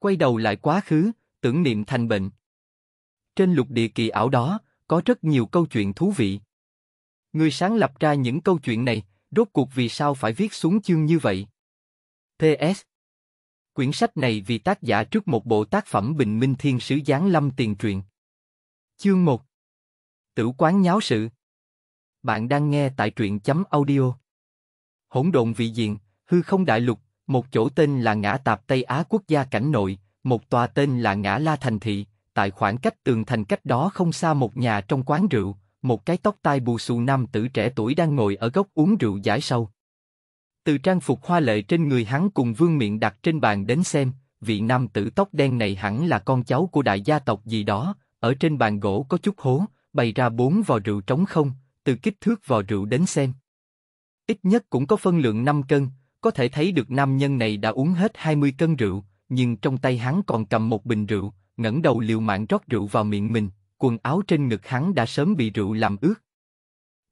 quay đầu lại quá khứ, tưởng niệm thành bệnh. Trên lục địa kỳ ảo đó, có rất nhiều câu chuyện thú vị. Người sáng lập ra những câu chuyện này, rốt cuộc vì sao phải viết xuống chương như vậy? T s Quyển sách này vì tác giả trước một bộ tác phẩm Bình Minh Thiên Sứ Giáng Lâm Tiền Truyện. Chương 1 Tử quán nháo sự Bạn đang nghe tại truyện chấm audio Hỗn độn vị diện, hư không đại lục, một chỗ tên là ngã Tạp Tây Á quốc gia cảnh nội, một tòa tên là ngã La Thành Thị, tại khoảng cách tường thành cách đó không xa một nhà trong quán rượu, một cái tóc tai bù xù nam tử trẻ tuổi đang ngồi ở góc uống rượu giải sâu. Từ trang phục hoa lệ trên người hắn cùng vương miệng đặt trên bàn đến xem, vị nam tử tóc đen này hẳn là con cháu của đại gia tộc gì đó, ở trên bàn gỗ có chút hố, bày ra bốn vò rượu trống không, từ kích thước vò rượu đến xem. Ít nhất cũng có phân lượng 5 cân, có thể thấy được nam nhân này đã uống hết 20 cân rượu, nhưng trong tay hắn còn cầm một bình rượu, ngẩng đầu liều mạng rót rượu vào miệng mình, quần áo trên ngực hắn đã sớm bị rượu làm ướt.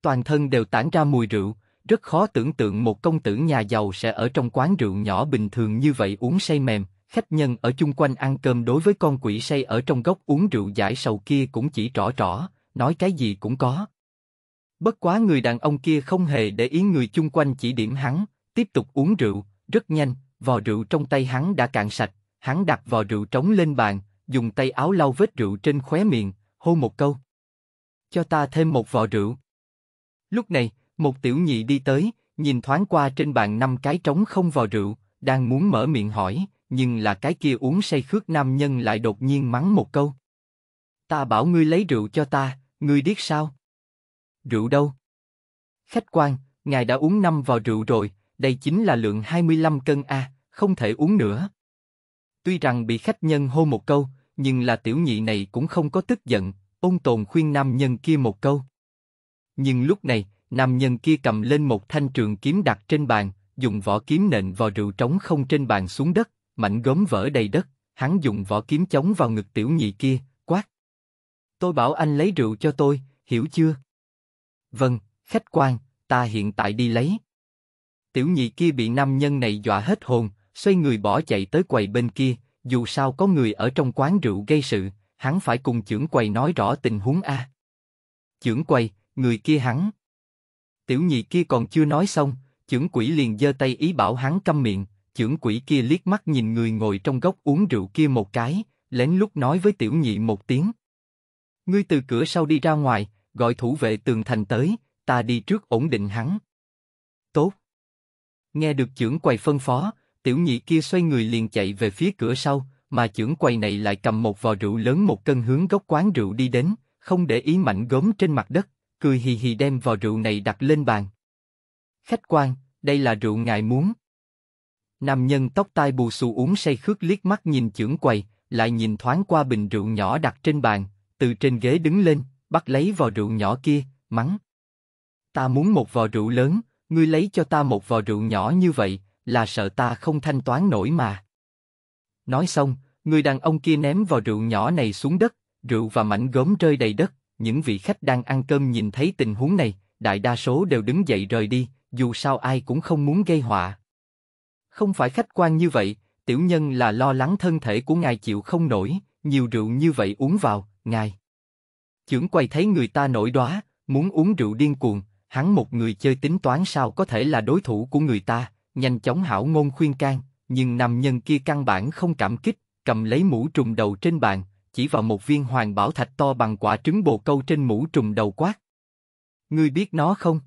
Toàn thân đều tản ra mùi rượu, rất khó tưởng tượng một công tử nhà giàu sẽ ở trong quán rượu nhỏ bình thường như vậy uống say mềm, khách nhân ở chung quanh ăn cơm đối với con quỷ say ở trong góc uống rượu giải sầu kia cũng chỉ trỏ trỏ, nói cái gì cũng có. Bất quá người đàn ông kia không hề để ý người chung quanh chỉ điểm hắn, tiếp tục uống rượu, rất nhanh, vò rượu trong tay hắn đã cạn sạch, hắn đặt vò rượu trống lên bàn, dùng tay áo lau vết rượu trên khóe miệng, hô một câu. Cho ta thêm một vò rượu. Lúc này, một tiểu nhị đi tới, nhìn thoáng qua trên bàn năm cái trống không vò rượu, đang muốn mở miệng hỏi, nhưng là cái kia uống say khước nam nhân lại đột nhiên mắng một câu. Ta bảo ngươi lấy rượu cho ta, ngươi điếc sao? Rượu đâu? Khách quan, ngài đã uống năm vò rượu rồi, đây chính là lượng 25 cân A, không thể uống nữa. Tuy rằng bị khách nhân hô một câu, nhưng là tiểu nhị này cũng không có tức giận, ôn tồn khuyên nam nhân kia một câu. Nhưng lúc này, nam nhân kia cầm lên một thanh trường kiếm đặt trên bàn, dùng vỏ kiếm nện vào rượu trống không trên bàn xuống đất, mảnh gốm vỡ đầy đất, hắn dùng vỏ kiếm chống vào ngực tiểu nhị kia, quát. Tôi bảo anh lấy rượu cho tôi, hiểu chưa? Vâng, khách quan, ta hiện tại đi lấy. Tiểu nhị kia bị nam nhân này dọa hết hồn, xoay người bỏ chạy tới quầy bên kia, dù sao có người ở trong quán rượu gây sự, hắn phải cùng trưởng quầy nói rõ tình huống a. Trưởng quầy, người kia hắn. Tiểu nhị kia còn chưa nói xong, trưởng quỷ liền giơ tay ý bảo hắn câm miệng, trưởng quỷ kia liếc mắt nhìn người ngồi trong góc uống rượu kia một cái, lén lút nói với tiểu nhị một tiếng. Ngươi từ cửa sau đi ra ngoài, gọi thủ vệ tường thành tới, ta đi trước ổn định hắn. Tốt. Nghe được trưởng quầy phân phó, tiểu nhị kia xoay người liền chạy về phía cửa sau, mà trưởng quầy này lại cầm một vò rượu lớn một cân hướng góc quán rượu đi đến, không để ý mảnh gốm trên mặt đất, cười hì hì đem vò rượu này đặt lên bàn. Khách quan, đây là rượu ngài muốn. Nam nhân tóc tai bù xù uống say khước liếc mắt nhìn trưởng quầy, lại nhìn thoáng qua bình rượu nhỏ đặt trên bàn, từ trên ghế đứng lên, bắt lấy vò rượu nhỏ kia, mắng. Ta muốn một vò rượu lớn, ngươi lấy cho ta một vò rượu nhỏ như vậy, là sợ ta không thanh toán nổi mà. Nói xong, người đàn ông kia ném vò rượu nhỏ này xuống đất, rượu và mảnh gốm rơi đầy đất, những vị khách đang ăn cơm nhìn thấy tình huống này, đại đa số đều đứng dậy rời đi, dù sao ai cũng không muốn gây họa. Không phải khách quan như vậy, tiểu nhân là lo lắng thân thể của ngài chịu không nổi, nhiều rượu như vậy uống vào, ngài. Chưởng quay thấy người ta nổi đóa, muốn uống rượu điên cuồng, hắn một người chơi tính toán sao có thể là đối thủ của người ta, nhanh chóng hảo ngôn khuyên can, nhưng nam nhân kia căn bản không cảm kích, cầm lấy mũ trùng đầu trên bàn, chỉ vào một viên hoàng bảo thạch to bằng quả trứng bồ câu trên mũ trùng đầu quát. Ngươi biết nó không?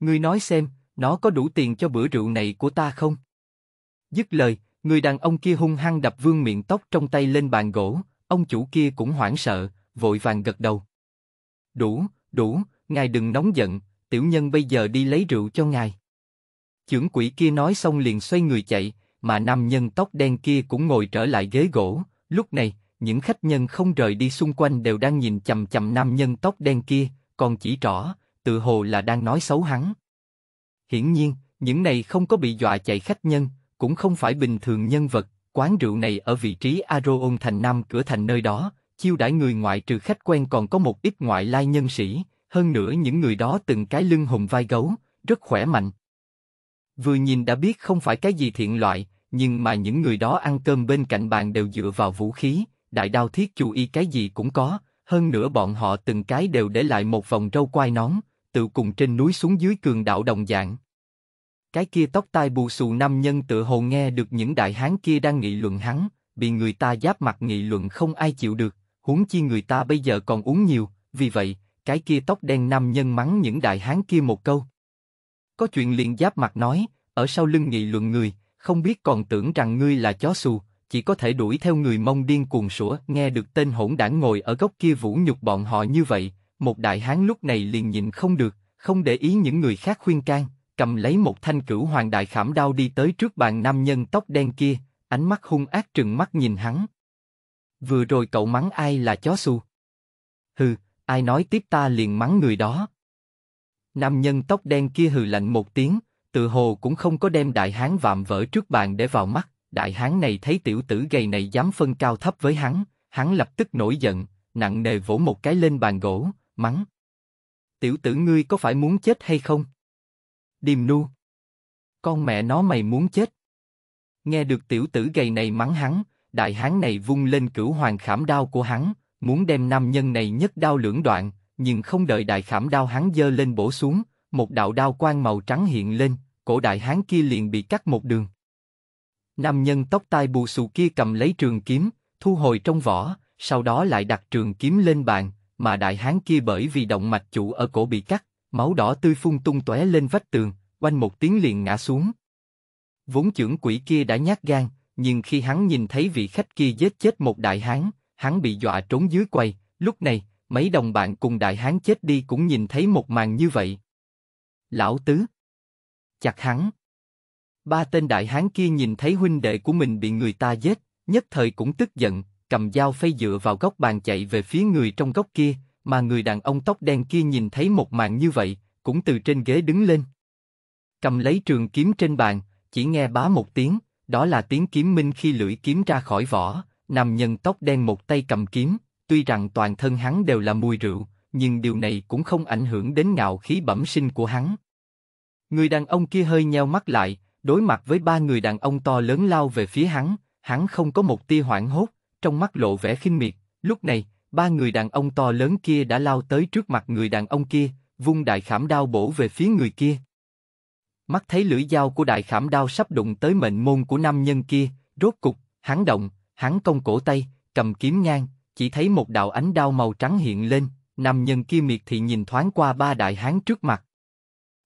Ngươi nói xem, nó có đủ tiền cho bữa rượu này của ta không? Dứt lời, người đàn ông kia hung hăng đập vương miệng tóc trong tay lên bàn gỗ, ông chủ kia cũng hoảng sợ, vội vàng gật đầu. Đủ, đủ, ngài đừng nóng giận, tiểu nhân bây giờ đi lấy rượu cho ngài. Chưởng quỷ kia nói xong liền xoay người chạy, mà nam nhân tóc đen kia cũng ngồi trở lại ghế gỗ. Lúc này, những khách nhân không rời đi xung quanh đều đang nhìn chầm chầm nam nhân tóc đen kia, còn chỉ trỏ, tự hồ là đang nói xấu hắn. Hiển nhiên, những này không có bị dọa chạy khách nhân, cũng không phải bình thường nhân vật. Quán rượu này ở vị trí Aroon thành Nam cửa thành nơi đó, chiêu đãi người ngoại trừ khách quen còn có một ít ngoại lai nhân sĩ, hơn nữa những người đó từng cái lưng hùng vai gấu, rất khỏe mạnh. Vừa nhìn đã biết không phải cái gì thiện loại, nhưng mà những người đó ăn cơm bên cạnh bàn đều dựa vào vũ khí, đại đao thiết chú ý cái gì cũng có, hơn nữa bọn họ từng cái đều để lại một vòng râu quai nón, tự cùng trên núi xuống dưới cường đạo đồng dạng. Cái kia tóc tai bù xù nam nhân tự hồ nghe được những đại hán kia đang nghị luận hắn, bị người ta giáp mặt nghị luận không ai chịu được, huống chi người ta bây giờ còn uống nhiều, vì vậy, cái kia tóc đen nam nhân mắng những đại hán kia một câu. Có chuyện liền giáp mặt nói, ở sau lưng nghị luận người, không biết còn tưởng rằng ngươi là chó xù, chỉ có thể đuổi theo người mông điên cuồng sủa, nghe được tên hỗn đảng ngồi ở góc kia vũ nhục bọn họ như vậy, một đại hán lúc này liền nhìn không được, không để ý những người khác khuyên can, cầm lấy một thanh cửu hoàng đại khảm đao đi tới trước bàn nam nhân tóc đen kia, ánh mắt hung ác trừng mắt nhìn hắn. Vừa rồi cậu mắng ai là chó xù? Hừ, ai nói tiếp ta liền mắng người đó. Nam nhân tóc đen kia hừ lạnh một tiếng, tự hồ cũng không có đem đại hán vạm vỡ trước bàn để vào mắt, đại hán này thấy tiểu tử gầy này dám phân cao thấp với hắn, hắn lập tức nổi giận, nặng nề vỗ một cái lên bàn gỗ, mắng. Tiểu tử ngươi có phải muốn chết hay không? Điềm nu. Con mẹ nó mày muốn chết. Nghe được tiểu tử gầy này mắng hắn, đại hán này vung lên cửu hoàng khảm đao của hắn, muốn đem nam nhân này nhất đao lưỡng đoạn, nhưng không đợi đại khảm đao hắn dơ lên bổ xuống, một đạo đao quang màu trắng hiện lên, cổ đại hán kia liền bị cắt một đường. Nam nhân tóc tai bù xù kia cầm lấy trường kiếm, thu hồi trong vỏ, sau đó lại đặt trường kiếm lên bàn, mà đại hán kia bởi vì động mạch chủ ở cổ bị cắt, máu đỏ tươi phun tung tóe lên vách tường, quanh một tiếng liền ngã xuống. Vốn trưởng quỷ kia đã nhát gan, nhưng khi hắn nhìn thấy vị khách kia giết chết một đại hán, hắn bị dọa trốn dưới quầy. Lúc này, mấy đồng bạn cùng đại hán chết đi cũng nhìn thấy một màn như vậy. Lão tứ, chặt hắn. Ba tên đại hán kia nhìn thấy huynh đệ của mình bị người ta giết, nhất thời cũng tức giận, cầm dao phay dựa vào góc bàn chạy về phía người trong góc kia, mà người đàn ông tóc đen kia nhìn thấy một màn như vậy, cũng từ trên ghế đứng lên, cầm lấy trường kiếm trên bàn, chỉ nghe bá một tiếng, đó là tiếng kiếm minh khi lưỡi kiếm ra khỏi vỏ, Nam nhân tóc đen một tay cầm kiếm, tuy rằng toàn thân hắn đều là mùi rượu, nhưng điều này cũng không ảnh hưởng đến ngạo khí bẩm sinh của hắn. Người đàn ông kia hơi nheo mắt lại, đối mặt với ba người đàn ông to lớn lao về phía hắn, hắn không có một tia hoảng hốt, trong mắt lộ vẻ khinh miệt. Lúc này, ba người đàn ông to lớn kia đã lao tới trước mặt người đàn ông kia, vung đại khảm đao bổ về phía người kia. Mắt thấy lưỡi dao của đại khảm đao sắp đụng tới mệnh môn của nam nhân kia, rốt cục, hắn động, Hắn công cổ tay, cầm kiếm ngang, chỉ thấy một đạo ánh đao màu trắng hiện lên, nam nhân kia miệt thị nhìn thoáng qua ba đại hán trước mặt.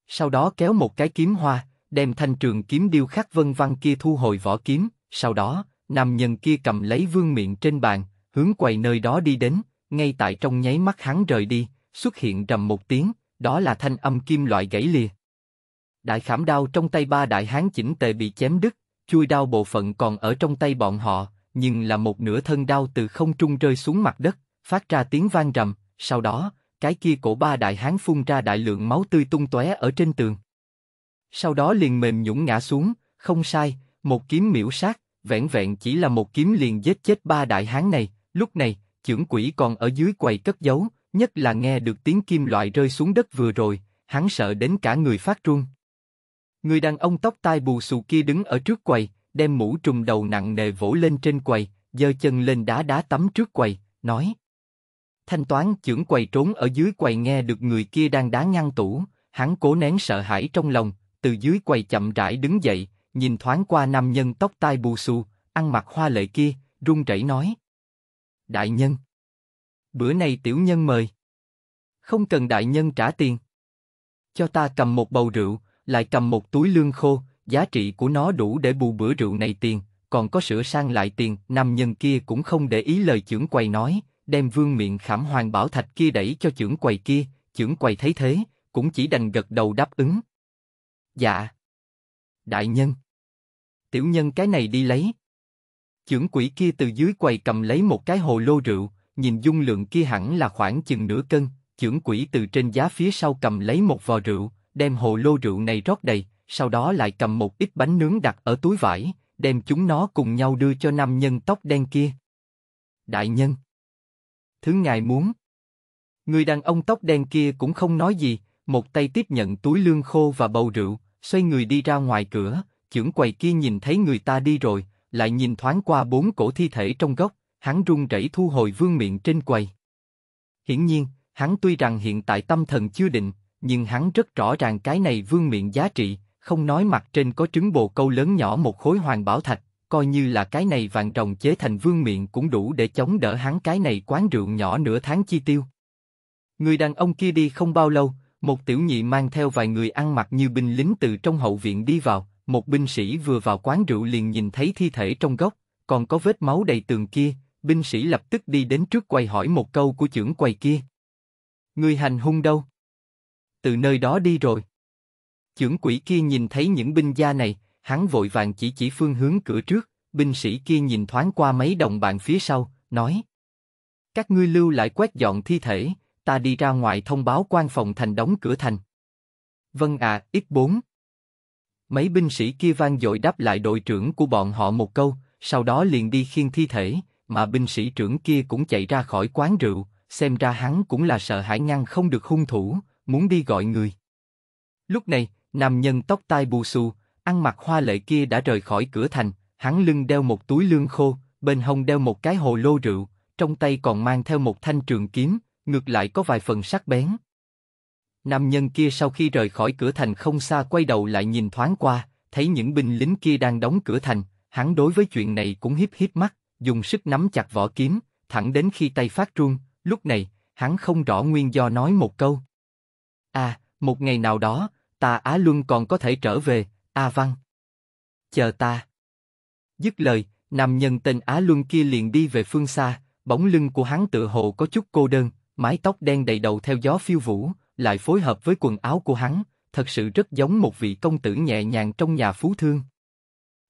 Sau đó kéo một cái kiếm hoa, đem thanh trường kiếm điêu khắc vân văn kia thu hồi vỏ kiếm, sau đó, nam nhân kia cầm lấy vương miệng trên bàn, hướng quầy nơi đó đi đến, ngay tại trong nháy mắt hắn rời đi, xuất hiện rầm một tiếng, đó là thanh âm kim loại gãy lìa. Đại khảm đao trong tay ba đại hán chỉnh tề bị chém đứt, chui đao bộ phận còn ở trong tay bọn họ, nhưng là một nửa thân đao từ không trung rơi xuống mặt đất, phát ra tiếng vang rầm, sau đó, cái kia cổ ba đại hán phun ra đại lượng máu tươi tung tóe ở trên tường. Sau đó liền mềm nhũn ngã xuống, không sai, một kiếm miểu sát, vẹn vẹn chỉ là một kiếm liền giết chết ba đại hán này, lúc này, trưởng quỷ còn ở dưới quầy cất giấu, nhất là nghe được tiếng kim loại rơi xuống đất vừa rồi, hắn sợ đến cả người phát run. Người đàn ông tóc tai bù xù kia đứng ở trước quầy, đem mũ trùng đầu nặng nề vỗ lên trên quầy, giơ chân lên đá đá tắm trước quầy, nói. Thanh toán trưởng quầy trốn ở dưới quầy nghe được người kia đang đá ngăn tủ, hắn cố nén sợ hãi trong lòng, từ dưới quầy chậm rãi đứng dậy, nhìn thoáng qua nam nhân tóc tai bù xù, ăn mặc hoa lệ kia, run rẩy nói. Đại nhân. Bữa nay tiểu nhân mời. Không cần đại nhân trả tiền. Cho ta cầm một bầu rượu, lại cầm một túi lương khô, giá trị của nó đủ để bù bữa rượu này tiền, còn có sửa sang lại tiền, nam nhân kia cũng không để ý lời trưởng quầy nói, đem vương miệng khảm hoàng bảo thạch kia đẩy cho trưởng quầy kia, trưởng quầy thấy thế, cũng chỉ đành gật đầu đáp ứng. Dạ. Đại nhân. Tiểu nhân cái này đi lấy. Trưởng quỷ kia từ dưới quầy cầm lấy một cái hồ lô rượu, nhìn dung lượng kia hẳn là khoảng chừng nửa cân, trưởng quỷ từ trên giá phía sau cầm lấy một vò rượu, đem hồ lô rượu này rót đầy, sau đó lại cầm một ít bánh nướng đặt ở túi vải, đem chúng nó cùng nhau đưa cho nam nhân tóc đen kia. Đại nhân, thứ ngài muốn. Người đàn ông tóc đen kia cũng không nói gì, một tay tiếp nhận túi lương khô và bầu rượu, xoay người đi ra ngoài cửa, trưởng quầy kia nhìn thấy người ta đi rồi, lại nhìn thoáng qua bốn cổ thi thể trong góc, hắn run rẩy thu hồi vương miệng trên quầy. Hiển nhiên, hắn tuy rằng hiện tại tâm thần chưa định, nhưng hắn rất rõ ràng cái này vương miệng giá trị, không nói mặt trên có trứng bồ câu lớn nhỏ một khối hoàng bảo thạch, coi như là cái này vàng rồng chế thành vương miệng cũng đủ để chống đỡ hắn cái này quán rượu nhỏ nửa tháng chi tiêu. Người đàn ông kia đi không bao lâu, một tiểu nhị mang theo vài người ăn mặc như binh lính từ trong hậu viện đi vào, một binh sĩ vừa vào quán rượu liền nhìn thấy thi thể trong góc, còn có vết máu đầy tường kia, binh sĩ lập tức đi đến trước quầy hỏi một câu của trưởng quầy kia. Người hành hung đâu? Từ nơi đó đi rồi. Chưởng quỷ kia nhìn thấy những binh gia này, hắn vội vàng chỉ chỉ phương hướng cửa trước, binh sĩ kia nhìn thoáng qua mấy đồng bạn phía sau, nói. Các ngươi lưu lại quét dọn thi thể, ta đi ra ngoài thông báo quan phòng thành đóng cửa thành. Vâng à, ít bốn. Mấy binh sĩ kia vang dội đáp lại đội trưởng của bọn họ một câu, sau đó liền đi khiêng thi thể, mà binh sĩ trưởng kia cũng chạy ra khỏi quán rượu, xem ra hắn cũng là sợ hãi ngăn không được hung thủ, muốn đi gọi người. Lúc này, Nam nhân tóc tai bù xù, ăn mặc hoa lệ kia đã rời khỏi cửa thành, hắn lưng đeo một túi lương khô, bên hông đeo một cái hồ lô rượu, trong tay còn mang theo một thanh trường kiếm, ngược lại có vài phần sắc bén. Nam nhân kia sau khi rời khỏi cửa thành không xa quay đầu lại nhìn thoáng qua, thấy những binh lính kia đang đóng cửa thành, hắn đối với chuyện này cũng híp híp mắt, dùng sức nắm chặt vỏ kiếm, thẳng đến khi tay phát run, lúc này, hắn không rõ nguyên do nói một câu. À, một ngày nào đó, Ta Á Luân còn có thể trở về, A Văn. Chờ ta. Dứt lời, nam nhân tên Á Luân kia liền đi về phương xa, bóng lưng của hắn tự hồ có chút cô đơn, mái tóc đen đầy đầu theo gió phiêu vũ, lại phối hợp với quần áo của hắn, thật sự rất giống một vị công tử nhẹ nhàng trong nhà phú thương.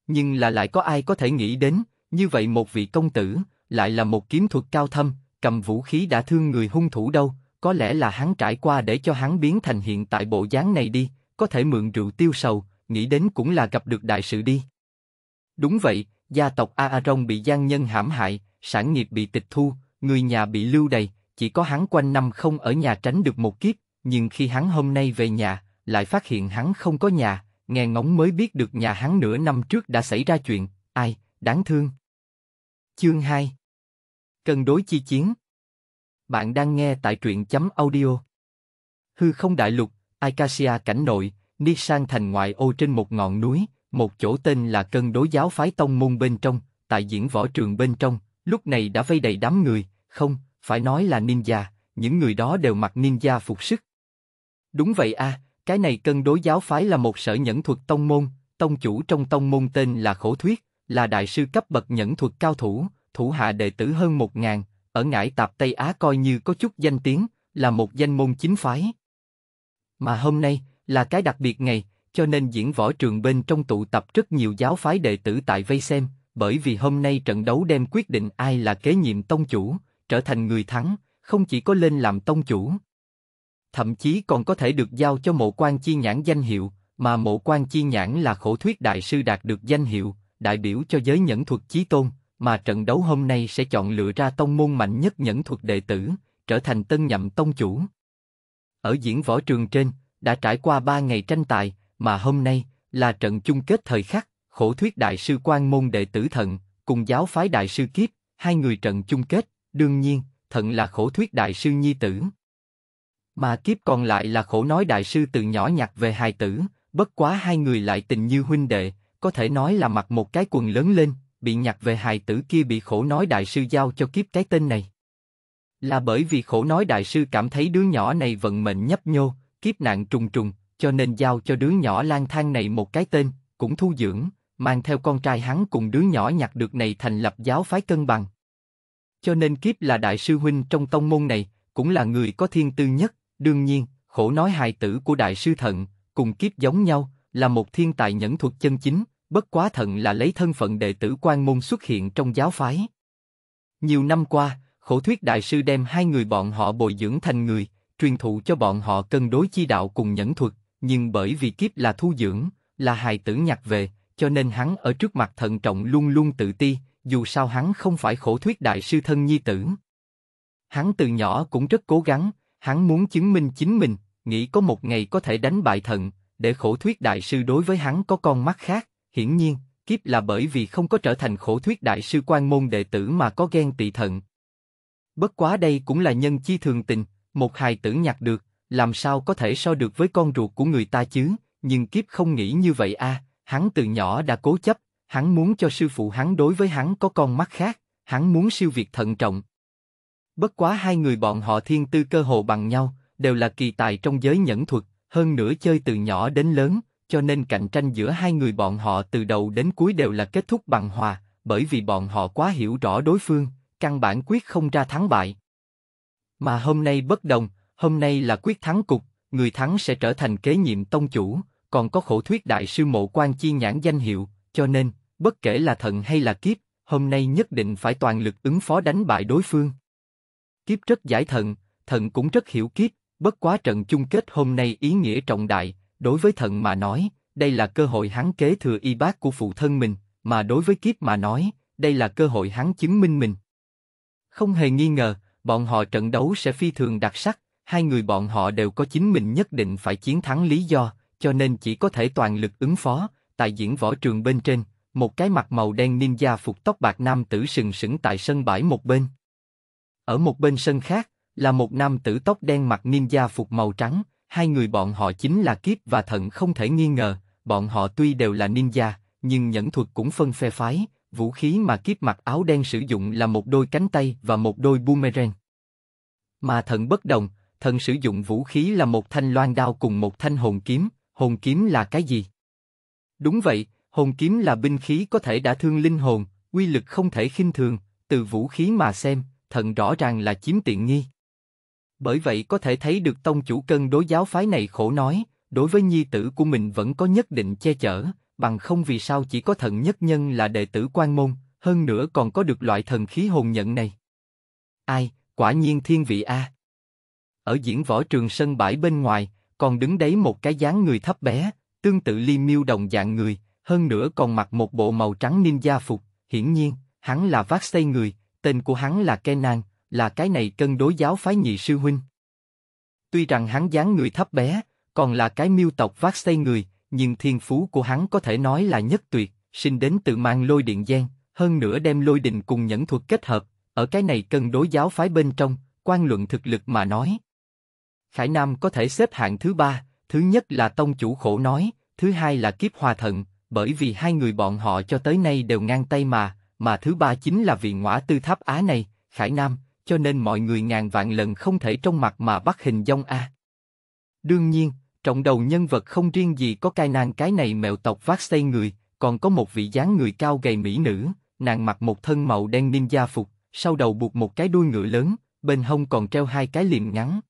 Nhưng là lại có ai có thể nghĩ đến, như vậy một vị công tử, lại là một kiếm thuật cao thâm, cầm vũ khí đã thương người hung thủ đâu, có lẽ là hắn trải qua để cho hắn biến thành hiện tại bộ dáng này đi, có thể mượn rượu tiêu sầu, nghĩ đến cũng là gặp được đại sự đi. Đúng vậy, gia tộc Aaron bị gian nhân hãm hại, sản nghiệp bị tịch thu, người nhà bị lưu đày, chỉ có hắn quanh năm không ở nhà tránh được một kiếp, nhưng khi hắn hôm nay về nhà, lại phát hiện hắn không có nhà, nghe ngóng mới biết được nhà hắn nửa năm trước đã xảy ra chuyện, ai, đáng thương. Chương 2 Cân đối chi chiến Bạn đang nghe tại truyện chấm audio Hư không đại lục, Acacia cảnh nội, sang thành ngoại ô trên một ngọn núi, một chỗ tên là cân đối giáo phái tông môn bên trong, tại diễn võ trường bên trong, lúc này đã vây đầy đám người, không, phải nói là ninja, những người đó đều mặc ninja phục sức. Đúng vậy a, à, cái này cân đối giáo phái là một sở nhẫn thuật tông môn, tông chủ trong tông môn tên là Khổ Thuyết, là đại sư cấp bậc nhẫn thuật cao thủ, thủ hạ đệ tử hơn một ngàn, ở ngãi tạp Tây Á coi như có chút danh tiếng, là một danh môn chính phái. Mà hôm nay là cái đặc biệt ngày, cho nên diễn võ trường bên trong tụ tập rất nhiều giáo phái đệ tử tại vây xem, bởi vì hôm nay trận đấu đem quyết định ai là kế nhiệm tông chủ, trở thành người thắng, không chỉ có lên làm tông chủ, thậm chí còn có thể được giao cho mộ quan chi nhãn danh hiệu, mà mộ quan chi nhãn là khổ thuyết đại sư đạt được danh hiệu, đại biểu cho giới nhẫn thuật chí tôn, mà trận đấu hôm nay sẽ chọn lựa ra tông môn mạnh nhất nhẫn thuật đệ tử, trở thành tân nhậm tông chủ. Ở diễn võ trường trên, đã trải qua ba ngày tranh tài, mà hôm nay là trận chung kết thời khắc, khổ thuyết đại sư quan môn đệ tử thận, cùng giáo phái đại sư kiếp, hai người trận chung kết, đương nhiên, thận là khổ thuyết đại sư nhi tử. Mà kiếp còn lại là khổ nói đại sư từ nhỏ nhặt về hài tử, bất quá hai người lại tình như huynh đệ, có thể nói là mặc một cái quần lớn lên, bị nhặt về hài tử kia bị khổ nói đại sư giao cho kiếp cái tên này. Là bởi vì khổ nói đại sư cảm thấy đứa nhỏ này vận mệnh nhấp nhô, kiếp nạn trùng trùng, cho nên giao cho đứa nhỏ lang thang này một cái tên, cũng thu dưỡng, mang theo con trai hắn cùng đứa nhỏ nhặt được này thành lập giáo phái cân bằng. Cho nên kiếp là đại sư huynh trong tông môn này, cũng là người có thiên tư nhất, đương nhiên, khổ nói hài tử của đại sư thận, cùng kiếp giống nhau, là một thiên tài nhẫn thuật chân chính, bất quá thận là lấy thân phận đệ tử quan môn xuất hiện trong giáo phái. Nhiều năm qua, khổ thuyết đại sư đem hai người bọn họ bồi dưỡng thành người, truyền thụ cho bọn họ cân đối chi đạo cùng nhẫn thuật, nhưng bởi vì kiếp là thu dưỡng, là hài tử nhặt về, cho nên hắn ở trước mặt thận trọng luôn luôn tự ti, dù sao hắn không phải khổ thuyết đại sư thân nhi tử. Hắn từ nhỏ cũng rất cố gắng, hắn muốn chứng minh chính mình, nghĩ có một ngày có thể đánh bại thận, để khổ thuyết đại sư đối với hắn có con mắt khác, hiển nhiên, kiếp là bởi vì không có trở thành khổ thuyết đại sư quan môn đệ tử mà có ghen tị thận, Bất quá đây cũng là nhân chi thường tình, một hài tử nhặt được, làm sao có thể so được với con ruột của người ta chứ, nhưng kiếp không nghĩ như vậy a, hắn từ nhỏ đã cố chấp, hắn muốn cho sư phụ hắn đối với hắn có con mắt khác, hắn muốn siêu việt thận trọng. Bất quá hai người bọn họ thiên tư cơ hồ bằng nhau, đều là kỳ tài trong giới nhẫn thuật, hơn nữa chơi từ nhỏ đến lớn, cho nên cạnh tranh giữa hai người bọn họ từ đầu đến cuối đều là kết thúc bằng hòa, bởi vì bọn họ quá hiểu rõ đối phương, căn bản quyết không ra thắng bại. Mà hôm nay bất đồng, hôm nay là quyết thắng cục, người thắng sẽ trở thành kế nhiệm tông chủ, còn có khổ thuyết đại sư mộ quan chi nhãn danh hiệu, cho nên, bất kể là thận hay là kiếp, hôm nay nhất định phải toàn lực ứng phó đánh bại đối phương. Kiếp rất giải thận, thận cũng rất hiểu kiếp, bất quá trận chung kết hôm nay ý nghĩa trọng đại, đối với thận mà nói, đây là cơ hội hắn kế thừa y bác của phụ thân mình, mà đối với kiếp mà nói, đây là cơ hội hắn chứng minh mình. Không hề nghi ngờ, bọn họ trận đấu sẽ phi thường đặc sắc, hai người bọn họ đều có chính mình nhất định phải chiến thắng lý do, cho nên chỉ có thể toàn lực ứng phó, tại diễn võ trường bên trên, một cái mặt màu đen ninja phục tóc bạc nam tử sừng sững tại sân bãi một bên. Ở một bên sân khác, là một nam tử tóc đen mặc ninja phục màu trắng, hai người bọn họ chính là kiếp và thận không thể nghi ngờ, bọn họ tuy đều là ninja, nhưng nhẫn thuật cũng phân phe phái, vũ khí mà kiếp mặc áo đen sử dụng là một đôi cánh tay và một đôi boomerang. Mà thần bất đồng, thần sử dụng vũ khí là một thanh loan đao cùng một thanh hồn kiếm, hồn kiếm là cái gì? Đúng vậy, hồn kiếm là binh khí có thể đã thương linh hồn, uy lực không thể khinh thường, từ vũ khí mà xem, thần rõ ràng là chiếm tiện nghi. Bởi vậy có thể thấy được tông chủ cân đối giáo phái này khổ nói, đối với nhi tử của mình vẫn có nhất định che chở, bằng không vì sao chỉ có thần nhất nhân là đệ tử quan môn, hơn nữa còn có được loại thần khí hồn nhận này. Ai, quả nhiên thiên vị a. Ở diễn võ trường sân bãi bên ngoài, còn đứng đấy một cái dáng người thấp bé, tương tự Li Miêu đồng dạng người, hơn nữa còn mặc một bộ màu trắng ninja phục, hiển nhiên, hắn là vác xây người, tên của hắn là Kenan, là cái này cân đối giáo phái nhị sư huynh. Tuy rằng hắn dáng người thấp bé, còn là cái miêu tộc vác xây người, nhưng thiên phú của hắn có thể nói là nhất tuyệt, sinh đến tự mang lôi điện gen, hơn nữa đem lôi đình cùng nhẫn thuật kết hợp, ở cái này cân đối giáo phái bên trong, quan luận thực lực mà nói. Khải Nam có thể xếp hạng thứ ba, thứ nhất là tông chủ khổ nói, thứ hai là kiếp hòa thận, bởi vì hai người bọn họ cho tới nay đều ngang tay mà, mà thứ ba chính là vị ngõa tư tháp Á này, Khải Nam, cho nên mọi người ngàn vạn lần không thể trong mặt mà bắt hình dông A. Đương nhiên, Trọng đầu nhân vật không riêng gì có cai nàng cái này mèo tộc vác xây người, còn có một vị dáng người cao gầy mỹ nữ, nàng mặc một thân màu đen ninja phục, sau đầu buộc một cái đuôi ngựa lớn, bên hông còn treo hai cái liềm ngắn.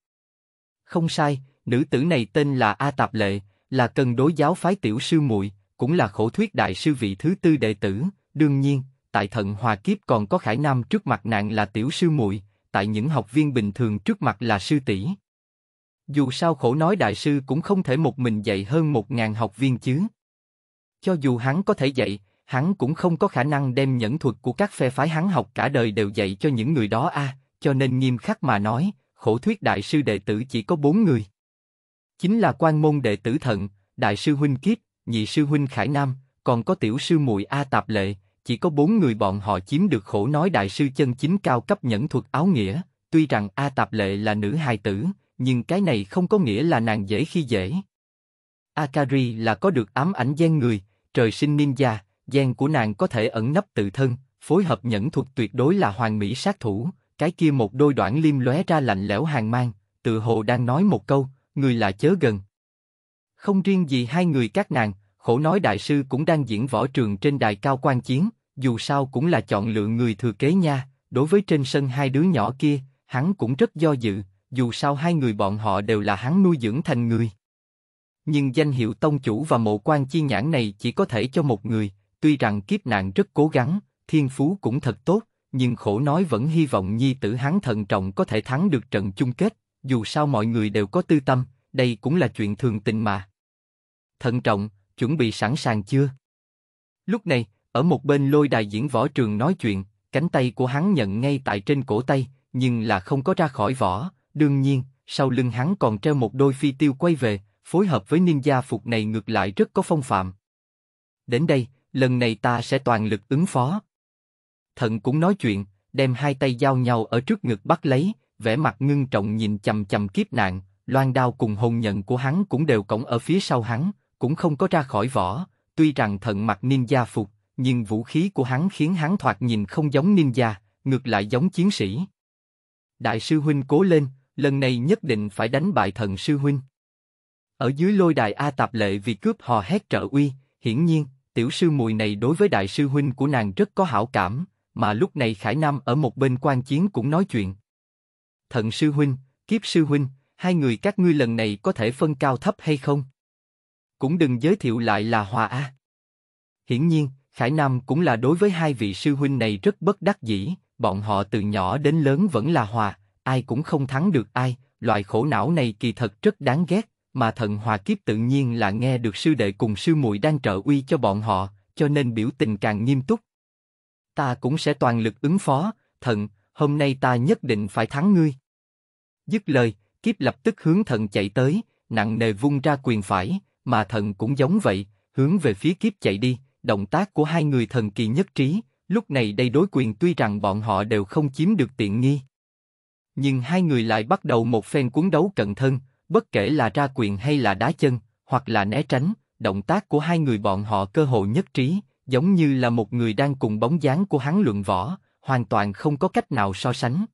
Không sai, nữ tử này tên là A Tạp Lệ, là cân đối giáo phái tiểu sư muội, cũng là khổ thuyết đại sư vị thứ tư đệ tử, đương nhiên, tại thận hòa kiếp còn có khải nam trước mặt nàng là tiểu sư muội, tại những học viên bình thường trước mặt là sư tỷ. Dù sao khổ nói đại sư cũng không thể một mình dạy hơn một ngàn học viên chứ. Cho dù hắn có thể dạy, hắn cũng không có khả năng đem nhẫn thuật của các phe phái hắn học cả đời đều dạy cho những người đó a, à, cho nên nghiêm khắc mà nói, khổ thuyết đại sư đệ tử chỉ có bốn người. Chính là quan môn đệ tử thận, đại sư huynh kiếp, nhị sư huynh khải nam, còn có tiểu sư muội A Tạp Lệ, chỉ có bốn người bọn họ chiếm được khổ nói đại sư chân chính cao cấp nhẫn thuật áo nghĩa, tuy rằng A Tạp Lệ là nữ hài tử, nhưng cái này không có nghĩa là nàng dễ khi dễ. Akari là có được ám ảnh gen người, trời sinh ninja, gen của nàng có thể ẩn nấp tự thân, phối hợp nhẫn thuật tuyệt đối là hoàng mỹ sát thủ, cái kia một đôi đoạn liêm lóe ra lạnh lẽo hàng mang, tự hồ đang nói một câu, người là chớ gần. Không riêng gì hai người các nàng, khổ nói đại sư cũng đang diễn võ trường trên đài cao quan chiến, dù sao cũng là chọn lựa người thừa kế nha, đối với trên sân hai đứa nhỏ kia, hắn cũng rất do dự, dù sao hai người bọn họ đều là hắn nuôi dưỡng thành người. Nhưng danh hiệu tông chủ và mộ quan chi nhãn này chỉ có thể cho một người, tuy rằng kiếp nạn rất cố gắng, thiên phú cũng thật tốt, nhưng khổ nói vẫn hy vọng nhi tử hắn thận trọng có thể thắng được trận chung kết, dù sao mọi người đều có tư tâm, đây cũng là chuyện thường tình mà. Thận trọng, chuẩn bị sẵn sàng chưa? Lúc này, ở một bên lôi đài diễn võ trường nói chuyện, cánh tay của hắn nhận ngay tại trên cổ tay, nhưng là không có ra khỏi võ Đương nhiên, sau lưng hắn còn treo một đôi phi tiêu quay về, phối hợp với ninja phục này ngược lại rất có phong phạm. Đến đây, lần này ta sẽ toàn lực ứng phó. Thận cũng nói chuyện, đem hai tay giao nhau ở trước ngực bắt lấy, vẻ mặt ngưng trọng nhìn chầm chầm kiếp nạn, loan đao cùng hồn nhận của hắn cũng đều cổng ở phía sau hắn, cũng không có ra khỏi vỏ, tuy rằng thận mặc ninja phục, nhưng vũ khí của hắn khiến hắn thoạt nhìn không giống ninja, ngược lại giống chiến sĩ. Đại sư huynh cố lên, lần này nhất định phải đánh bại thần sư huynh. Ở dưới lôi đài A Tạp Lệ vì cướp hò hét trợ uy, hiển nhiên, tiểu sư mùi này đối với đại sư huynh của nàng rất có hảo cảm, mà lúc này Khải Nam ở một bên quan chiến cũng nói chuyện. Thần sư huynh, kiếp sư huynh, hai người các ngươi lần này có thể phân cao thấp hay không? Cũng đừng giới thiệu lại là hòa A. Hiển nhiên, Khải Nam cũng là đối với hai vị sư huynh này rất bất đắc dĩ, bọn họ từ nhỏ đến lớn vẫn là hòa, ai cũng không thắng được ai, loại khổ não này kỳ thật rất đáng ghét, mà thần hòa kiếp tự nhiên là nghe được sư đệ cùng sư muội đang trợ uy cho bọn họ, cho nên biểu tình càng nghiêm túc. Ta cũng sẽ toàn lực ứng phó, thần, hôm nay ta nhất định phải thắng ngươi. Dứt lời, kiếp lập tức hướng thần chạy tới, nặng nề vung ra quyền phải, mà thần cũng giống vậy, hướng về phía kiếp chạy đi, động tác của hai người thần kỳ nhất trí, lúc này đây đối quyền tuy rằng bọn họ đều không chiếm được tiện nghi, nhưng hai người lại bắt đầu một phen cuốn đấu cận thân, bất kể là ra quyền hay là đá chân, hoặc là né tránh, động tác của hai người bọn họ cơ hội nhất trí, giống như là một người đang cùng bóng dáng của hắn luận võ, hoàn toàn không có cách nào so sánh.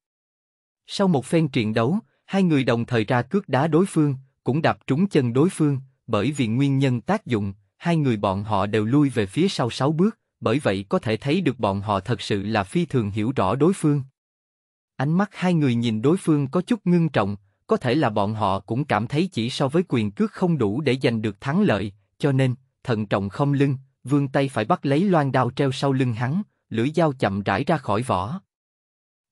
Sau một phen triện đấu, hai người đồng thời ra cước đá đối phương, cũng đạp trúng chân đối phương, bởi vì nguyên nhân tác dụng, hai người bọn họ đều lui về phía sau sáu bước, bởi vậy có thể thấy được bọn họ thật sự là phi thường hiểu rõ đối phương. Ánh mắt hai người nhìn đối phương có chút ngưng trọng, có thể là bọn họ cũng cảm thấy chỉ so với quyền cước không đủ để giành được thắng lợi, cho nên, thận trọng không lưng, vương tay phải bắt lấy loan đao treo sau lưng hắn, lưỡi dao chậm rãi ra khỏi vỏ.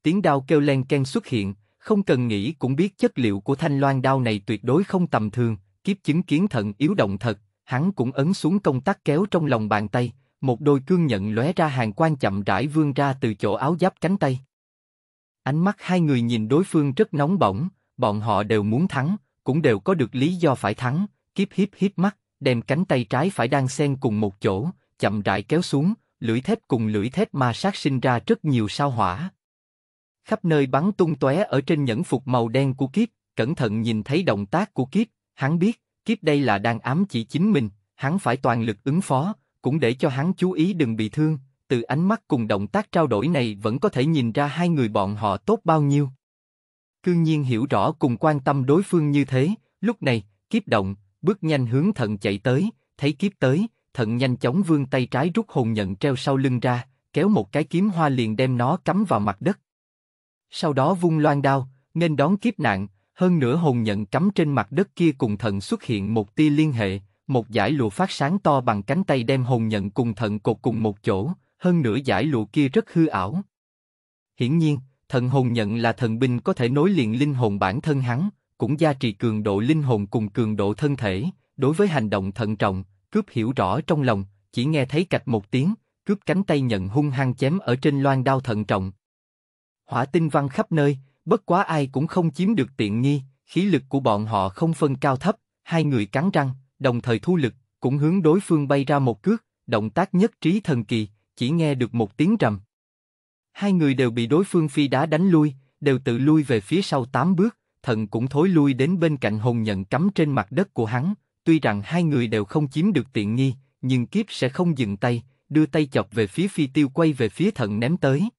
Tiếng đao kêu len ken xuất hiện, không cần nghĩ cũng biết chất liệu của thanh loan đao này tuyệt đối không tầm thường, kiếp chứng kiến thận yếu động thật, hắn cũng ấn xuống công tắc kéo trong lòng bàn tay, một đôi cương nhận lóe ra hàng quan chậm rãi vương ra từ chỗ áo giáp cánh tay. Ánh mắt hai người nhìn đối phương rất nóng bỏng, bọn họ đều muốn thắng, cũng đều có được lý do phải thắng, kiếp hiếp hiếp mắt, đem cánh tay trái phải đang xen cùng một chỗ, chậm rãi kéo xuống, lưỡi thép cùng lưỡi thép ma sát sinh ra rất nhiều sao hỏa. Khắp nơi bắn tung tóe ở trên nhẫn phục màu đen của kiếp, cẩn thận nhìn thấy động tác của kiếp, hắn biết, kiếp đây là đang ám chỉ chính mình, hắn phải toàn lực ứng phó, cũng để cho hắn chú ý đừng bị thương, từ ánh mắt cùng động tác trao đổi này vẫn có thể nhìn ra hai người bọn họ tốt bao nhiêu. Cương nhiên hiểu rõ cùng quan tâm đối phương như thế, lúc này, kiếp động, bước nhanh hướng thận chạy tới, thấy kiếp tới, thận nhanh chóng vươn tay trái rút hồn nhận treo sau lưng ra, kéo một cái kiếm hoa liền đem nó cắm vào mặt đất. Sau đó vung loan đao, nên đón kiếp nạn, hơn nữa hồn nhận cắm trên mặt đất kia cùng thận xuất hiện một tia liên hệ, một giải lụa phát sáng to bằng cánh tay đem hồn nhận cùng thận cột cùng một chỗ, hơn nữa giải lụa kia rất hư ảo. Hiển nhiên, thần hồn nhận là thần binh có thể nối liền linh hồn bản thân hắn, cũng gia trì cường độ linh hồn cùng cường độ thân thể, đối với hành động thận trọng, cướp hiểu rõ trong lòng, chỉ nghe thấy cạch một tiếng, cướp cánh tay nhận hung hăng chém ở trên loan đao thận trọng. Hỏa tinh văng khắp nơi, bất quá ai cũng không chiếm được tiện nghi, khí lực của bọn họ không phân cao thấp, hai người cắn răng, đồng thời thu lực, cũng hướng đối phương bay ra một cước, động tác nhất trí thần kỳ, chỉ nghe được một tiếng trầm. Hai người đều bị đối phương phi đá đánh lui, đều tự lui về phía sau tám bước, thần cũng thối lui đến bên cạnh hồn nhận cắm trên mặt đất của hắn, tuy rằng hai người đều không chiếm được tiện nghi, nhưng kiếp sẽ không dừng tay, đưa tay chọc về phía phi tiêu quay về phía thần ném tới.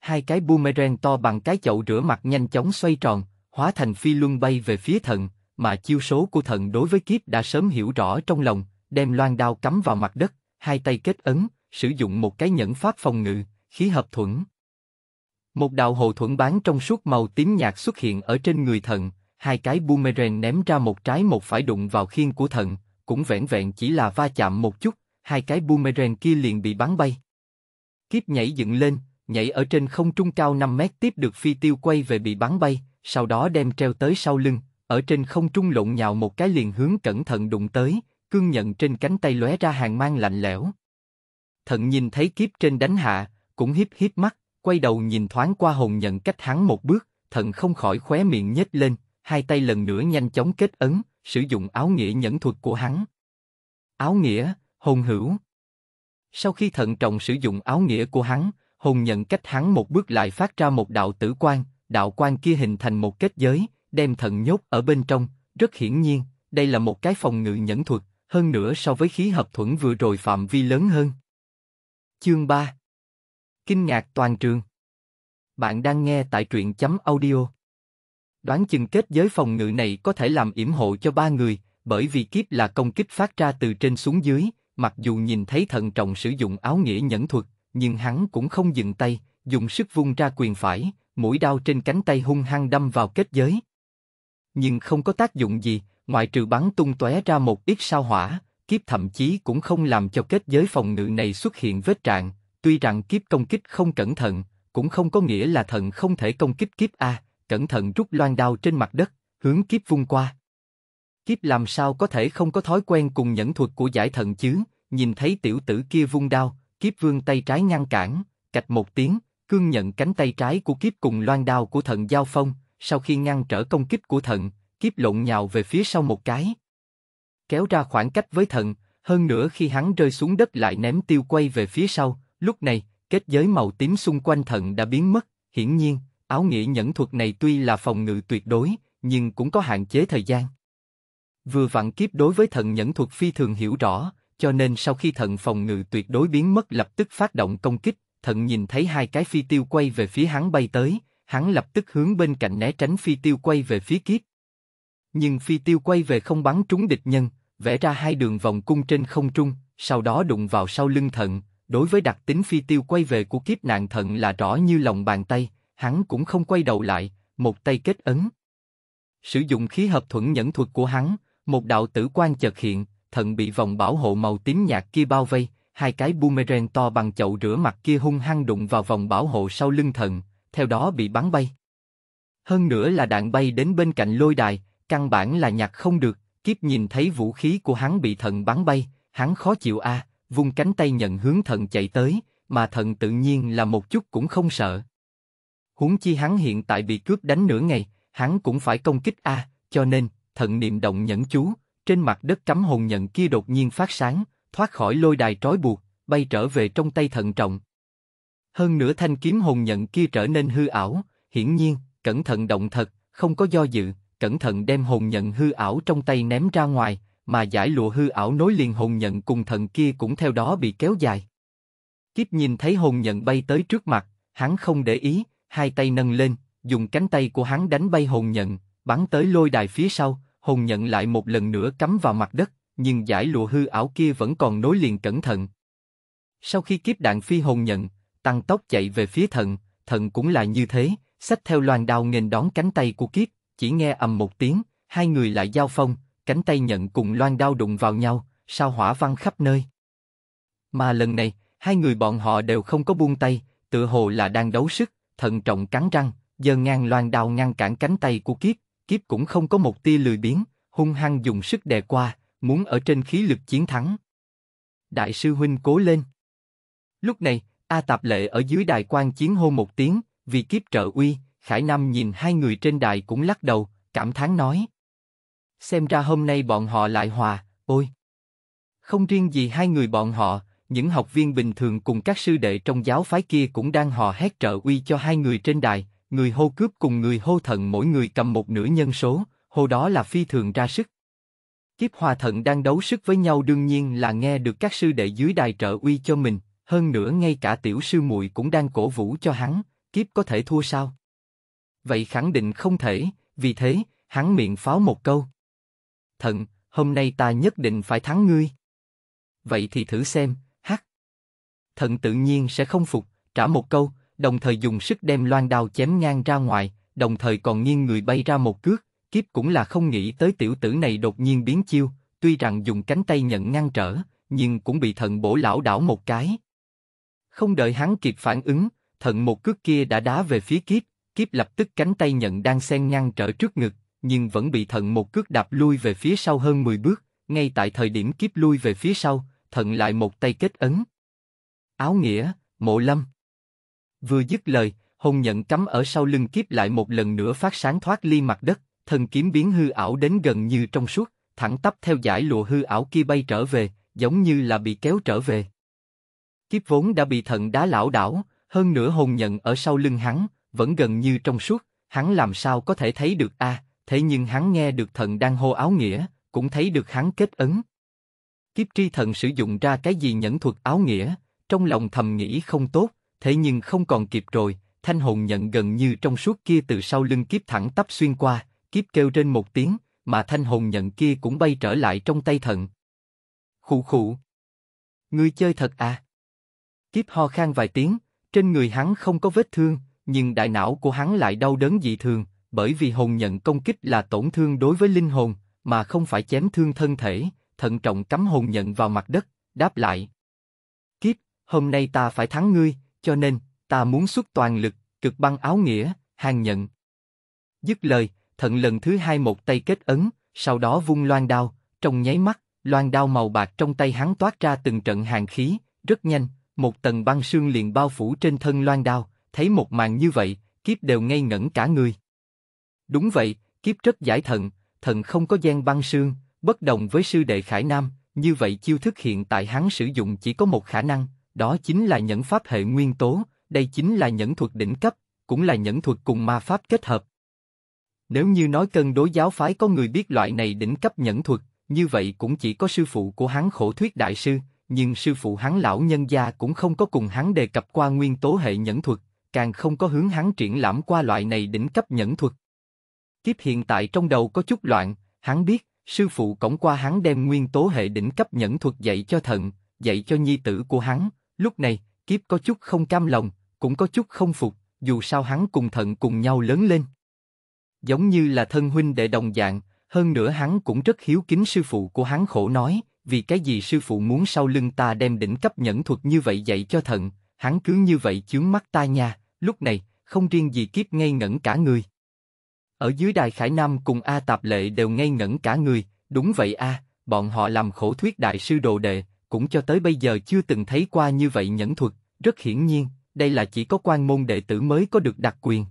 Hai cái boomerang to bằng cái chậu rửa mặt nhanh chóng xoay tròn, hóa thành phi luân bay về phía thần, mà chiêu số của thần đối với kiếp đã sớm hiểu rõ trong lòng, đem loan đao cắm vào mặt đất, hai tay kết ấn, sử dụng một cái nhẫn pháp phòng ngự, khí hợp thuẫn. Một đạo hồ thuẫn bán trong suốt màu tím nhạt xuất hiện ở trên người thần, hai cái boomerang ném ra một trái một phải đụng vào khiên của thần, cũng vẹn vẹn chỉ là va chạm một chút, hai cái boomerang kia liền bị bắn bay. Kiếp nhảy dựng lên, nhảy ở trên không trung cao 5 mét tiếp được phi tiêu quay về bị bắn bay, sau đó đem treo tới sau lưng, ở trên không trung lộn nhào một cái liền hướng cẩn thận đụng tới, cương nhận trên cánh tay lóe ra hàng mang lạnh lẽo. Thận nhìn thấy kiếp trên đánh hạ, cũng hiếp hiếp mắt, quay đầu nhìn thoáng qua hồn nhận cách hắn một bước, thận không khỏi khóe miệng nhếch lên, hai tay lần nữa nhanh chóng kết ấn, sử dụng áo nghĩa nhẫn thuật của hắn. Áo nghĩa, hồn hữu. Sau khi thận trọng sử dụng áo nghĩa của hắn, hồn nhận cách hắn một bước lại phát ra một đạo tử quan, đạo quan kia hình thành một kết giới, đem thận nhốt ở bên trong, rất hiển nhiên, đây là một cái phòng ngự nhẫn thuật, hơn nữa so với khí hợp thuẫn vừa rồi phạm vi lớn hơn. Chương 3 Kinh ngạc toàn trường Bạn đang nghe tại truyện chấm audio Đoán chừng kết giới phòng ngự này có thể làm yểm hộ cho ba người, bởi vì kiếp là công kích phát ra từ trên xuống dưới, mặc dù nhìn thấy thần trọng sử dụng áo nghĩa nhẫn thuật, nhưng hắn cũng không dừng tay, dùng sức vung ra quyền phải, mũi đao trên cánh tay hung hăng đâm vào kết giới. Nhưng không có tác dụng gì, ngoại trừ bắn tung tóe ra một ít sao hỏa, kiếp thậm chí cũng không làm cho kết giới phòng ngự này xuất hiện vết trạng, tuy rằng kiếp công kích không cẩn thận, cũng không có nghĩa là thần không thể công kích kiếp A, cẩn thận rút loan đao trên mặt đất, hướng kiếp vung qua. Kiếp làm sao có thể không có thói quen cùng nhẫn thuật của giải thần chứ, nhìn thấy tiểu tử kia vung đao, kiếp vương tay trái ngăn cản, cạch một tiếng, cương nhận cánh tay trái của kiếp cùng loan đao của thần giao phong, sau khi ngăn trở công kích của thần, kiếp lộn nhào về phía sau một cái kéo ra khoảng cách với thần, hơn nữa khi hắn rơi xuống đất lại ném tiêu quay về phía sau, lúc này, kết giới màu tím xung quanh thần đã biến mất, hiển nhiên, áo nghĩa nhẫn thuật này tuy là phòng ngự tuyệt đối, nhưng cũng có hạn chế thời gian. Vừa vặn kiếp đối với thần nhẫn thuật phi thường hiểu rõ, cho nên sau khi thần phòng ngự tuyệt đối biến mất lập tức phát động công kích, thần nhìn thấy hai cái phi tiêu quay về phía hắn bay tới, hắn lập tức hướng bên cạnh né tránh phi tiêu quay về phía kiếp. Nhưng phi tiêu quay về không bắn trúng địch nhân, vẽ ra hai đường vòng cung trên không trung, sau đó đụng vào sau lưng thận. Đối với đặc tính phi tiêu quay về của kiếp nạn thận là rõ như lòng bàn tay, hắn cũng không quay đầu lại, một tay kết ấn. Sử dụng khí hợp thuẫn nhẫn thuật của hắn, một đạo tử quan chợt hiện, thận bị vòng bảo hộ màu tím nhạt kia bao vây, hai cái boomerang to bằng chậu rửa mặt kia hung hăng đụng vào vòng bảo hộ sau lưng thận, theo đó bị bắn bay. Hơn nữa là đạn bay đến bên cạnh lôi đài, căn bản là nhặt không được, Kiếp nhìn thấy vũ khí của hắn bị thần bắn bay, hắn khó chịu a, vung cánh tay nhận hướng thần chạy tới, mà thần tự nhiên là một chút cũng không sợ. Huống chi hắn hiện tại bị cướp đánh nửa ngày, hắn cũng phải công kích a, cho nên, thần niệm động nhẫn chú, trên mặt đất cắm hồn nhận kia đột nhiên phát sáng, thoát khỏi lôi đài trói buộc, bay trở về trong tay thần trọng. Hơn nữa thanh kiếm hồn nhận kia trở nên hư ảo, hiển nhiên, cẩn thận động thật, không có do dự, cẩn thận đem hồn nhận hư ảo trong tay ném ra ngoài, mà giải lụa hư ảo nối liền hồn nhận cùng thần kia cũng theo đó bị kéo dài. Kiếp nhìn thấy hồn nhận bay tới trước mặt, hắn không để ý, hai tay nâng lên, dùng cánh tay của hắn đánh bay hồn nhận, bắn tới lôi đài phía sau, hồn nhận lại một lần nữa cắm vào mặt đất, nhưng giải lụa hư ảo kia vẫn còn nối liền cẩn thận. Sau khi kiếp đạn phi hồn nhận, tăng tốc chạy về phía thần, thần cũng là như thế, xách theo loàn đao nghênh đón cánh tay của kiếp, chỉ nghe ầm một tiếng, hai người lại giao phong, cánh tay nhận cùng loan đao đụng vào nhau, sao hỏa văng khắp nơi. Mà lần này, hai người bọn họ đều không có buông tay, tựa hồ là đang đấu sức, thận trọng cắn răng, giờ ngang loan đao ngăn cản cánh tay của kiếp, kiếp cũng không có một tia lười biếng, hung hăng dùng sức đè qua, muốn ở trên khí lực chiến thắng. Đại sư huynh cố lên. Lúc này, A Tạp Lệ ở dưới đài quan chiến hô một tiếng, vì kiếp trợ uy, Khải Nam nhìn hai người trên đài cũng lắc đầu, cảm thán nói. Xem ra hôm nay bọn họ lại hòa, ôi. Không riêng gì hai người bọn họ, những học viên bình thường cùng các sư đệ trong giáo phái kia cũng đang hò hét trợ uy cho hai người trên đài, người hô cướp cùng người hô thần mỗi người cầm một nửa nhân số, hô đó là phi thường ra sức. Kiếp hòa thần đang đấu sức với nhau đương nhiên là nghe được các sư đệ dưới đài trợ uy cho mình, hơn nữa ngay cả tiểu sư muội cũng đang cổ vũ cho hắn, kiếp có thể thua sao? vậy khẳng định không thể, vì thế, hắn miệng pháo một câu. Thận, hôm nay ta nhất định phải thắng ngươi. Vậy thì thử xem, hắc. Thận tự nhiên sẽ không phục, trả một câu, đồng thời dùng sức đem loan đao chém ngang ra ngoài, đồng thời còn nghiêng người bay ra một cước, kiếp cũng là không nghĩ tới tiểu tử này đột nhiên biến chiêu, tuy rằng dùng cánh tay nhận ngăn trở, nhưng cũng bị thận bổ lão đảo một cái. Không đợi hắn kịp phản ứng, thận một cước kia đã đá về phía kiếp, Kiếp lập tức cánh tay nhận đang xen ngăn trở trước ngực, nhưng vẫn bị thận một cước đạp lui về phía sau hơn 10 bước, ngay tại thời điểm kiếp lui về phía sau, thận lại một tay kết ấn. Áo nghĩa, mộ lâm. Vừa dứt lời, hồng nhận cắm ở sau lưng kiếp lại một lần nữa phát sáng thoát ly mặt đất, thần kiếm biến hư ảo đến gần như trong suốt, thẳng tắp theo giải lụa hư ảo kia bay trở về, giống như là bị kéo trở về. Kiếp vốn đã bị thận đá lão đảo, hơn nữa hồn nhận ở sau lưng hắn, vẫn gần như trong suốt, hắn làm sao có thể thấy được a? À, thế nhưng hắn nghe được thần đang hô áo nghĩa, cũng thấy được hắn kết ấn. Kiếp tri thần sử dụng ra cái gì nhẫn thuật áo nghĩa, trong lòng thầm nghĩ không tốt, thế nhưng không còn kịp rồi, thanh hồn nhận gần như trong suốt kia từ sau lưng kiếp thẳng tắp xuyên qua, kiếp kêu trên một tiếng, mà thanh hồn nhận kia cũng bay trở lại trong tay thần. Khụ khụ. Ngươi chơi thật à? Kiếp ho khan vài tiếng, trên người hắn không có vết thương, nhưng đại não của hắn lại đau đớn dị thường, bởi vì hồn nhận công kích là tổn thương đối với linh hồn, mà không phải chém thương thân thể, thận trọng cắm hồn nhận vào mặt đất, đáp lại. Kiếp, hôm nay ta phải thắng ngươi, cho nên, ta muốn xuất toàn lực, cực băng áo nghĩa, hàng nhận. Dứt lời, thận lần thứ hai một tay kết ấn, sau đó vung loan đao, trong nháy mắt, loan đao màu bạc trong tay hắn toát ra từng trận hàng khí, rất nhanh, một tầng băng sương liền bao phủ trên thân loan đao, thấy một màn như vậy, kiếp đều ngây ngẩn cả người. Đúng vậy, kiếp rất giải thần, thần không có gian băng xương, bất đồng với sư đệ Khải Nam, như vậy chiêu thức hiện tại hắn sử dụng chỉ có một khả năng, đó chính là nhẫn pháp hệ nguyên tố, đây chính là nhẫn thuật đỉnh cấp, cũng là nhẫn thuật cùng ma pháp kết hợp. Nếu như nói cân đối giáo phái có người biết loại này đỉnh cấp nhẫn thuật, như vậy cũng chỉ có sư phụ của hắn khổ thuyết đại sư, nhưng sư phụ hắn lão nhân gia cũng không có cùng hắn đề cập qua nguyên tố hệ nhẫn thuật, càng không có hướng hắn triển lãm qua loại này đỉnh cấp nhẫn thuật. Kiếp hiện tại trong đầu có chút loạn, hắn biết, sư phụ cổng qua hắn đem nguyên tố hệ đỉnh cấp nhẫn thuật dạy cho thận, dạy cho nhi tử của hắn, lúc này, kiếp có chút không cam lòng, cũng có chút không phục, dù sao hắn cùng thận cùng nhau lớn lên. Giống như là thân huynh đệ đồng dạng, hơn nữa hắn cũng rất hiếu kính sư phụ của hắn khổ nói, vì cái gì sư phụ muốn sau lưng ta đem đỉnh cấp nhẫn thuật như vậy dạy cho thận, hắn cứ như vậy chướng mắt ta nha, lúc này, không riêng gì kiếp ngây ngẩn cả người. Ở dưới đài Khải Nam cùng A Tạp Lệ đều ngây ngẩn cả người, đúng vậy A, bọn họ làm khổ thuyết đại sư đồ đệ, cũng cho tới bây giờ chưa từng thấy qua như vậy nhẫn thuật, rất hiển nhiên, đây là chỉ có quan môn đệ tử mới có được đặc quyền.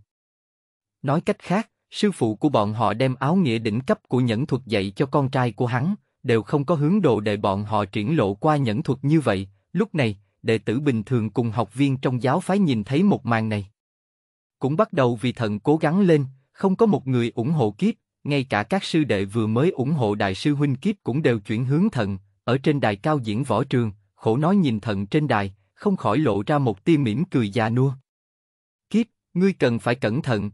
Nói cách khác, sư phụ của bọn họ đem áo nghĩa đỉnh cấp của nhẫn thuật dạy cho con trai của hắn, đều không có hướng đồ đệ bọn họ triển lộ qua nhẫn thuật như vậy, lúc này, đệ tử bình thường cùng học viên trong giáo phái nhìn thấy một màn này. Cũng bắt đầu vì thận cố gắng lên, không có một người ủng hộ kiếp, ngay cả các sư đệ vừa mới ủng hộ đại sư huynh kiếp cũng đều chuyển hướng thận, ở trên đài cao diễn võ trường, khổ nói nhìn thận trên đài, không khỏi lộ ra một tia mỉm cười già nua. Kiếp, ngươi cần phải cẩn thận.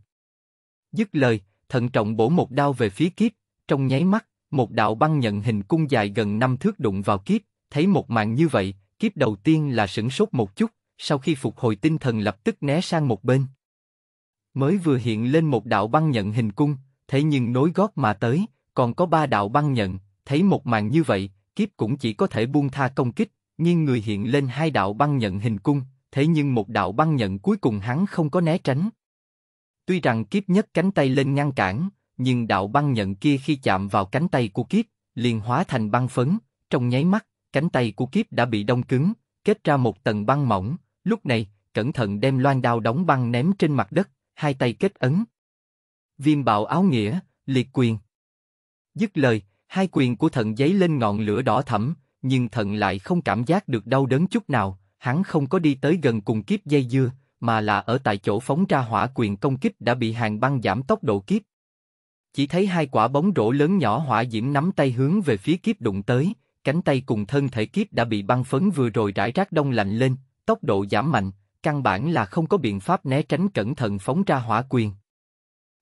Dứt lời, thận trọng bổ một đao về phía kiếp, trong nháy mắt, một đạo băng nhận hình cung dài gần năm thước đụng vào kiếp, thấy một màn như vậy, Kiếp đầu tiên là sửng sốt một chút, sau khi phục hồi tinh thần lập tức né sang một bên. Mới vừa hiện lên một đạo băng nhận hình cung, thế nhưng nối gót mà tới, còn có ba đạo băng nhận, thấy một màn như vậy, kiếp cũng chỉ có thể buông tha công kích, nhưng người hiện lên hai đạo băng nhận hình cung, thế nhưng một đạo băng nhận cuối cùng hắn không có né tránh. Tuy rằng kiếp nhấc cánh tay lên ngăn cản, nhưng đạo băng nhận kia khi chạm vào cánh tay của kiếp, liền hóa thành băng phấn, trong nháy mắt, cánh tay của kiếp đã bị đông cứng, kết ra một tầng băng mỏng, lúc này, cẩn thận đem loan đao đóng băng ném trên mặt đất, hai tay kết ấn. Viêm bạo áo nghĩa, liệt quyền. Dứt lời, hai quyền của thần giấy lên ngọn lửa đỏ thẫm, nhưng thần lại không cảm giác được đau đớn chút nào, hắn không có đi tới gần cùng kiếp dây dưa, mà là ở tại chỗ phóng ra hỏa quyền công kích đã bị hàng băng giảm tốc độ kiếp. Chỉ thấy hai quả bóng rổ lớn nhỏ hỏa diễm nắm tay hướng về phía kiếp đụng tới, cánh tay cùng thân thể kiếp đã bị băng phấn vừa rồi rải rác đông lạnh lên, tốc độ giảm mạnh, căn bản là không có biện pháp né tránh cẩn thận phóng ra hỏa quyền.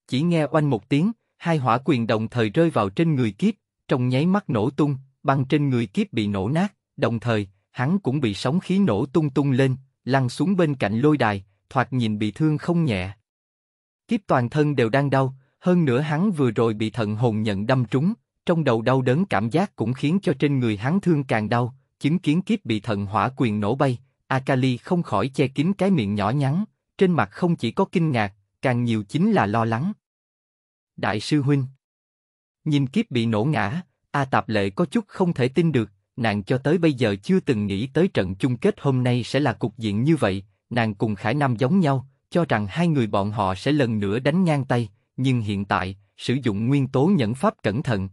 Chỉ nghe oanh một tiếng, hai hỏa quyền đồng thời rơi vào trên người kiếp, trong nháy mắt nổ tung, băng trên người kiếp bị nổ nát, đồng thời, hắn cũng bị sóng khí nổ tung tung lên, lăn xuống bên cạnh lôi đài, thoạt nhìn bị thương không nhẹ. Kiếp toàn thân đều đang đau, hơn nữa hắn vừa rồi bị thận hồn nhận đâm trúng, trong đầu đau đớn cảm giác cũng khiến cho trên người hắn thương càng đau, chứng kiến kiếp bị thần hỏa quyền nổ bay, Akali không khỏi che kín cái miệng nhỏ nhắn, trên mặt không chỉ có kinh ngạc, càng nhiều chính là lo lắng. Đại sư huynh Nhìn kiếp bị nổ ngã, A Tạp Lệ có chút không thể tin được, nàng cho tới bây giờ chưa từng nghĩ tới trận chung kết hôm nay sẽ là cục diện như vậy, nàng cùng Khải Nam giống nhau, cho rằng hai người bọn họ sẽ lần nữa đánh ngang tay, nhưng hiện tại, sử dụng nguyên tố nhẫn pháp cẩn thận,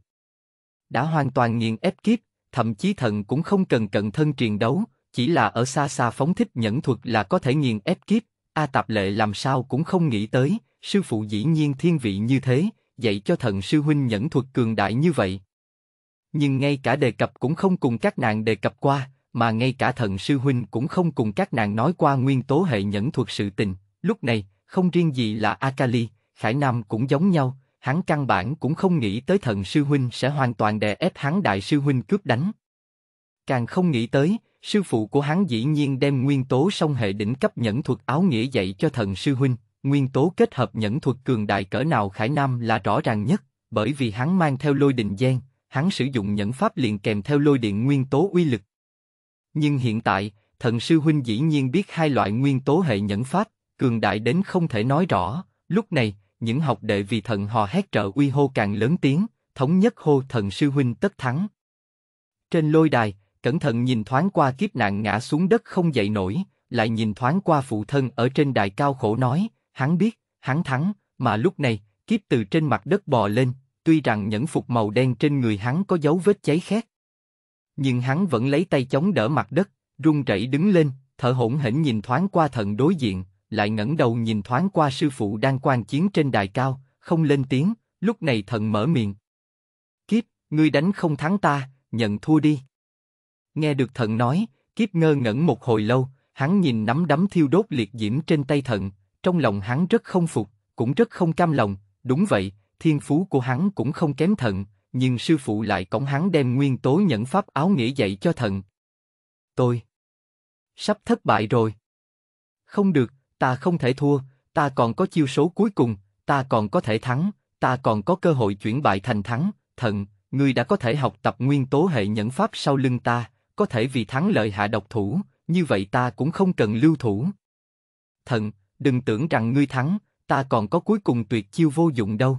đã hoàn toàn nghiền ép kiếp, thậm chí thần cũng không cần cận thân truyền đấu, chỉ là ở xa xa phóng thích nhẫn thuật là có thể nghiền ép kiếp, A Tạp Lệ làm sao cũng không nghĩ tới, sư phụ dĩ nhiên thiên vị như thế, dạy cho thần sư huynh nhẫn thuật cường đại như vậy. Nhưng ngay cả đề cập cũng không cùng các nàng đề cập qua, mà ngay cả thần sư huynh cũng không cùng các nàng nói qua nguyên tố hệ nhẫn thuật sự tình. Lúc này, không riêng gì là Akali, Khải Nam cũng giống nhau, hắn căn bản cũng không nghĩ tới thần sư huynh sẽ hoàn toàn đè ép hắn đại sư huynh cướp đánh. Càng không nghĩ tới, sư phụ của hắn dĩ nhiên đem nguyên tố song hệ đỉnh cấp nhẫn thuật áo nghĩa dạy cho thần sư huynh, nguyên tố kết hợp nhẫn thuật cường đại cỡ nào Khải Nam là rõ ràng nhất, bởi vì hắn mang theo lôi đình gian, hắn sử dụng nhẫn pháp liền kèm theo lôi điện nguyên tố uy lực. Nhưng hiện tại, thần sư huynh dĩ nhiên biết hai loại nguyên tố hệ nhẫn pháp, cường đại đến không thể nói rõ, lúc này, những học đệ vì thần hò hét trợ uy hô càng lớn tiếng, thống nhất hô thần sư huynh tất thắng. Trên lôi đài, cẩn thận nhìn thoáng qua kiếp nạn ngã xuống đất không dậy nổi, lại nhìn thoáng qua phụ thân ở trên đài cao khổ nói, hắn biết, hắn thắng, mà lúc này, kiếp từ trên mặt đất bò lên, tuy rằng nhẫn phục màu đen trên người hắn có dấu vết cháy khét. Nhưng hắn vẫn lấy tay chống đỡ mặt đất, run rẩy đứng lên, thở hổn hển nhìn thoáng qua thần đối diện, lại ngẩng đầu nhìn thoáng qua sư phụ đang quan chiến trên đài cao, không lên tiếng, lúc này thần mở miệng. Kiếp, ngươi đánh không thắng ta, nhận thua đi. Nghe được thần nói, kiếp ngơ ngẩn một hồi lâu, hắn nhìn nắm đấm thiêu đốt liệt diễm trên tay thần, trong lòng hắn rất không phục, cũng rất không cam lòng, đúng vậy, thiên phú của hắn cũng không kém thần, nhưng sư phụ lại cõng hắn đem nguyên tố nhẫn pháp áo nghĩa dạy cho thần. Tôi sắp thất bại rồi. Không được, ta không thể thua, ta còn có chiêu số cuối cùng, ta còn có thể thắng, ta còn có cơ hội chuyển bại thành thắng, thần, ngươi đã có thể học tập nguyên tố hệ nhẫn pháp sau lưng ta, có thể vì thắng lợi hạ độc thủ, như vậy ta cũng không cần lưu thủ. Thần, đừng tưởng rằng ngươi thắng, ta còn có cuối cùng tuyệt chiêu vô dụng đâu.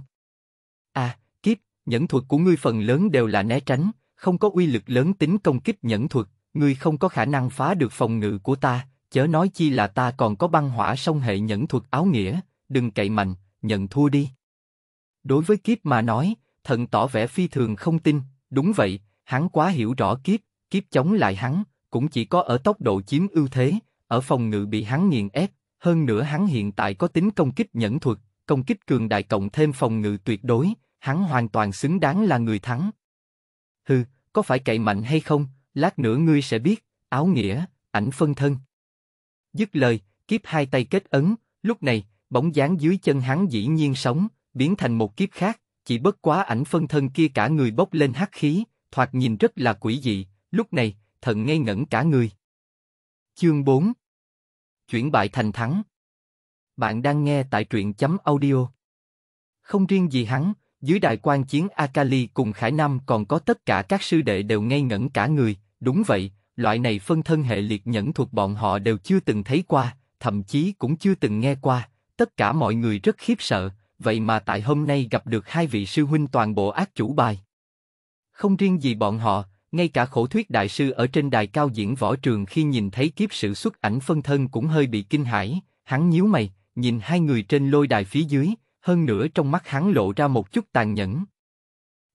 À, kiếp, nhẫn thuật của ngươi phần lớn đều là né tránh, không có uy lực lớn tính công kích nhẫn thuật, ngươi không có khả năng phá được phòng ngự của ta, chớ nói chi là ta còn có băng hỏa song hệ nhẫn thuật áo nghĩa, đừng cậy mạnh, nhận thua đi. Đối với kiếp mà nói, thần tỏ vẻ phi thường không tin, đúng vậy, hắn quá hiểu rõ kiếp, kiếp chống lại hắn, cũng chỉ có ở tốc độ chiếm ưu thế, ở phòng ngự bị hắn nghiền ép, hơn nữa hắn hiện tại có tính công kích nhẫn thuật, công kích cường đại cộng thêm phòng ngự tuyệt đối, hắn hoàn toàn xứng đáng là người thắng. Hừ, có phải cậy mạnh hay không, lát nữa ngươi sẽ biết, áo nghĩa, ảnh phân thân. Dứt lời, kiếp hai tay kết ấn, lúc này, bóng dáng dưới chân hắn dĩ nhiên sống, biến thành một kiếp khác, chỉ bất quá ảnh phân thân kia cả người bốc lên hắc khí, thoạt nhìn rất là quỷ dị, lúc này, thần ngây ngẩn cả người. Chương 4 Chuyển bại thành thắng Bạn đang nghe tại truyện chấm audio. Không riêng gì hắn, dưới đại quan chiến Akali cùng Khải Nam còn có tất cả các sư đệ đều ngây ngẩn cả người, đúng vậy, Loại này phân thân hệ liệt nhẫn thuật bọn họ đều chưa từng thấy qua, thậm chí cũng chưa từng nghe qua, tất cả mọi người rất khiếp sợ, vậy mà tại hôm nay gặp được hai vị sư huynh toàn bộ ác chủ bài. Không riêng gì bọn họ, ngay cả khổ thuyết đại sư ở trên đài cao diễn võ trường khi nhìn thấy kiếp sự xuất ảnh phân thân cũng hơi bị kinh hãi, hắn nhíu mày, nhìn hai người trên lôi đài phía dưới, hơn nữa trong mắt hắn lộ ra một chút tàn nhẫn.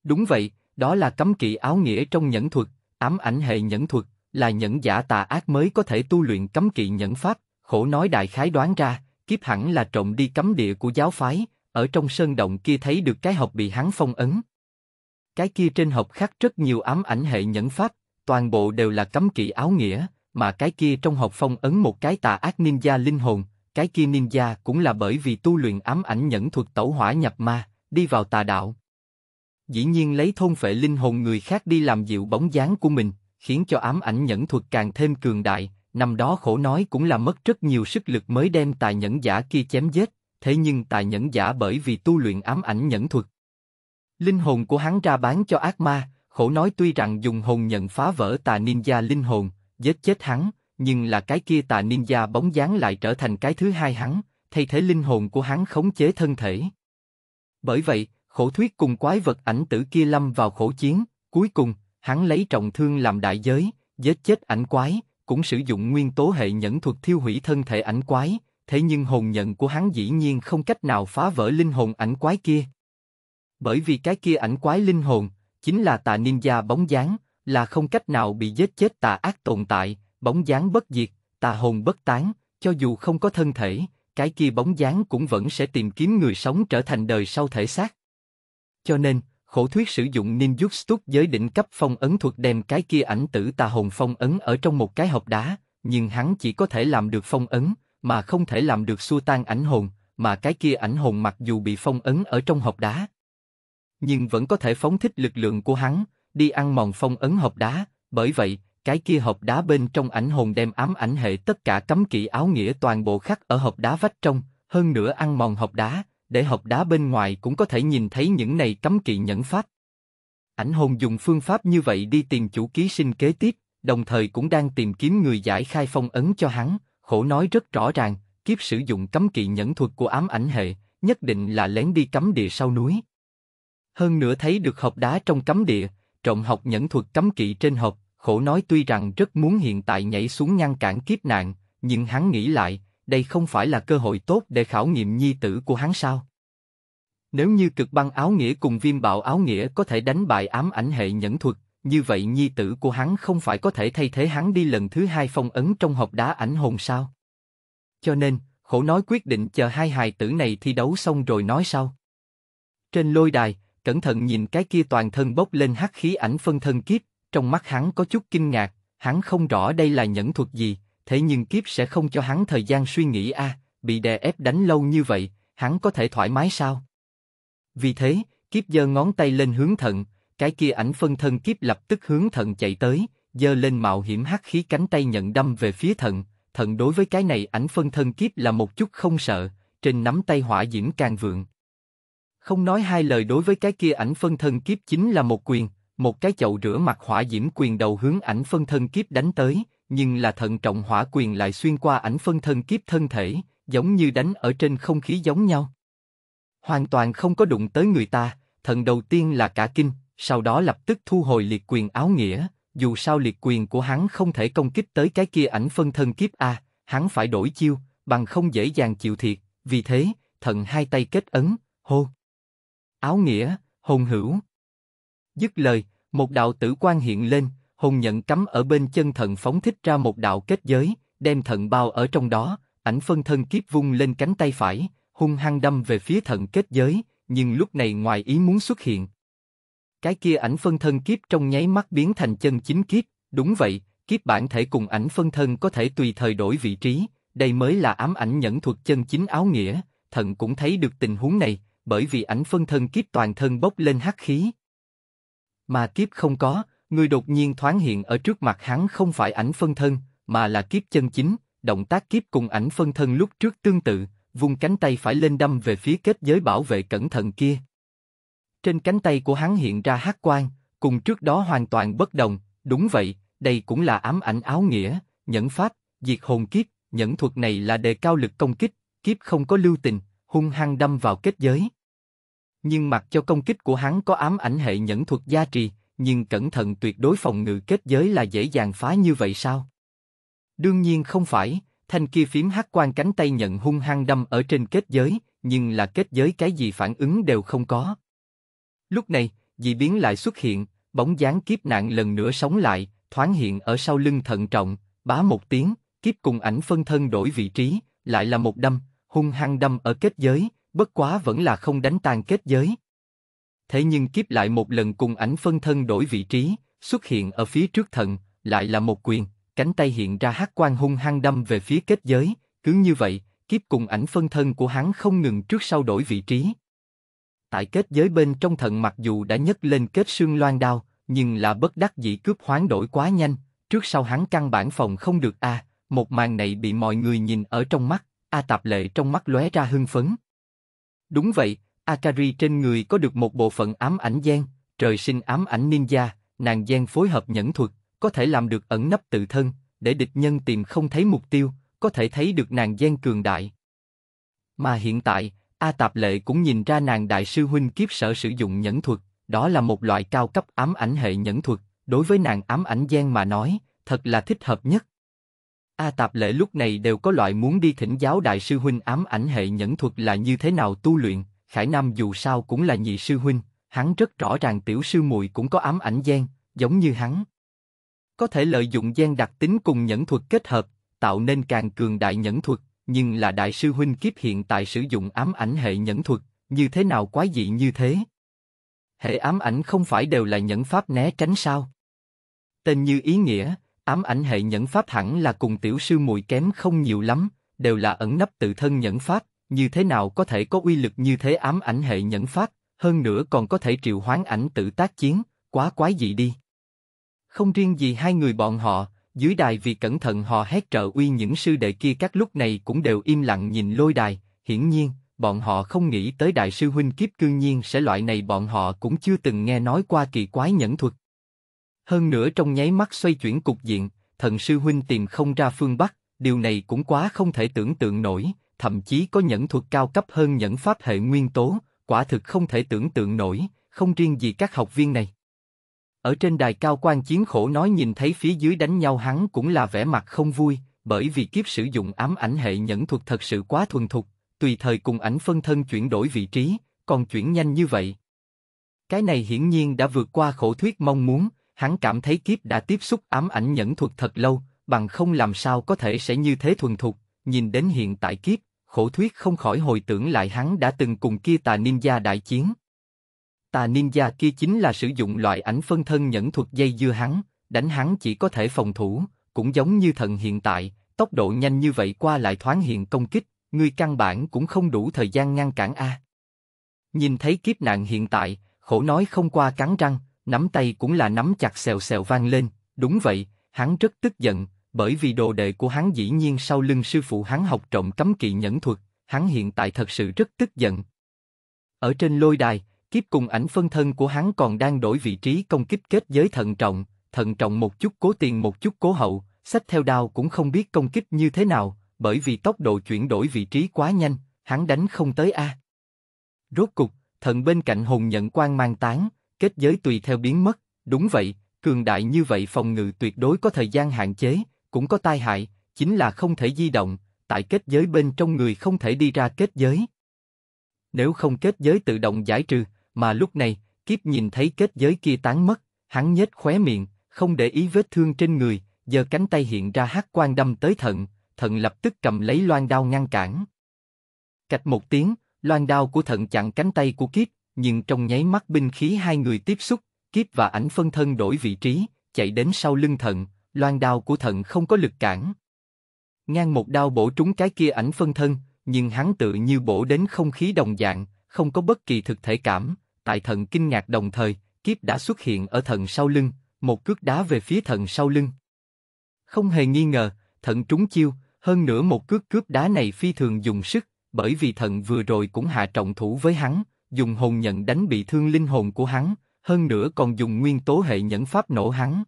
Đúng vậy, đó là cấm kỵ áo nghĩa trong nhẫn thuật, ám ảnh hệ nhẫn thuật, là nhẫn giả tà ác mới có thể tu luyện cấm kỵ nhẫn pháp, khổ nói đại khái đoán ra, kiếp hẳn là trộm đi cấm địa của giáo phái, ở trong sơn động kia thấy được cái hộp bị hắn phong ấn. Cái kia trên hộp khắc rất nhiều ám ảnh hệ nhẫn pháp, toàn bộ đều là cấm kỵ áo nghĩa, mà cái kia trong hộp phong ấn một cái tà ác ninja linh hồn, cái kia ninja cũng là bởi vì tu luyện ám ảnh nhẫn thuật tẩu hỏa nhập ma, đi vào tà đạo. Dĩ nhiên lấy thôn phệ linh hồn người khác đi làm dịu bóng dáng của mình, khiến cho ám ảnh nhẫn thuật càng thêm cường đại, năm đó khổ nói cũng là mất rất nhiều sức lực mới đem tài nhẫn giả kia chém giết, thế nhưng tài nhẫn giả bởi vì tu luyện ám ảnh nhẫn thuật. Linh hồn của hắn ra bán cho ác ma, khổ nói tuy rằng dùng hồn nhận phá vỡ tà ninja linh hồn, giết chết hắn, nhưng là cái kia tà ninja bóng dáng lại trở thành cái thứ hai hắn, thay thế linh hồn của hắn khống chế thân thể. Bởi vậy, khổ thuyết cùng quái vật ảnh tử kia lâm vào khổ chiến, cuối cùng, hắn lấy trọng thương làm đại giới, giết chết ảnh quái, cũng sử dụng nguyên tố hệ nhẫn thuật thiêu hủy thân thể ảnh quái, thế nhưng hồn nhận của hắn dĩ nhiên không cách nào phá vỡ linh hồn ảnh quái kia. Bởi vì cái kia ảnh quái linh hồn, chính là tà ninja bóng dáng, là không cách nào bị giết chết tà ác tồn tại, bóng dáng bất diệt, tà hồn bất tán, cho dù không có thân thể, cái kia bóng dáng cũng vẫn sẽ tìm kiếm người sống trở thành đời sau thể xác. Cho nên, Khổ thuyết sử dụng ninjutsu giới đỉnh cấp phong ấn thuật đem cái kia ảnh tử tà hồn phong ấn ở trong một cái hộp đá, nhưng hắn chỉ có thể làm được phong ấn, mà không thể làm được xua tan ảnh hồn, mà cái kia ảnh hồn mặc dù bị phong ấn ở trong hộp đá, nhưng vẫn có thể phóng thích lực lượng của hắn, đi ăn mòn phong ấn hộp đá, bởi vậy, cái kia hộp đá bên trong ảnh hồn đem ám ảnh hệ tất cả cấm kỵ áo nghĩa toàn bộ khắc ở hộp đá vách trong, hơn nữa ăn mòn hộp đá, để học đá bên ngoài cũng có thể nhìn thấy những này cấm kỵ nhẫn pháp. Ảnh hồn dùng phương pháp như vậy đi tìm chủ ký sinh kế tiếp, đồng thời cũng đang tìm kiếm người giải khai phong ấn cho hắn, khổ nói rất rõ ràng, kiếp sử dụng cấm kỵ nhẫn thuật của ám ảnh hệ, nhất định là lén đi cấm địa sau núi. Hơn nữa thấy được hộp đá trong cấm địa, trộm học nhẫn thuật cấm kỵ trên hộp, khổ nói tuy rằng rất muốn hiện tại nhảy xuống ngăn cản kiếp nạn, nhưng hắn nghĩ lại, đây không phải là cơ hội tốt để khảo nghiệm nhi tử của hắn sao? Nếu như cực băng áo nghĩa cùng viêm bạo áo nghĩa có thể đánh bại ám ảnh hệ nhẫn thuật, như vậy nhi tử của hắn không phải có thể thay thế hắn đi lần thứ hai phong ấn trong hộp đá ảnh hồn sao? Cho nên, khổ nói quyết định chờ hai hài tử này thi đấu xong rồi nói sau. Trên lôi đài, cẩn thận nhìn cái kia toàn thân bốc lên hắc khí ảnh phân thân kiếp, trong mắt hắn có chút kinh ngạc, hắn không rõ đây là nhẫn thuật gì, thế nhưng kiếp sẽ không cho hắn thời gian suy nghĩ a, bị đè ép đánh lâu như vậy, hắn có thể thoải mái sao? Vì thế, kiếp giơ ngón tay lên hướng thận, cái kia ảnh phân thân kiếp lập tức hướng thận chạy tới, giơ lên mạo hiểm hắc khí cánh tay nhận đâm về phía thận, thận đối với cái này ảnh phân thân kiếp là một chút không sợ, trên nắm tay hỏa diễm càng vượng. Không nói hai lời đối với cái kia ảnh phân thân kiếp chính là một quyền, một cái chậu rửa mặt hỏa diễm quyền đầu hướng ảnh phân thân kiếp đánh tới, nhưng là thận trọng hỏa quyền lại xuyên qua ảnh phân thân kiếp thân thể, giống như đánh ở trên không khí giống nhau. Hoàn toàn không có đụng tới người ta, thần đầu tiên là cả kinh, sau đó lập tức thu hồi liệt quyền áo nghĩa, dù sao liệt quyền của hắn không thể công kích tới cái kia ảnh phân thân kiếp A, hắn phải đổi chiêu, bằng không dễ dàng chịu thiệt, vì thế, thần hai tay kết ấn, hô. Áo nghĩa, hồn hữu. Dứt lời, một đạo tử quan hiện lên, hồn nhận cắm ở bên chân thận phóng thích ra một đạo kết giới, đem thận bao ở trong đó, ảnh phân thân kiếp vung lên cánh tay phải, hung hăng đâm về phía thận kết giới, nhưng lúc này ngoài ý muốn xuất hiện. Cái kia ảnh phân thân kiếp trong nháy mắt biến thành chân chính kiếp, đúng vậy, kiếp bản thể cùng ảnh phân thân có thể tùy thời đổi vị trí, đây mới là ám ảnh nhẫn thuật chân chính áo nghĩa, thần cũng thấy được tình huống này, bởi vì ảnh phân thân kiếp toàn thân bốc lên hắc khí. Mà kiếp không có, Người đột nhiên thoáng hiện ở trước mặt hắn không phải ảnh phân thân, mà là kiếp chân chính, động tác kiếp cùng ảnh phân thân lúc trước tương tự, vung cánh tay phải lên đâm về phía kết giới bảo vệ cẩn thận kia. Trên cánh tay của hắn hiện ra hắc quan, cùng trước đó hoàn toàn bất đồng, đúng vậy, đây cũng là ám ảnh áo nghĩa, nhẫn pháp, diệt hồn kiếp, nhẫn thuật này là đề cao lực công kích, kiếp không có lưu tình, hung hăng đâm vào kết giới. Nhưng mặc cho công kích của hắn có ám ảnh hệ nhẫn thuật gia trì, nhưng cẩn thận tuyệt đối phòng ngự kết giới là dễ dàng phá như vậy sao? Đương nhiên không phải, thanh kia phím hắc quan cánh tay nhận hung hăng đâm ở trên kết giới, nhưng là kết giới cái gì phản ứng đều không có. Lúc này, dị biến lại xuất hiện, bóng dáng kiếp nạn lần nữa sống lại, thoáng hiện ở sau lưng thận trọng, bá một tiếng, kiếp cùng ảnh phân thân đổi vị trí, lại là một đâm, hung hăng đâm ở kết giới, bất quá vẫn là không đánh tan kết giới, Thế nhưng kiếp lại một lần cùng ảnh phân thân đổi vị trí, xuất hiện ở phía trước thần, lại là một quyền, cánh tay hiện ra hắc quang hung hăng đâm về phía kết giới, cứ như vậy, kiếp cùng ảnh phân thân của hắn không ngừng trước sau đổi vị trí. Tại kết giới bên trong thần mặc dù đã nhấc lên kết xương loan đao, nhưng là bất đắc dĩ cướp hoán đổi quá nhanh, trước sau hắn căn bản phòng không được a, một màn này bị mọi người nhìn ở trong mắt, a à, tạp lệ trong mắt lóe ra hưng phấn. Đúng vậy, Akari trên người có được một bộ phận ám ảnh gen, trời sinh ám ảnh ninja, nàng gen phối hợp nhẫn thuật, có thể làm được ẩn nấp tự thân, để địch nhân tìm không thấy mục tiêu, có thể thấy được nàng gen cường đại. Mà hiện tại, A Tạp Lệ cũng nhìn ra nàng đại sư huynh kiếp sở sử dụng nhẫn thuật, đó là một loại cao cấp ám ảnh hệ nhẫn thuật, đối với nàng ám ảnh gen mà nói, thật là thích hợp nhất. A Tạp Lệ lúc này đều có loại muốn đi thỉnh giáo đại sư huynh ám ảnh hệ nhẫn thuật là như thế nào tu luyện, Khải Nam dù sao cũng là nhị sư huynh, hắn rất rõ ràng tiểu sư muội cũng có ám ảnh gen, giống như hắn. Có thể lợi dụng gen đặc tính cùng nhẫn thuật kết hợp, tạo nên càng cường đại nhẫn thuật, nhưng là đại sư huynh kiếp hiện tại sử dụng ám ảnh hệ nhẫn thuật, như thế nào quái dị như thế? Hệ ám ảnh không phải đều là nhẫn pháp né tránh sao? Tên như ý nghĩa, ám ảnh hệ nhẫn pháp hẳn là cùng tiểu sư muội kém không nhiều lắm, đều là ẩn nấp tự thân nhẫn pháp, như thế nào có thể có uy lực như thế ám ảnh hệ nhẫn phát hơn nữa còn có thể triệu hoán ảnh tự tác chiến, quá quái dị đi. Không riêng gì hai người bọn họ, dưới đài vì cẩn thận họ hét trợ uy những sư đệ kia các lúc này cũng đều im lặng nhìn lôi đài, hiển nhiên, bọn họ không nghĩ tới đại sư huynh kiếp cương nhiên sẽ loại này bọn họ cũng chưa từng nghe nói qua kỳ quái nhẫn thuật. Hơn nữa trong nháy mắt xoay chuyển cục diện, thần sư huynh tìm không ra phương Bắc, điều này cũng quá không thể tưởng tượng nổi, thậm chí có nhẫn thuật cao cấp hơn nhẫn pháp hệ nguyên tố, quả thực không thể tưởng tượng nổi, không riêng gì các học viên này. Ở trên đài cao quan chiến khổ nói nhìn thấy phía dưới đánh nhau hắn cũng là vẻ mặt không vui, bởi vì kiếp sử dụng ám ảnh hệ nhẫn thuật thật sự quá thuần thục, tùy thời cùng ảnh phân thân chuyển đổi vị trí, còn chuyển nhanh như vậy. Cái này hiển nhiên đã vượt qua khổ thuyết mong muốn, hắn cảm thấy kiếp đã tiếp xúc ám ảnh nhẫn thuật thật lâu, bằng không làm sao có thể sẽ như thế thuần thục, nhìn đến hiện tại kiếp, khổ thuyết không khỏi hồi tưởng lại hắn đã từng cùng kia tà ninja đại chiến. Tà ninja kia chính là sử dụng loại ảnh phân thân nhẫn thuật dây dưa hắn, đánh hắn chỉ có thể phòng thủ, cũng giống như thần hiện tại, tốc độ nhanh như vậy qua lại thoáng hiện công kích, ngươi căn bản cũng không đủ thời gian ngăn cản a. Nhìn thấy kiếp nạn hiện tại, khổ nói không qua cắn răng, nắm tay cũng là nắm chặt xèo xèo vang lên, đúng vậy, hắn rất tức giận, bởi vì đồ đệ của hắn dĩ nhiên sau lưng sư phụ hắn học trộm cấm kỵ nhẫn thuật, hắn hiện tại thật sự rất tức giận. Ở trên lôi đài, kiếp cùng ảnh phân thân của hắn còn đang đổi vị trí công kích kết giới thận trọng, thận trọng một chút cố tiền một chút cố hậu, sách theo đao cũng không biết công kích như thế nào, bởi vì tốc độ chuyển đổi vị trí quá nhanh, hắn đánh không tới A. Rốt cục, thần bên cạnh hùng nhận quan mang tán, kết giới tùy theo biến mất, đúng vậy, cường đại như vậy phòng ngự tuyệt đối có thời gian hạn chế, cũng có tai hại, chính là không thể di động, tại kết giới bên trong người không thể đi ra kết giới. Nếu không kết giới tự động giải trừ, mà lúc này, kiếp nhìn thấy kết giới kia tán mất, hắn nhếch khóe miệng, không để ý vết thương trên người, giờ cánh tay hiện ra hắc quan đâm tới thận, thận lập tức cầm lấy loan đao ngăn cản. Cạch một tiếng, loan đao của thận chặn cánh tay của kiếp, nhưng trong nháy mắt binh khí hai người tiếp xúc, kiếp và ảnh phân thân đổi vị trí, chạy đến sau lưng thận, loan đao của thận không có lực cản. Ngang một đao bổ trúng cái kia ảnh phân thân, nhưng hắn tự như bổ đến không khí đồng dạng, không có bất kỳ thực thể cảm, tại thận kinh ngạc đồng thời, kiếp đã xuất hiện ở thận sau lưng, một cước đá về phía thận sau lưng. Không hề nghi ngờ, thận trúng chiêu, hơn nữa một cước cướp đá này phi thường dùng sức, bởi vì thận vừa rồi cũng hạ trọng thủ với hắn, dùng hồn nhận đánh bị thương linh hồn của hắn, hơn nữa còn dùng nguyên tố hệ nhẫn pháp nổ hắn.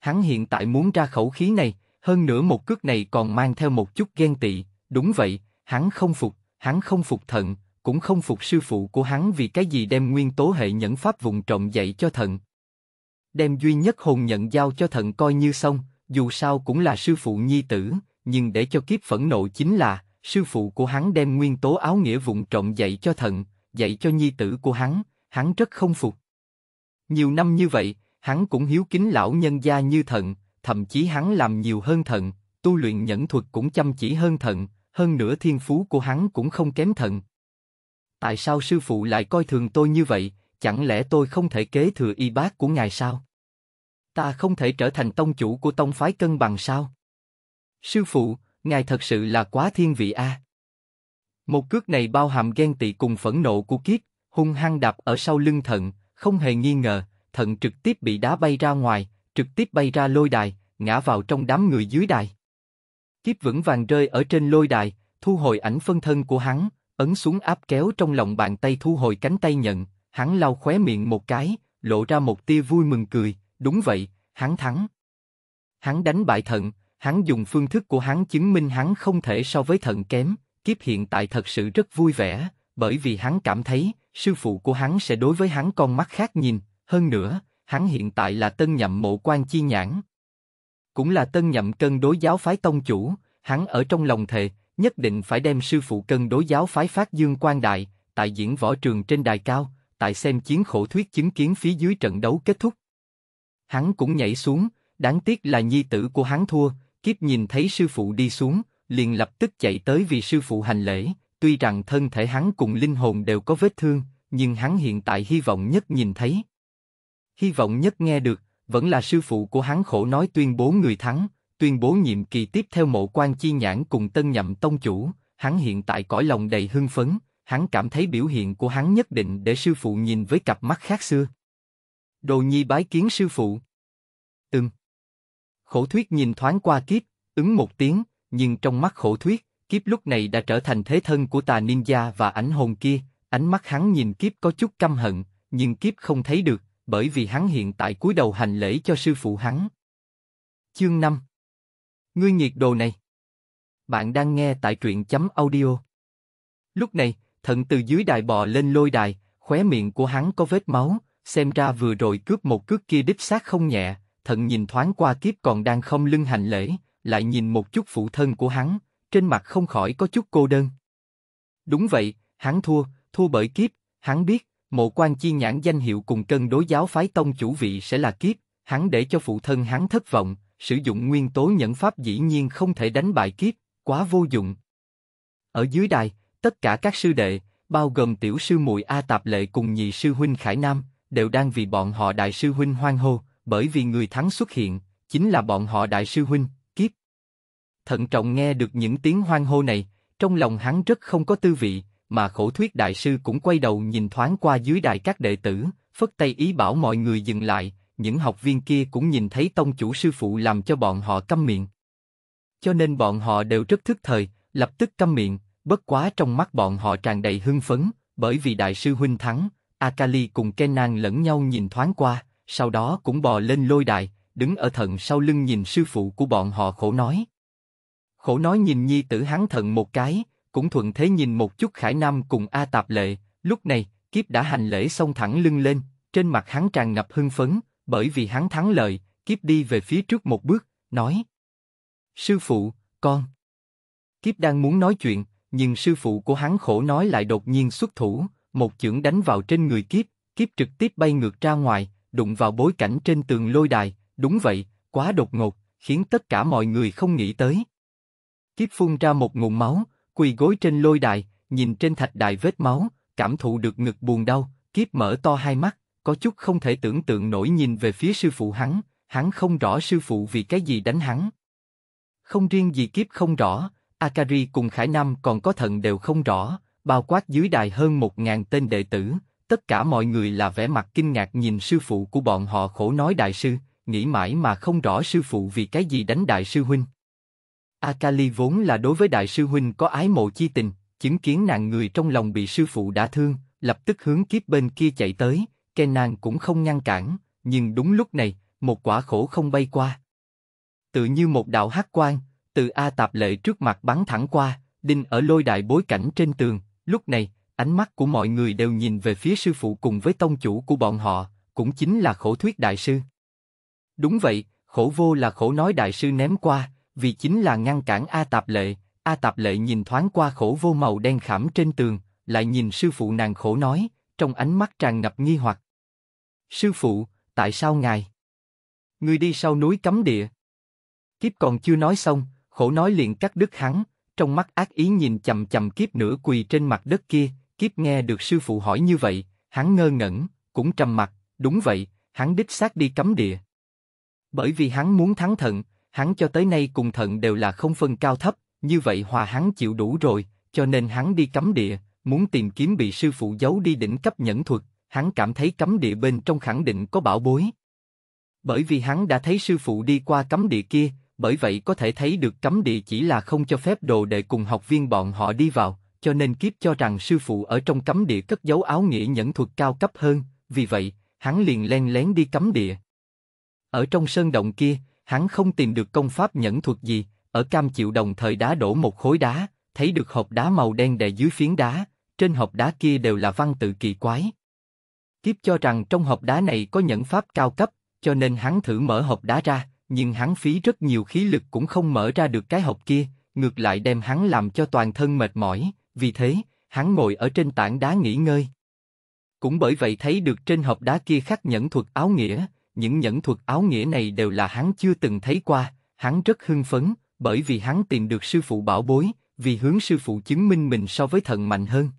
Hắn hiện tại muốn ra khẩu khí này, hơn nữa một cước này còn mang theo một chút ghen tị, đúng vậy, hắn không phục, hắn không phục thận, cũng không phục sư phụ của hắn vì cái gì đem nguyên tố hệ nhẫn pháp vùng trọng dạy cho thận. Đem duy nhất hồn nhận giao cho thận coi như xong, dù sao cũng là sư phụ nhi tử, nhưng để cho kiếp phẫn nộ chính là, sư phụ của hắn đem nguyên tố áo nghĩa vụng trộm dạy cho thận, dạy cho nhi tử của hắn, hắn rất không phục. Nhiều năm như vậy, hắn cũng hiếu kính lão nhân gia như thận, thậm chí hắn làm nhiều hơn thận, tu luyện nhẫn thuật cũng chăm chỉ hơn thận, hơn nữa thiên phú của hắn cũng không kém thận. Tại sao sư phụ lại coi thường tôi như vậy? Chẳng lẽ tôi không thể kế thừa y bác của ngài sao? Ta không thể trở thành tông chủ của tông phái cân bằng sao? Sư phụ, ngài thật sự là quá thiên vị a. Một cước này bao hàm ghen tị cùng phẫn nộ của kiếp, hung hăng đạp ở sau lưng thận, không hề nghi ngờ, thận trực tiếp bị đá bay ra ngoài, trực tiếp bay ra lôi đài, ngã vào trong đám người dưới đài. Kiếp vững vàng rơi ở trên lôi đài, thu hồi ảnh phân thân của hắn, ấn xuống áp kéo trong lòng bàn tay thu hồi cánh tay nhận, hắn lau khóe miệng một cái, lộ ra một tia vui mừng cười, đúng vậy, hắn thắng. Hắn đánh bại thận, hắn dùng phương thức của hắn chứng minh hắn không thể so với thận kém, kiếp hiện tại thật sự rất vui vẻ, bởi vì hắn cảm thấy, sư phụ của hắn sẽ đối với hắn con mắt khác nhìn, hơn nữa, hắn hiện tại là tân nhậm mộ quan chi nhãn. Cũng là tân nhậm cân đối giáo phái tông chủ, hắn ở trong lòng thề, nhất định phải đem sư phụ cân đối giáo phái phát dương quan đại, tại diễn võ trường trên đài cao, tại xem chiến khổ thuyết chứng kiến phía dưới trận đấu kết thúc. Hắn cũng nhảy xuống, đáng tiếc là nhi tử của hắn thua, kiếp nhìn thấy sư phụ đi xuống, liền lập tức chạy tới vì sư phụ hành lễ, tuy rằng thân thể hắn cùng linh hồn đều có vết thương, nhưng hắn hiện tại hy vọng nhất nhìn thấy hy vọng nhất nghe được, vẫn là sư phụ của hắn khổ nói tuyên bố người thắng, tuyên bố nhiệm kỳ tiếp theo mộ quan chi nhãn cùng tân nhậm tông chủ, hắn hiện tại cõi lòng đầy hưng phấn, hắn cảm thấy biểu hiện của hắn nhất định để sư phụ nhìn với cặp mắt khác xưa. Đồ nhi bái kiến sư phụ. Ừm. Khổ thuyết nhìn thoáng qua kiếp, ứng một tiếng, nhưng trong mắt khổ thuyết, kiếp lúc này đã trở thành thế thân của tà ninja và ảnh hồn kia, ánh mắt hắn nhìn kiếp có chút căm hận, nhưng kiếp không thấy được, bởi vì hắn hiện tại cúi đầu hành lễ cho sư phụ hắn. Chương 5 Ngươi nhiệt đồ này Bạn đang nghe tại truyện chấm audio Lúc này, thận từ dưới đài bò lên lôi đài, khóe miệng của hắn có vết máu, xem ra vừa rồi cướp một cước kia đích xác không nhẹ, thận nhìn thoáng qua kiếp còn đang không lưng hành lễ, lại nhìn một chút phụ thân của hắn, trên mặt không khỏi có chút cô đơn. Đúng vậy, hắn thua, thua bởi kiếp, hắn biết, Mộ quan chi nhãn danh hiệu cùng cân đối giáo phái tông chủ vị sẽ là kiếp, hắn để cho phụ thân hắn thất vọng, sử dụng nguyên tố nhẫn pháp dĩ nhiên không thể đánh bại kiếp, quá vô dụng. Ở dưới đài, tất cả các sư đệ, bao gồm tiểu sư muội A Tạp Lệ cùng nhị sư huynh Khải Nam, đều đang vì bọn họ đại sư huynh hoang hô, bởi vì người thắng xuất hiện, chính là bọn họ đại sư huynh, kiếp. Thận trọng nghe được những tiếng hoang hô này, trong lòng hắn rất không có tư vị, mà khổ thuyết đại sư cũng quay đầu nhìn thoáng qua dưới đài các đệ tử, phất tay ý bảo mọi người dừng lại, những học viên kia cũng nhìn thấy tông chủ sư phụ làm cho bọn họ câm miệng. Cho nên bọn họ đều rất thức thời, lập tức câm miệng, bất quá trong mắt bọn họ tràn đầy hưng phấn, bởi vì đại sư huynh thắng, Akali cùng Kenan lẫn nhau nhìn thoáng qua, sau đó cũng bò lên lôi đài, đứng ở thận sau lưng nhìn sư phụ của bọn họ khổ nói. Khổ nói nhìn nhi tử hắn thận một cái, cũng thuận thế nhìn một chút Khải Nam cùng A Tạp Lệ, lúc này, kiếp đã hành lễ xong thẳng lưng lên, trên mặt hắn tràn ngập hưng phấn, bởi vì hắn thắng lợi, kiếp đi về phía trước một bước, nói. Sư phụ, con. Kiếp đang muốn nói chuyện, nhưng sư phụ của hắn khổ nói lại đột nhiên xuất thủ, một chưởng đánh vào trên người kiếp, kiếp trực tiếp bay ngược ra ngoài, đụng vào bối cảnh trên tường lôi đài, đúng vậy, quá đột ngột, khiến tất cả mọi người không nghĩ tới. Kiếp phun ra một ngụm máu, quỳ gối trên lôi đài, nhìn trên thạch đài vết máu, cảm thụ được ngực buồn đau, kiếp mở to hai mắt, có chút không thể tưởng tượng nổi nhìn về phía sư phụ hắn, hắn không rõ sư phụ vì cái gì đánh hắn. Không riêng gì kiếp không rõ, Akari cùng Khải Nam còn có thần đều không rõ, bao quát dưới đài hơn một ngàn tên đệ tử, tất cả mọi người là vẻ mặt kinh ngạc nhìn sư phụ của bọn họ khổ nói đại sư, nghĩ mãi mà không rõ sư phụ vì cái gì đánh đại sư huynh. Akali vốn là đối với đại sư huynh có ái mộ chi tình, chứng kiến nàng người trong lòng bị sư phụ đã thương, lập tức hướng kiếp bên kia chạy tới, nàng cũng không ngăn cản, nhưng đúng lúc này, một quả khổ không bay qua. Tự như một đạo hát quang, từ A tạp lệ trước mặt bắn thẳng qua, đinh ở lôi đại bối cảnh trên tường, lúc này, ánh mắt của mọi người đều nhìn về phía sư phụ cùng với tông chủ của bọn họ, cũng chính là khổ thuyết đại sư. Đúng vậy, khổ vô là khổ nói đại sư ném qua, vì chính là ngăn cản A Tạp Lệ. A Tạp Lệ nhìn thoáng qua khổ vô màu đen khảm trên tường, lại nhìn sư phụ nàng khổ nói, trong ánh mắt tràn ngập nghi hoặc. Sư phụ, tại sao ngài? Người đi sau núi cấm địa. Kiếp còn chưa nói xong, khổ nói liền cắt đứt hắn, trong mắt ác ý nhìn chầm chầm kiếp nửa quỳ trên mặt đất kia, kiếp nghe được sư phụ hỏi như vậy, hắn ngơ ngẩn, cũng trầm mặt, đúng vậy, hắn đích xác đi cấm địa. Bởi vì hắn muốn thắng thận, hắn cho tới nay cùng thận đều là không phân cao thấp, như vậy hòa hắn chịu đủ rồi, cho nên hắn đi cấm địa, muốn tìm kiếm bị sư phụ giấu đi đỉnh cấp nhẫn thuật, hắn cảm thấy cấm địa bên trong khẳng định có bảo bối. Bởi vì hắn đã thấy sư phụ đi qua cấm địa kia, bởi vậy có thể thấy được cấm địa chỉ là không cho phép đồ đệ cùng học viên bọn họ đi vào, cho nên kiếp cho rằng sư phụ ở trong cấm địa cất giấu áo nghĩa nhẫn thuật cao cấp hơn, vì vậy, hắn liền len lén đi cấm địa. Ở trong sơn động kia, hắn không tìm được công pháp nhẫn thuật gì, ở cam chịu đồng thời đá đổ một khối đá, thấy được hộp đá màu đen đè dưới phiến đá, trên hộp đá kia đều là văn tự kỳ quái. Kiếp cho rằng trong hộp đá này có nhẫn pháp cao cấp, cho nên hắn thử mở hộp đá ra, nhưng hắn phí rất nhiều khí lực cũng không mở ra được cái hộp kia, ngược lại đem hắn làm cho toàn thân mệt mỏi, vì thế, hắn ngồi ở trên tảng đá nghỉ ngơi. Cũng bởi vậy thấy được trên hộp đá kia khắc nhẫn thuật áo nghĩa, những nhẫn thuật áo nghĩa này đều là hắn chưa từng thấy qua, hắn rất hưng phấn, bởi vì hắn tìm được sư phụ bảo bối, vì hướng sư phụ chứng minh mình so với thần mạnh hơn.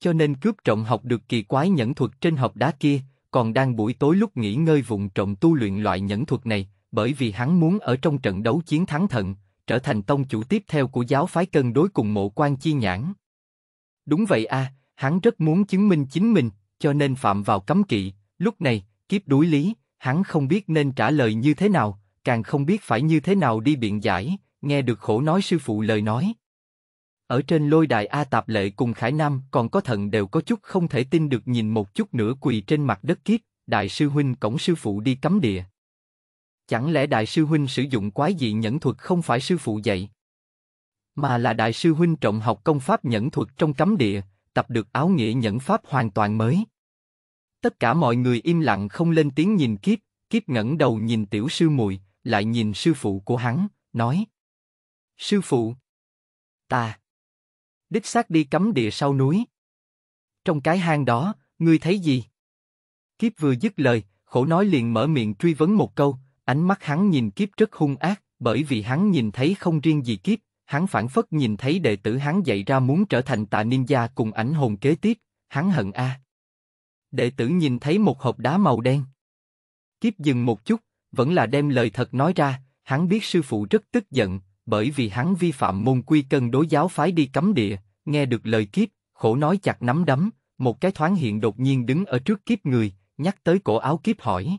Cho nên cướp trọng học được kỳ quái nhẫn thuật trên hộp đá kia, còn đang buổi tối lúc nghỉ ngơi vùng trọng tu luyện loại nhẫn thuật này, bởi vì hắn muốn ở trong trận đấu chiến thắng thần, trở thành tông chủ tiếp theo của giáo phái cân đối cùng mộ quan chi nhãn. Đúng vậy a, hắn rất muốn chứng minh chính mình, cho nên phạm vào cấm kỵ, lúc này, kiếp đối lý, Hắn không biết nên trả lời như thế nào, càng không biết phải như thế nào đi biện giải, nghe được khổ nói sư phụ lời nói. Ở trên lôi đài A Tạp Lệ cùng Khải Nam còn có thần đều có chút không thể tin được nhìn một chút nữa quỳ trên mặt đất kiếp, đại sư huynh cổng sư phụ đi cấm địa. Chẳng lẽ đại sư huynh sử dụng quái dị nhẫn thuật không phải sư phụ dạy? Mà là đại sư huynh trọng học công pháp nhẫn thuật trong cấm địa, tập được áo nghĩa nhẫn pháp hoàn toàn mới. Tất cả mọi người im lặng không lên tiếng nhìn kiếp, kiếp ngẩng đầu nhìn tiểu sư muội, lại nhìn sư phụ của hắn, nói. Sư phụ, ta, đích xác đi cắm địa sau núi. Trong cái hang đó, ngươi thấy gì? Kiếp vừa dứt lời, khổ nói liền mở miệng truy vấn một câu, ánh mắt hắn nhìn kiếp rất hung ác, bởi vì hắn nhìn thấy không riêng gì kiếp, hắn phản phất nhìn thấy đệ tử hắn dạy ra muốn trở thành tạ ninja cùng ảnh hồn kế tiếp, hắn hận a đệ tử nhìn thấy một hộp đá màu đen. Kiếp dừng một chút, vẫn là đem lời thật nói ra, hắn biết sư phụ rất tức giận, bởi vì hắn vi phạm môn quy cân đối giáo phái đi cấm địa, nghe được lời kiếp, khổ nói chặt nắm đấm, một cái thoáng hiện đột nhiên đứng ở trước kiếp người, nhắc tới cổ áo kiếp hỏi.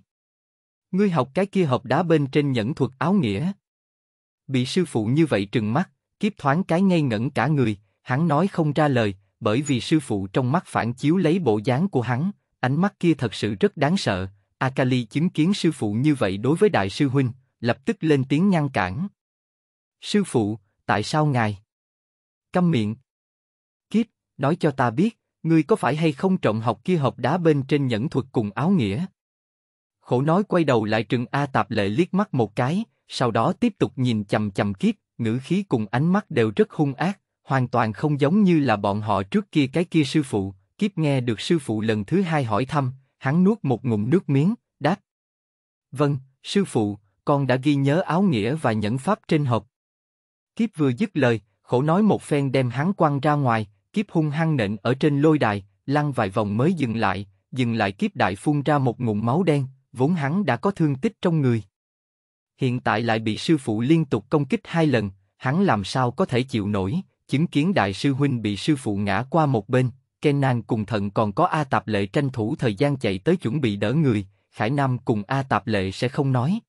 Ngươi học cái kia hộp đá bên trên nhẫn thuật áo nghĩa. Bị sư phụ như vậy trừng mắt, kiếp thoáng cái ngây ngẩn cả người, hắn nói không ra lời, bởi vì sư phụ trong mắt phản chiếu lấy bộ dáng của hắn, Ánh mắt kia thật sự rất đáng sợ, Akali chứng kiến sư phụ như vậy đối với đại sư huynh, lập tức lên tiếng ngăn cản. Sư phụ, tại sao ngài? Câm miệng. Kiếp, nói cho ta biết, ngươi có phải hay không trọng học kia hộp đá bên trên nhẫn thuật cùng áo nghĩa? Khổ nói quay đầu lại trừng A tạp lệ liếc mắt một cái, sau đó tiếp tục nhìn chầm chầm kiếp, ngữ khí cùng ánh mắt đều rất hung ác, hoàn toàn không giống như là bọn họ trước kia cái kia sư phụ, Kiếp nghe được sư phụ lần thứ hai hỏi thăm, hắn nuốt một ngụm nước miếng, đáp. Vâng, sư phụ, con đã ghi nhớ áo nghĩa và nhẫn pháp trên hộp. Kiếp vừa dứt lời, khổ nói một phen đem hắn quăng ra ngoài, kiếp hung hăng nện ở trên lôi đài, lăn vài vòng mới dừng lại, dừng lại kiếp đại phun ra một ngụm máu đen, vốn hắn đã có thương tích trong người. Hiện tại lại bị sư phụ liên tục công kích hai lần, hắn làm sao có thể chịu nổi, chứng kiến đại sư huynh bị sư phụ ngã qua một bên, Kenan cùng thận còn có A Tạp Lệ tranh thủ thời gian chạy tới chuẩn bị đỡ người, Khải Nam cùng A Tạp Lệ sẽ không nói.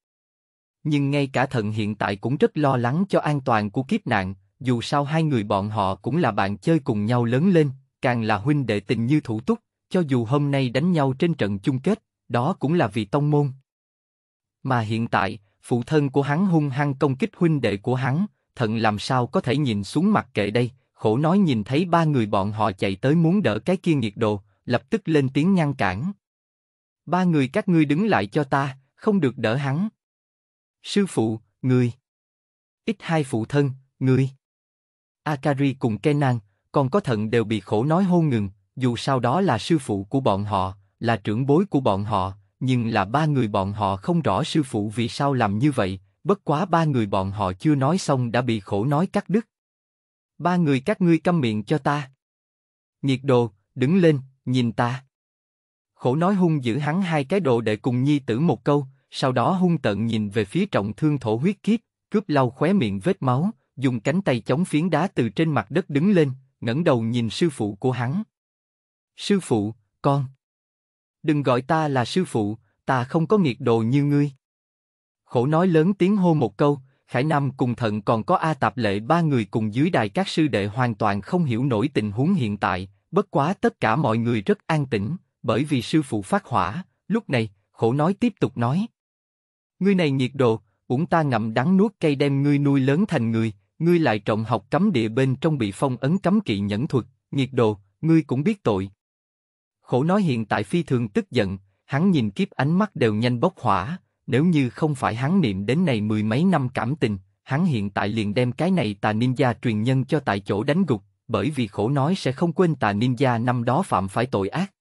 Nhưng ngay cả thận hiện tại cũng rất lo lắng cho an toàn của kiếp nạn, dù sao hai người bọn họ cũng là bạn chơi cùng nhau lớn lên, càng là huynh đệ tình như thủ túc, cho dù hôm nay đánh nhau trên trận chung kết, đó cũng là vì tông môn. Mà hiện tại, phụ thân của hắn hung hăng công kích huynh đệ của hắn, thận làm sao có thể nhìn xuống mặt kệ đây, khổ nói nhìn thấy ba người bọn họ chạy tới muốn đỡ cái kia nghiệt đồ, lập tức lên tiếng ngăn cản. Ba người các ngươi đứng lại cho ta, không được đỡ hắn. Sư phụ, người. Ít hai phụ thân, người. Akari cùng Kenan, còn có thận đều bị khổ nói hôn ngừng, dù sau đó là sư phụ của bọn họ, là trưởng bối của bọn họ, nhưng là ba người bọn họ không rõ sư phụ vì sao làm như vậy, bất quá ba người bọn họ chưa nói xong đã bị khổ nói cắt đứt ba người các ngươi câm miệng cho ta. Nhiệt đồ, đứng lên, nhìn ta. Khổ nói hung giữ hắn hai cái đồ để cùng nhi tử một câu, sau đó hung tận nhìn về phía trọng thương thổ huyết kiếp, cướp lau khóe miệng vết máu, dùng cánh tay chống phiến đá từ trên mặt đất đứng lên, ngẩng đầu nhìn sư phụ của hắn. Sư phụ, con. Đừng gọi ta là sư phụ, ta không có nhiệt đồ như ngươi. Khổ nói lớn tiếng hô một câu, Khải Nam cùng thần còn có A Tạp Lệ ba người cùng dưới đài các sư đệ hoàn toàn không hiểu nổi tình huống hiện tại, bất quá tất cả mọi người rất an tĩnh, bởi vì sư phụ phát hỏa, lúc này, khổ nói tiếp tục nói. Ngươi này nhiệt độ, uổng ta ngậm đắng nuốt cây đem ngươi nuôi lớn thành người, ngươi lại trọng học cấm địa bên trong bị phong ấn cấm kỵ nhẫn thuật, nhiệt độ, ngươi cũng biết tội. Khổ nói hiện tại phi thường tức giận, hắn nhìn kiếp ánh mắt đều nhanh bốc hỏa, nếu như không phải hắn niệm đến này mười mấy năm cảm tình, hắn hiện tại liền đem cái này tà ninja truyền nhân cho tại chỗ đánh gục, bởi vì khổ nói sẽ không quên tà ninja năm đó phạm phải tội ác.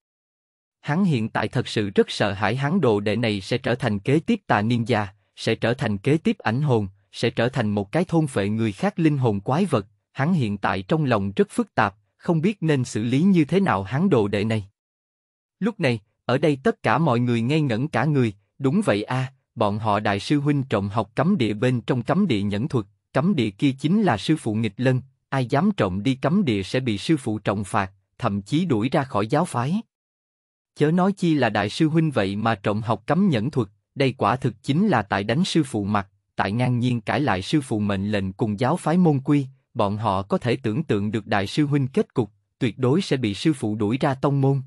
Hắn hiện tại thật sự rất sợ hãi hắn đồ đệ này sẽ trở thành kế tiếp tà ninja, sẽ trở thành kế tiếp ảnh hồn, sẽ trở thành một cái thôn phệ người khác linh hồn quái vật, hắn hiện tại trong lòng rất phức tạp, không biết nên xử lý như thế nào hắn đồ đệ này. Lúc này, ở đây tất cả mọi người ngây ngẩn cả người, Đúng vậy a, à, bọn họ đại sư huynh trộm học cấm địa bên trong cấm địa nhẫn thuật, cấm địa kia chính là sư phụ nghịch lân, ai dám trộm đi cấm địa sẽ bị sư phụ trọng phạt, thậm chí đuổi ra khỏi giáo phái. Chớ nói chi là đại sư huynh vậy mà trộm học cấm nhẫn thuật, đây quả thực chính là tại đánh sư phụ mặt, tại ngang nhiên cãi lại sư phụ mệnh lệnh cùng giáo phái môn quy, bọn họ có thể tưởng tượng được đại sư huynh kết cục, tuyệt đối sẽ bị sư phụ đuổi ra tông môn.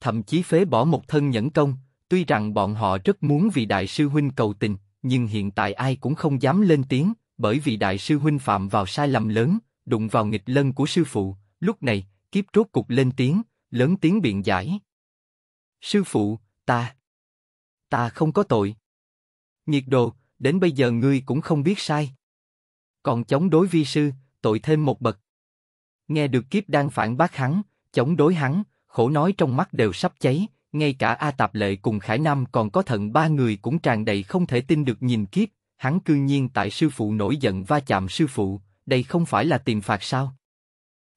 Thậm chí phế bỏ một thân nhẫn công, Tuy rằng bọn họ rất muốn vì đại sư huynh cầu tình, nhưng hiện tại ai cũng không dám lên tiếng, bởi vì đại sư huynh phạm vào sai lầm lớn, đụng vào nghịch lân của sư phụ, lúc này, kiếp rốt cục lên tiếng, lớn tiếng biện giải. Sư phụ, ta, ta không có tội. Nhiệt đồ, đến bây giờ ngươi cũng không biết sai. Còn chống đối vi sư, tội thêm một bậc. Nghe được kiếp đang phản bác hắn, chống đối hắn, khổ nói trong mắt đều sắp cháy, ngay cả A Tạp Lệ cùng Khải Nam còn có thận ba người cũng tràn đầy không thể tin được nhìn kiếp, hắn cư nhiên tại sư phụ nổi giận va chạm sư phụ, đây không phải là tiền phạt sao?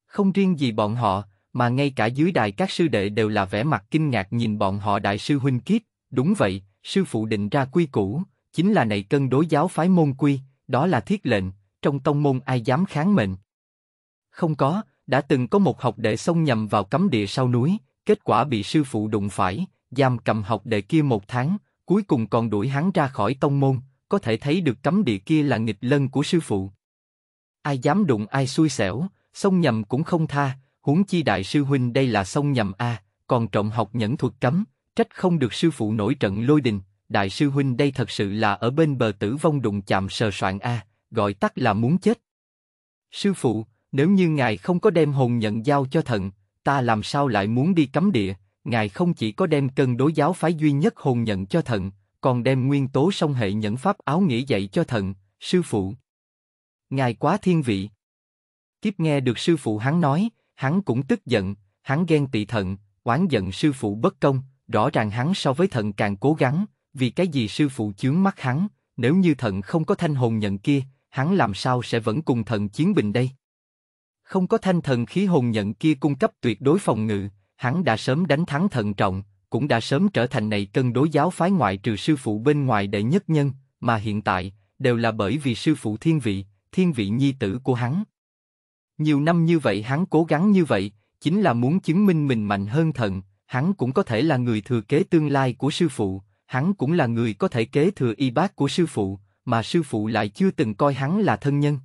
Không riêng gì bọn họ, mà ngay cả dưới đài các sư đệ đều là vẻ mặt kinh ngạc nhìn bọn họ đại sư huynh kiếp, đúng vậy, sư phụ định ra quy củ, chính là này cân đối giáo phái môn quy, đó là thiết lệnh, trong tông môn ai dám kháng mệnh. Không có, đã từng có một học đệ xông nhầm vào cấm địa sau núi, kết quả bị sư phụ đụng phải, giam cầm học đệ kia một tháng, cuối cùng còn đuổi hắn ra khỏi tông môn, có thể thấy được cấm địa kia là nghịch lân của sư phụ. Ai dám đụng ai xui xẻo, sông nhầm cũng không tha, huống chi đại sư huynh đây là sông nhầm A, còn trọng học nhẫn thuật cấm, trách không được sư phụ nổi trận lôi đình, đại sư huynh đây thật sự là ở bên bờ tử vong đụng chạm sờ soạn A, gọi tắt là muốn chết. Sư phụ, nếu như ngài không có đem hồn nhận giao cho thận, ta làm sao lại muốn đi cấm địa, ngài không chỉ có đem cân đối giáo phái duy nhất hồn nhận cho thận, còn đem nguyên tố song hệ nhẫn pháp áo nghĩa dạy cho thận, sư phụ. Ngài quá thiên vị. Kiếp nghe được sư phụ hắn nói, hắn cũng tức giận, hắn ghen tị thận, oán giận sư phụ bất công, rõ ràng hắn so với thận càng cố gắng, vì cái gì sư phụ chướng mắt hắn, nếu như thận không có thanh hồn nhận kia, hắn làm sao sẽ vẫn cùng thận chiến bình đây? không có thanh thần khí hồn nhận kia cung cấp tuyệt đối phòng ngự, hắn đã sớm đánh thắng thận trọng, cũng đã sớm trở thành này cân đối giáo phái ngoại trừ sư phụ bên ngoài đệ nhất nhân, mà hiện tại, đều là bởi vì sư phụ thiên vị, thiên vị nhi tử của hắn. Nhiều năm như vậy hắn cố gắng như vậy, chính là muốn chứng minh mình mạnh hơn thần, hắn cũng có thể là người thừa kế tương lai của sư phụ, hắn cũng là người có thể kế thừa y bác của sư phụ, mà sư phụ lại chưa từng coi hắn là thân nhân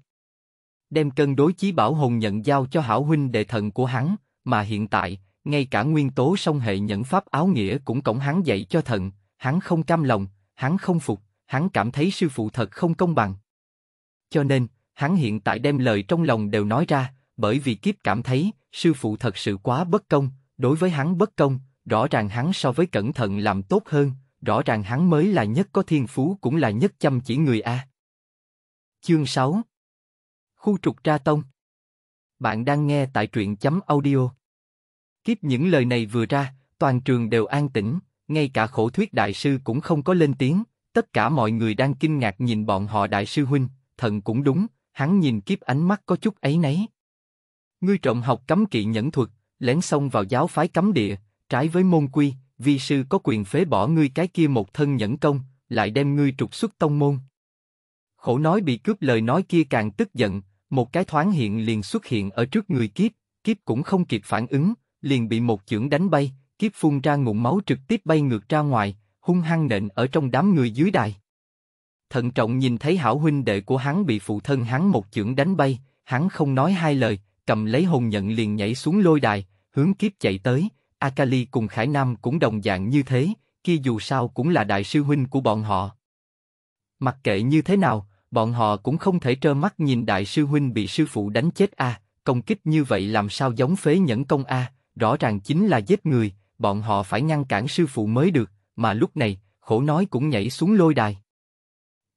đem cân đối chí bảo hồn nhận giao cho hảo huynh đệ thần của hắn, mà hiện tại, ngay cả nguyên tố song hệ nhẫn pháp áo nghĩa cũng cổng hắn dạy cho thần, hắn không cam lòng, hắn không phục, hắn cảm thấy sư phụ thật không công bằng. Cho nên, hắn hiện tại đem lời trong lòng đều nói ra, bởi vì kiếp cảm thấy, sư phụ thật sự quá bất công, đối với hắn bất công, rõ ràng hắn so với cẩn thận làm tốt hơn, rõ ràng hắn mới là nhất có thiên phú cũng là nhất chăm chỉ người A. Chương 6 Khu trục tra tông. Bạn đang nghe tại truyện chấm audio. Kiếp những lời này vừa ra, toàn trường đều an tĩnh, ngay cả khổ thuyết đại sư cũng không có lên tiếng, tất cả mọi người đang kinh ngạc nhìn bọn họ đại sư huynh, thần cũng đúng, hắn nhìn kiếp ánh mắt có chút ấy nấy. Ngươi trộm học cấm kỵ nhẫn thuật, lén xông vào giáo phái cấm địa, trái với môn quy, vi sư có quyền phế bỏ ngươi cái kia một thân nhẫn công, lại đem ngươi trục xuất tông môn. Khổ nói bị cướp lời nói kia càng tức giận, một cái thoáng hiện liền xuất hiện ở trước người kiếp, kiếp cũng không kịp phản ứng, liền bị một chưởng đánh bay, kiếp phun ra ngụm máu trực tiếp bay ngược ra ngoài, hung hăng nện ở trong đám người dưới đài. Thận trọng nhìn thấy hảo huynh đệ của hắn bị phụ thân hắn một chưởng đánh bay, hắn không nói hai lời, cầm lấy hồn nhận liền nhảy xuống lôi đài, hướng kiếp chạy tới, Akali cùng Khải Nam cũng đồng dạng như thế, kia dù sao cũng là đại sư huynh của bọn họ. Mặc kệ như thế nào, bọn họ cũng không thể trơ mắt nhìn đại sư huynh bị sư phụ đánh chết a, công kích như vậy làm sao giống phế nhẫn công a, rõ ràng chính là giết người, bọn họ phải ngăn cản sư phụ mới được, mà lúc này, khổ nói cũng nhảy xuống lôi đài.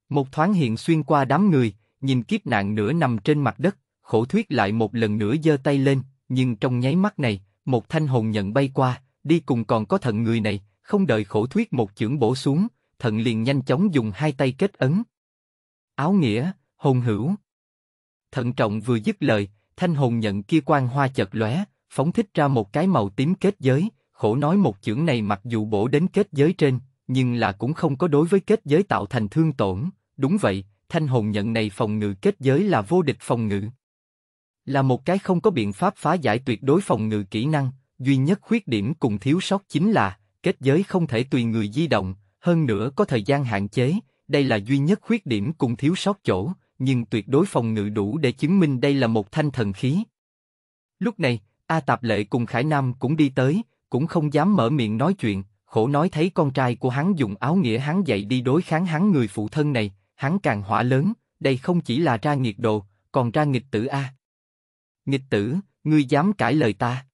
Một thoáng hiện xuyên qua đám người, nhìn kiếp nạn nửa nằm trên mặt đất, khổ thuyết lại một lần nữa giơ tay lên, nhưng trong nháy mắt này, một thanh hồn nhận bay qua, đi cùng còn có thần người này, không đợi khổ thuyết một chưởng bổ xuống, thần liền nhanh chóng dùng hai tay kết ấn, áo nghĩa, hồn hữu. Thận trọng vừa dứt lời, thanh hồn nhận kia quang hoa chợt lóe, phóng thích ra một cái màu tím kết giới, khổ nói một chữ này mặc dù bổ đến kết giới trên, nhưng là cũng không có đối với kết giới tạo thành thương tổn, đúng vậy, thanh hồn nhận này phòng ngự kết giới là vô địch phòng ngự. Là một cái không có biện pháp phá giải tuyệt đối phòng ngự kỹ năng, duy nhất khuyết điểm cùng thiếu sót chính là kết giới không thể tùy người di động, hơn nữa có thời gian hạn chế, đây là duy nhất khuyết điểm cùng thiếu sót chỗ, nhưng tuyệt đối phòng ngự đủ để chứng minh đây là một thanh thần khí. Lúc này, A Tạp Lệ cùng Khải Nam cũng đi tới, cũng không dám mở miệng nói chuyện, khổ nói thấy con trai của hắn dùng áo nghĩa hắn dậy đi đối kháng hắn người phụ thân này, hắn càng hỏa lớn, đây không chỉ là ra nghiệt đồ, còn ra nghịch tử A. Nghịch tử, ngươi dám cãi lời ta.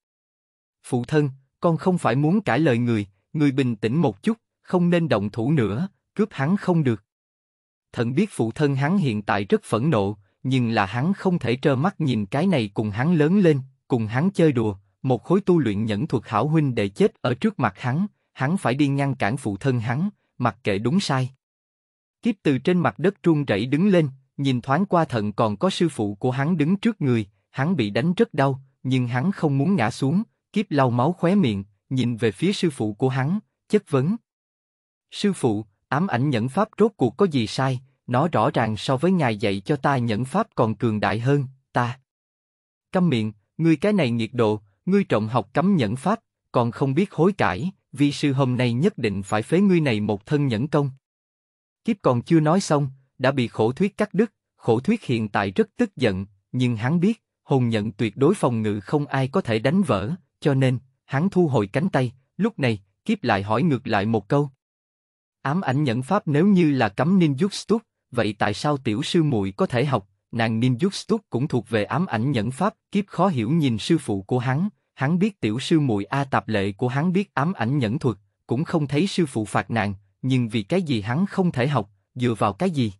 Phụ thân, con không phải muốn cãi lời người, người bình tĩnh một chút, không nên động thủ nữa, cướp hắn không được. Thần biết phụ thân hắn hiện tại rất phẫn nộ, nhưng là hắn không thể trơ mắt nhìn cái này cùng hắn lớn lên, cùng hắn chơi đùa, một khối tu luyện nhẫn thuật hảo huynh để chết ở trước mặt hắn, hắn phải đi ngăn cản phụ thân hắn, mặc kệ đúng sai. Kiếp từ trên mặt đất run rẩy đứng lên, nhìn thoáng qua thận còn có sư phụ của hắn đứng trước người, hắn bị đánh rất đau, nhưng hắn không muốn ngã xuống, kiếp lau máu khóe miệng, nhìn về phía sư phụ của hắn, chất vấn. Sư phụ, Ám ảnh nhẫn pháp rốt cuộc có gì sai, nó rõ ràng so với ngài dạy cho ta nhẫn pháp còn cường đại hơn, ta. Câm miệng, ngươi cái này nhiệt độ, ngươi trọng học cấm nhẫn pháp, còn không biết hối cải, vì sư hôm nay nhất định phải phế ngươi này một thân nhẫn công. Kiếp còn chưa nói xong, đã bị khổ thuyết cắt đứt, khổ thuyết hiện tại rất tức giận, nhưng hắn biết, hồn nhận tuyệt đối phòng ngự không ai có thể đánh vỡ, cho nên, hắn thu hồi cánh tay, lúc này, kiếp lại hỏi ngược lại một câu. Ám ảnh nhẫn pháp nếu như là cấm ninjutsu, vậy tại sao tiểu sư muội có thể học? Nàng ninjutsu cũng thuộc về ám ảnh nhẫn pháp, kiếp khó hiểu nhìn sư phụ của hắn, hắn biết tiểu sư muội A tạp lệ của hắn biết ám ảnh nhẫn thuật, cũng không thấy sư phụ phạt nàng, nhưng vì cái gì hắn không thể học, dựa vào cái gì?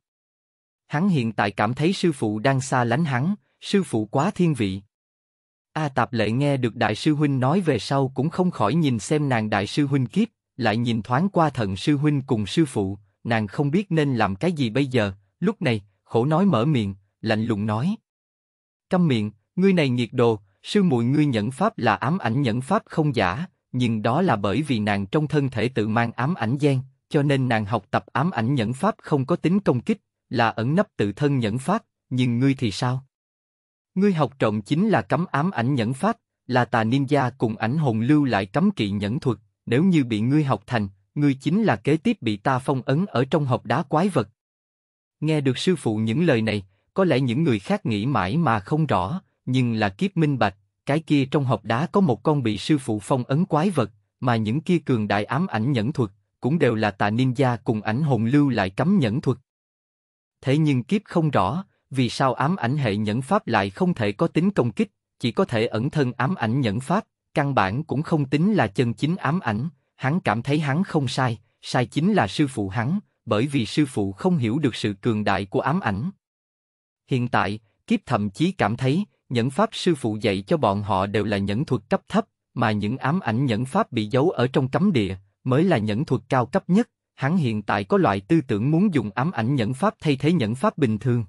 Hắn hiện tại cảm thấy sư phụ đang xa lánh hắn, sư phụ quá thiên vị. A tạp lệ nghe được đại sư huynh nói về sau cũng không khỏi nhìn xem nàng đại sư huynh kiếp, lại nhìn thoáng qua thần sư huynh cùng sư phụ, nàng không biết nên làm cái gì bây giờ. Lúc này, khổ nói mở miệng, lạnh lùng nói: câm miệng, ngươi này nhiệt đồ, sư muội ngươi nhẫn pháp là ám ảnh nhẫn pháp không giả, nhưng đó là bởi vì nàng trong thân thể tự mang ám ảnh gen, cho nên nàng học tập ám ảnh nhẫn pháp không có tính công kích, là ẩn nấp tự thân nhẫn pháp. Nhưng ngươi thì sao? Ngươi học trộm chính là cấm ám ảnh nhẫn pháp, là tà niên gia cùng ảnh hồn lưu lại cấm kỵ nhẫn thuật, nếu như bị ngươi học thành, ngươi chính là kế tiếp bị ta phong ấn ở trong hộp đá quái vật. Nghe được sư phụ những lời này, có lẽ những người khác nghĩ mãi mà không rõ, nhưng là kiếp minh bạch, cái kia trong hộp đá có một con bị sư phụ phong ấn quái vật, mà những kia cường đại ám ảnh nhẫn thuật, cũng đều là tà ninja cùng ảnh hồn lưu lại cấm nhẫn thuật. Thế nhưng kiếp không rõ, vì sao ám ảnh hệ nhẫn pháp lại không thể có tính công kích, chỉ có thể ẩn thân ám ảnh nhẫn pháp, căn bản cũng không tính là chân chính ám ảnh, hắn cảm thấy hắn không sai, sai chính là sư phụ hắn, bởi vì sư phụ không hiểu được sự cường đại của ám ảnh. Hiện tại, kiếp thậm chí cảm thấy, nhẫn pháp sư phụ dạy cho bọn họ đều là nhẫn thuật cấp thấp, mà những ám ảnh nhẫn pháp bị giấu ở trong cấm địa, mới là nhẫn thuật cao cấp nhất, hắn hiện tại có loại tư tưởng muốn dùng ám ảnh nhẫn pháp thay thế nhẫn pháp bình thường.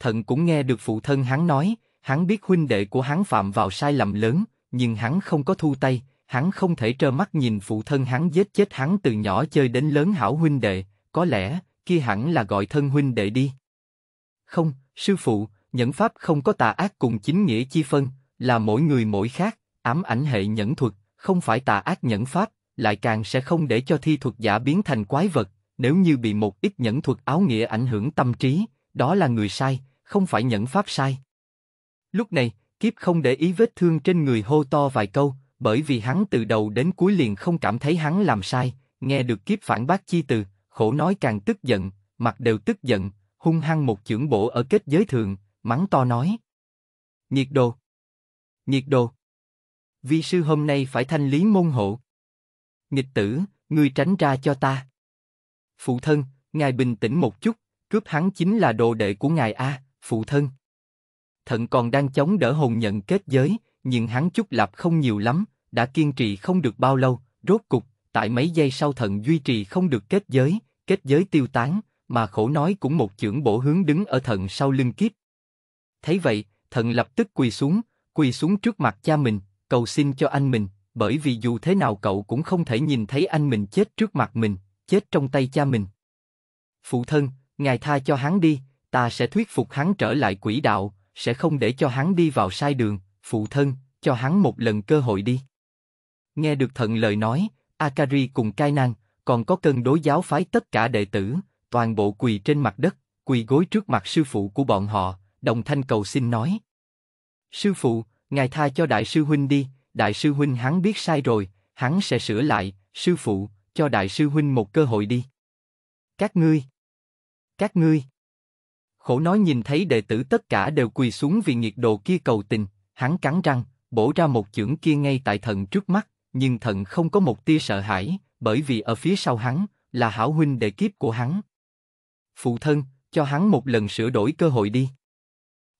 Thận cũng nghe được phụ thân hắn nói, hắn biết huynh đệ của hắn phạm vào sai lầm lớn, nhưng hắn không có thu tay, hắn không thể trơ mắt nhìn phụ thân hắn giết chết hắn từ nhỏ chơi đến lớn hảo huynh đệ, có lẽ kia hẳn là gọi thân huynh đệ đi. Không, sư phụ, nhẫn pháp không có tà ác cùng chính nghĩa chi phân, là mỗi người mỗi khác, ám ảnh hệ nhẫn thuật, không phải tà ác nhẫn pháp, lại càng sẽ không để cho thi thuật giả biến thành quái vật, nếu như bị một ít nhẫn thuật áo nghĩa ảnh hưởng tâm trí, đó là người sai, không phải nhẫn pháp sai. Lúc này, Kiếp không để ý vết thương trên người hô to vài câu, bởi vì hắn từ đầu đến cuối liền không cảm thấy hắn làm sai, nghe được kiếp phản bác chi từ, khổ nói càng tức giận, mặt đều tức giận, hung hăng một chưởng bộ ở kết giới thượng, mắng to nói. Nhiệt đồ! Nhiệt đồ! Vi sư hôm nay phải thanh lý môn hộ. Nghịch tử, ngươi tránh ra cho ta. Phụ thân, ngài bình tĩnh một chút, cướp hắn chính là đồ đệ của ngài A, phụ thân thận còn đang chống đỡ hồn nhận kết giới, nhưng hắn chút lạp không nhiều lắm, đã kiên trì không được bao lâu, rốt cục, tại mấy giây sau thận duy trì không được kết giới, kết giới tiêu tán, mà khổ nói cũng một chưởng bổ hướng đứng ở thận sau lưng kiếp. Thấy vậy, thận lập tức quỳ xuống, quỳ xuống trước mặt cha mình, cầu xin cho anh mình, bởi vì dù thế nào cậu cũng không thể nhìn thấy anh mình chết trước mặt mình, chết trong tay cha mình. Phụ thân, ngài tha cho hắn đi, ta sẽ thuyết phục hắn trở lại quỷ đạo, sẽ không để cho hắn đi vào sai đường, phụ thân, cho hắn một lần cơ hội đi. Nghe được thần lời nói, Akari cùng Cai Kainan, còn có cân đối giáo phái tất cả đệ tử, toàn bộ quỳ trên mặt đất, quỳ gối trước mặt sư phụ của bọn họ, đồng thanh cầu xin nói. Sư phụ, ngài tha cho đại sư huynh đi, đại sư huynh hắn biết sai rồi, hắn sẽ sửa lại, sư phụ, cho đại sư huynh một cơ hội đi. Các ngươi, các ngươi. Khổ nói nhìn thấy đệ tử tất cả đều quỳ xuống vì nhiệt độ kia cầu tình, hắn cắn răng, bổ ra một chưởng kia ngay tại thần trước mắt, nhưng thần không có một tia sợ hãi, bởi vì ở phía sau hắn là hảo huynh đệ kiếp của hắn. Phụ thân, cho hắn một lần sửa đổi cơ hội đi.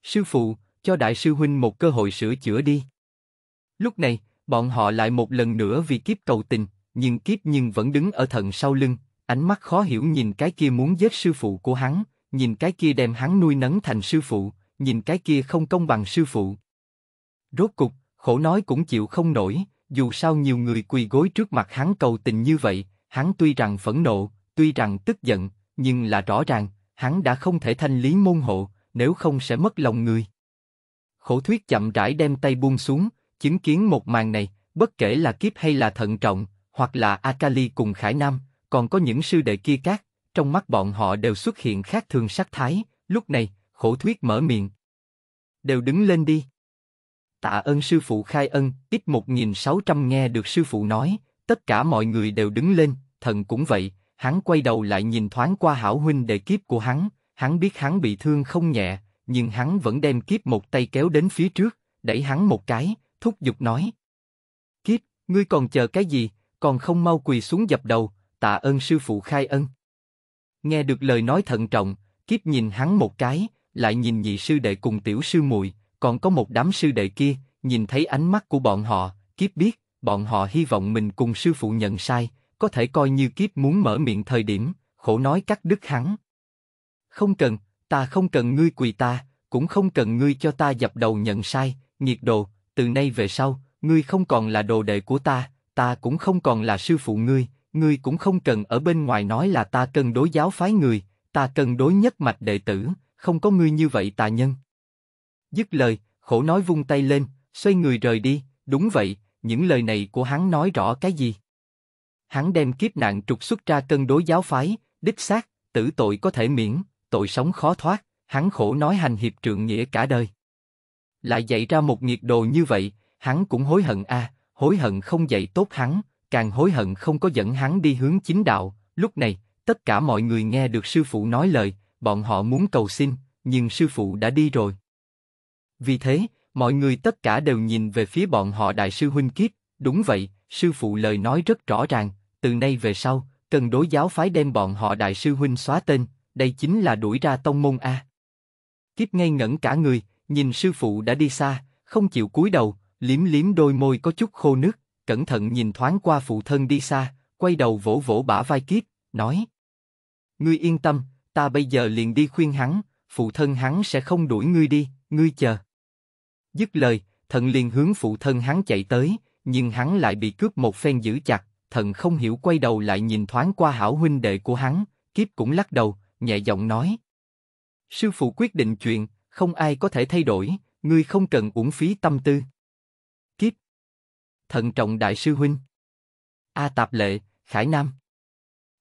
Sư phụ, cho đại sư huynh một cơ hội sửa chữa đi. Lúc này, bọn họ lại một lần nữa vì kiếp cầu tình, nhưng kiếp nhưng vẫn đứng ở thần sau lưng, ánh mắt khó hiểu nhìn cái kia muốn giết sư phụ của hắn, nhìn cái kia đem hắn nuôi nấng thành sư phụ, nhìn cái kia không công bằng sư phụ. Rốt cục, khổ nói cũng chịu không nổi, dù sao nhiều người quỳ gối trước mặt hắn cầu tình như vậy, hắn tuy rằng phẫn nộ, tuy rằng tức giận, nhưng là rõ ràng, hắn đã không thể thanh lý môn hộ, nếu không sẽ mất lòng người. Khổ thuyết chậm rãi đem tay buông xuống, chứng kiến một màn này, bất kể là kiếp hay là thận trọng, hoặc là Akali cùng Khải Nam, còn có những sư đệ kia các, trong mắt bọn họ đều xuất hiện khác thường sắc thái, lúc này, khổ thuyết mở miệng. Đều đứng lên đi. Tạ ơn sư phụ khai ân, ít 1600 nghe được sư phụ nói, tất cả mọi người đều đứng lên, thần cũng vậy, hắn quay đầu lại nhìn thoáng qua hảo huynh đệ kiếp của hắn, hắn biết hắn bị thương không nhẹ, nhưng hắn vẫn đem kiếp một tay kéo đến phía trước, đẩy hắn một cái, thúc giục nói. Kiếp, ngươi còn chờ cái gì, còn không mau quỳ xuống dập đầu, tạ ơn sư phụ khai ân. Nghe được lời nói thận trọng, kiếp nhìn hắn một cái, lại nhìn nhị sư đệ cùng tiểu sư muội, còn có một đám sư đệ kia, nhìn thấy ánh mắt của bọn họ, kiếp biết, bọn họ hy vọng mình cùng sư phụ nhận sai, có thể coi như kiếp muốn mở miệng thời điểm, khổ nói cắt đứt hắn. Không cần, ta không cần ngươi quỳ ta, cũng không cần ngươi cho ta dập đầu nhận sai, nghiệt đồ, từ nay về sau, ngươi không còn là đồ đệ của ta, ta cũng không còn là sư phụ ngươi, ngươi cũng không cần ở bên ngoài nói là ta cần đối giáo phái người, ta cần đối nhất mạch đệ tử, không có ngươi như vậy tà nhân. Dứt lời, khổ nói vung tay lên, xoay người rời đi, đúng vậy, những lời này của hắn nói rõ cái gì? Hắn đem kiếp nạn trục xuất ra cân đối giáo phái, đích xác, tử tội có thể miễn, tội sống khó thoát, hắn khổ nói hành hiệp trượng nghĩa cả đời. Lại dạy ra một nghiệt đồ như vậy, hắn cũng hối hận a, à, hối hận không dạy tốt hắn, càng hối hận không có dẫn hắn đi hướng chính đạo. Lúc này, tất cả mọi người nghe được sư phụ nói lời, bọn họ muốn cầu xin, nhưng sư phụ đã đi rồi. Vì thế, mọi người tất cả đều nhìn về phía bọn họ đại sư huynh kiếp, đúng vậy, sư phụ lời nói rất rõ ràng, từ nay về sau, cần đối giáo phái đem bọn họ đại sư huynh xóa tên, đây chính là đuổi ra tông môn A. Kiếp ngây ngẩn cả người, nhìn sư phụ đã đi xa, không chịu cúi đầu, liếm liếm đôi môi có chút khô nước, cẩn thận nhìn thoáng qua phụ thân đi xa, quay đầu vỗ vỗ bả vai kiếp, nói: Ngươi yên tâm, ta bây giờ liền đi khuyên hắn, phụ thân hắn sẽ không đuổi ngươi đi, ngươi chờ. Dứt lời, thần liền hướng phụ thân hắn chạy tới, nhưng hắn lại bị cướp một phen giữ chặt, thần không hiểu quay đầu lại nhìn thoáng qua hảo huynh đệ của hắn, kiếp cũng lắc đầu, nhẹ giọng nói. Sư phụ quyết định chuyện, không ai có thể thay đổi, ngươi không cần uổng phí tâm tư thận trọng đại sư huynh. A Tạp Lệ, Khải Nam.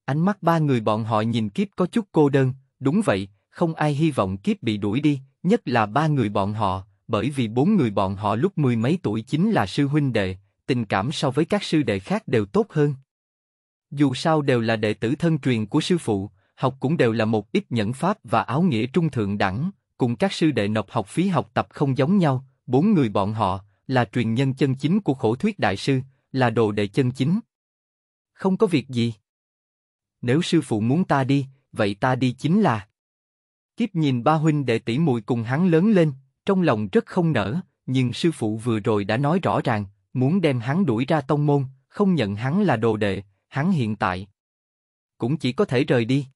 Ánh mắt ba người bọn họ nhìn kiếp có chút cô đơn, đúng vậy, không ai hy vọng kiếp bị đuổi đi, nhất là ba người bọn họ, bởi vì bốn người bọn họ lúc mười mấy tuổi chính là sư huynh đệ, tình cảm so với các sư đệ khác đều tốt hơn. Dù sao đều là đệ tử thân truyền của sư phụ, học cũng đều là một ít nhẫn pháp và áo nghĩa trung thượng đẳng, cùng các sư đệ nộp học phí học tập không giống nhau, bốn người bọn họ, là truyền nhân chân chính của khổ thuyết đại sư, là đồ đệ chân chính. Không có việc gì. Nếu sư phụ muốn ta đi, vậy ta đi chính là. Kiếp nhìn ba huynh đệ tỷ muội cùng hắn lớn lên, trong lòng rất không nở, nhưng sư phụ vừa rồi đã nói rõ ràng, muốn đem hắn đuổi ra tông môn, không nhận hắn là đồ đệ, hắn hiện tại cũng chỉ có thể rời đi.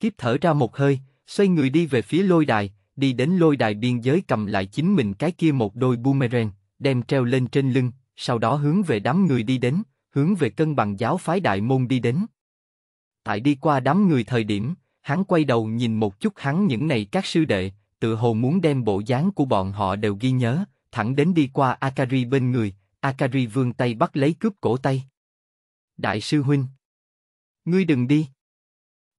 Kiếp thở ra một hơi, xoay người đi về phía lôi đài, đi đến lôi đài biên giới cầm lại chính mình cái kia một đôi boomerang, đem treo lên trên lưng, sau đó hướng về đám người đi đến, hướng về cân bằng giáo phái đại môn đi đến. Tại đi qua đám người thời điểm, hắn quay đầu nhìn một chút hắn những này các sư đệ, tự hồ muốn đem bộ dáng của bọn họ đều ghi nhớ, thẳng đến đi qua Akari bên người, Akari vươn tay bắt lấy cướp cổ tay. Đại sư huynh, ngươi đừng đi.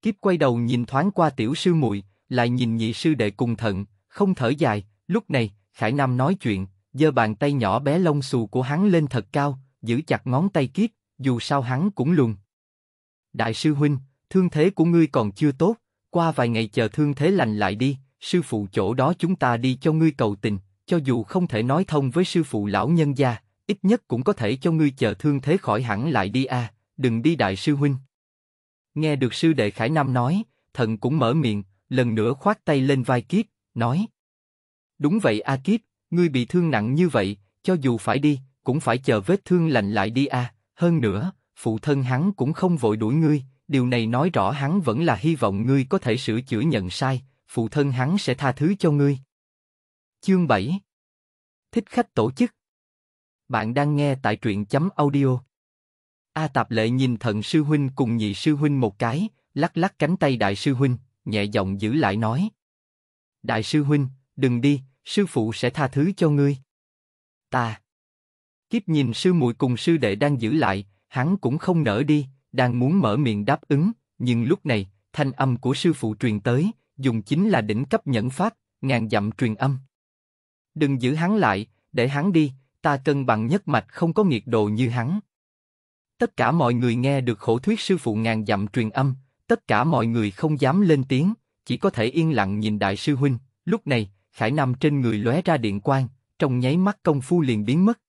Kiếp quay đầu nhìn thoáng qua tiểu sư muội, lại nhìn nhị sư đệ cùng thận, không thở dài. Lúc này, Khải Nam nói chuyện, giơ bàn tay nhỏ bé lông xù của hắn lên thật cao, giữ chặt ngón tay kiết, dù sao hắn cũng luồn. Đại sư huynh, thương thế của ngươi còn chưa tốt, qua vài ngày chờ thương thế lành lại đi, sư phụ chỗ đó chúng ta đi cho ngươi cầu tình, cho dù không thể nói thông với sư phụ lão nhân gia, ít nhất cũng có thể cho ngươi chờ thương thế khỏi hẳn lại đi a, đừng đi đại sư huynh. Nghe được sư đệ Khải Nam nói, thần cũng mở miệng, lần nữa khoát tay lên vai Kiếp, nói. Đúng vậy A Kiếp, Ngươi bị thương nặng như vậy, cho dù phải đi, cũng phải chờ vết thương lành lại đi a. À. hơn nữa, phụ thân hắn cũng không vội đuổi ngươi, điều này nói rõ hắn vẫn là hy vọng ngươi có thể sửa chữa nhận sai, phụ thân hắn sẽ tha thứ cho ngươi. Chương 7 Thích khách tổ chức Bạn đang nghe tại truyện chấm audio. A Tạp Lệ nhìn thận sư huynh cùng nhị sư huynh một cái, lắc lắc cánh tay đại sư huynh, nhẹ giọng giữ lại nói. Đại sư huynh, đừng đi, sư phụ sẽ tha thứ cho ngươi. Ta. Kiếp nhìn sư muội cùng sư đệ đang giữ lại, hắn cũng không nở đi, đang muốn mở miệng đáp ứng, nhưng lúc này, thanh âm của sư phụ truyền tới, dùng chính là đỉnh cấp nhẫn pháp, ngàn dặm truyền âm. Đừng giữ hắn lại, để hắn đi, ta cân bằng nhất mạch không có nghiệt độ như hắn. Tất cả mọi người nghe được khổ thuyết sư phụ ngàn dặm truyền âm, tất cả mọi người không dám lên tiếng, chỉ có thể yên lặng nhìn đại sư huynh. Lúc này, Khải Nam trên người lóe ra điện quang, trong nháy mắt công phu liền biến mất.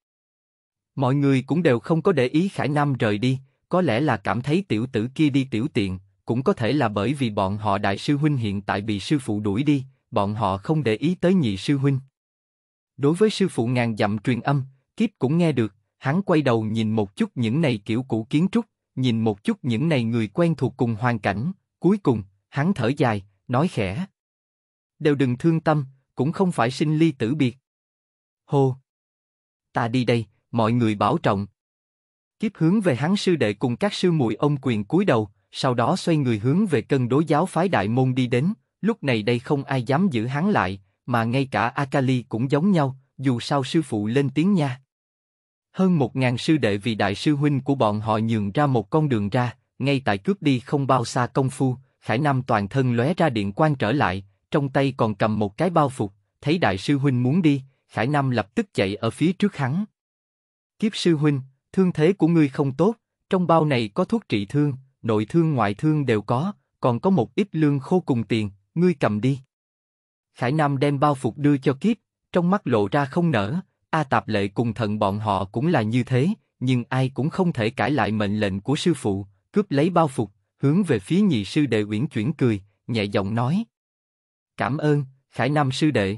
Mọi người cũng đều không có để ý Khải Nam rời đi, có lẽ là cảm thấy tiểu tử kia đi tiểu tiện, cũng có thể là bởi vì bọn họ đại sư huynh hiện tại bị sư phụ đuổi đi, bọn họ không để ý tới nhị sư huynh. Đối với sư phụ ngàn dặm truyền âm, kiếp cũng nghe được, hắn quay đầu nhìn một chút những này kiểu cũ kiến trúc, nhìn một chút những này người quen thuộc cùng hoàn cảnh, cuối cùng, hắn thở dài, nói khẽ. Đều đừng thương tâm, cũng không phải sinh ly tử biệt. Hô! Ta đi đây, mọi người bảo trọng. Kiếp hướng về hắn sư đệ cùng các sư muội ông quyền cúi đầu, sau đó xoay người hướng về cân đối giáo phái đại môn đi đến, lúc này đây không ai dám giữ hắn lại, mà ngay cả Akali cũng giống nhau, dù sao sư phụ lên tiếng nha. Hơn một ngàn sư đệ vì đại sư huynh của bọn họ nhường ra một con đường ra, ngay tại cướp đi không bao xa công phu, Khải Nam toàn thân lóe ra điện quang trở lại, trong tay còn cầm một cái bao phục, thấy đại sư huynh muốn đi, Khải Nam lập tức chạy ở phía trước hắn. Kiếp sư huynh, thương thế của ngươi không tốt, trong bao này có thuốc trị thương, nội thương ngoại thương đều có, còn có một ít lương khô cùng tiền, ngươi cầm đi. Khải Nam đem bao phục đưa cho Kiếp, trong mắt lộ ra không nở, A Tạp Lệ cùng thần bọn họ cũng là như thế, nhưng ai cũng không thể cãi lại mệnh lệnh của sư phụ, cướp lấy bao phục, hướng về phía nhị sư đệ uyển chuyển cười, nhẹ giọng nói, Cảm ơn, Khải Nam sư đệ.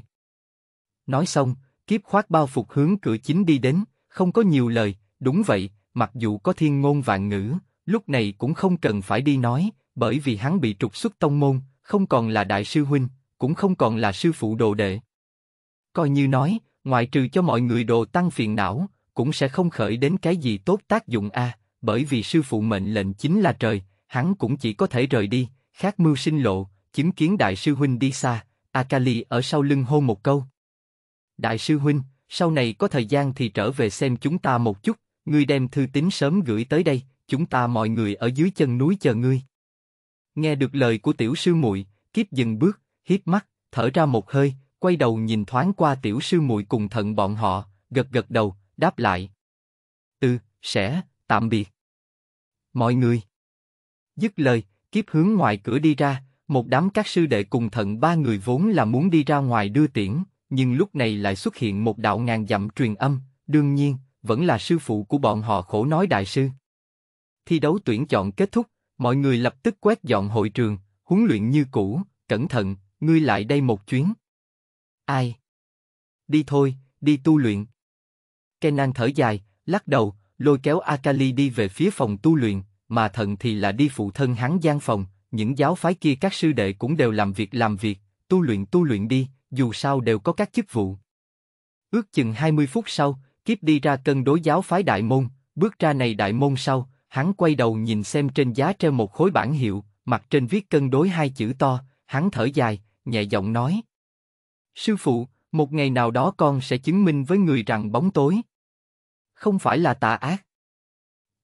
Nói xong, kiếp khoát bao phục hướng cửa chính đi đến, không có nhiều lời, đúng vậy, mặc dù có thiên ngôn vạn ngữ, lúc này cũng không cần phải đi nói, bởi vì hắn bị trục xuất tông môn, không còn là đại sư huynh, cũng không còn là sư phụ đồ đệ. Coi như nói, ngoại trừ cho mọi người đồ tăng phiền não, cũng sẽ không khởi đến cái gì tốt tác dụng a, bởi vì sư phụ mệnh lệnh chính là trời, hắn cũng chỉ có thể rời đi, khác mưu sinh lộ, Chứng kiến đại sư huynh đi xa, Akali ở sau lưng hô một câu. Đại sư huynh, sau này có thời gian thì trở về xem chúng ta một chút, ngươi đem thư tín sớm gửi tới đây, chúng ta mọi người ở dưới chân núi chờ ngươi. Nghe được lời của tiểu sư muội, kiếp dừng bước, hiếp mắt, thở ra một hơi, quay đầu nhìn thoáng qua tiểu sư muội cùng thận bọn họ, gật gật đầu, đáp lại. Ừ, sẽ, tạm biệt. Mọi người. Dứt lời, kiếp hướng ngoài cửa đi ra, một đám các sư đệ cùng thận ba người vốn là muốn đi ra ngoài đưa tiễn, nhưng lúc này lại xuất hiện một đạo ngàn dặm truyền âm, đương nhiên, vẫn là sư phụ của bọn họ khổ nói đại sư. Thi đấu tuyển chọn kết thúc, mọi người lập tức quét dọn hội trường, huấn luyện như cũ, cẩn thận, ngươi lại đây một chuyến. Ai? Đi thôi, đi tu luyện. Kenan thở dài, lắc đầu, lôi kéo Akali đi về phía phòng tu luyện, mà thận thì là đi phụ thân hắn gian phòng, những giáo phái kia các sư đệ cũng đều làm việc làm việc, tu luyện tu luyện đi, dù sao đều có các chức vụ. Ước chừng 20 phút sau, kiếp đi ra cân đối giáo phái đại môn, bước ra này đại môn sau, hắn quay đầu nhìn xem trên giá treo một khối bản hiệu, mặt trên viết cân đối hai chữ to, hắn thở dài, nhẹ giọng nói. Sư phụ, một ngày nào đó con sẽ chứng minh với người rằng bóng tối. Không phải là tà ác.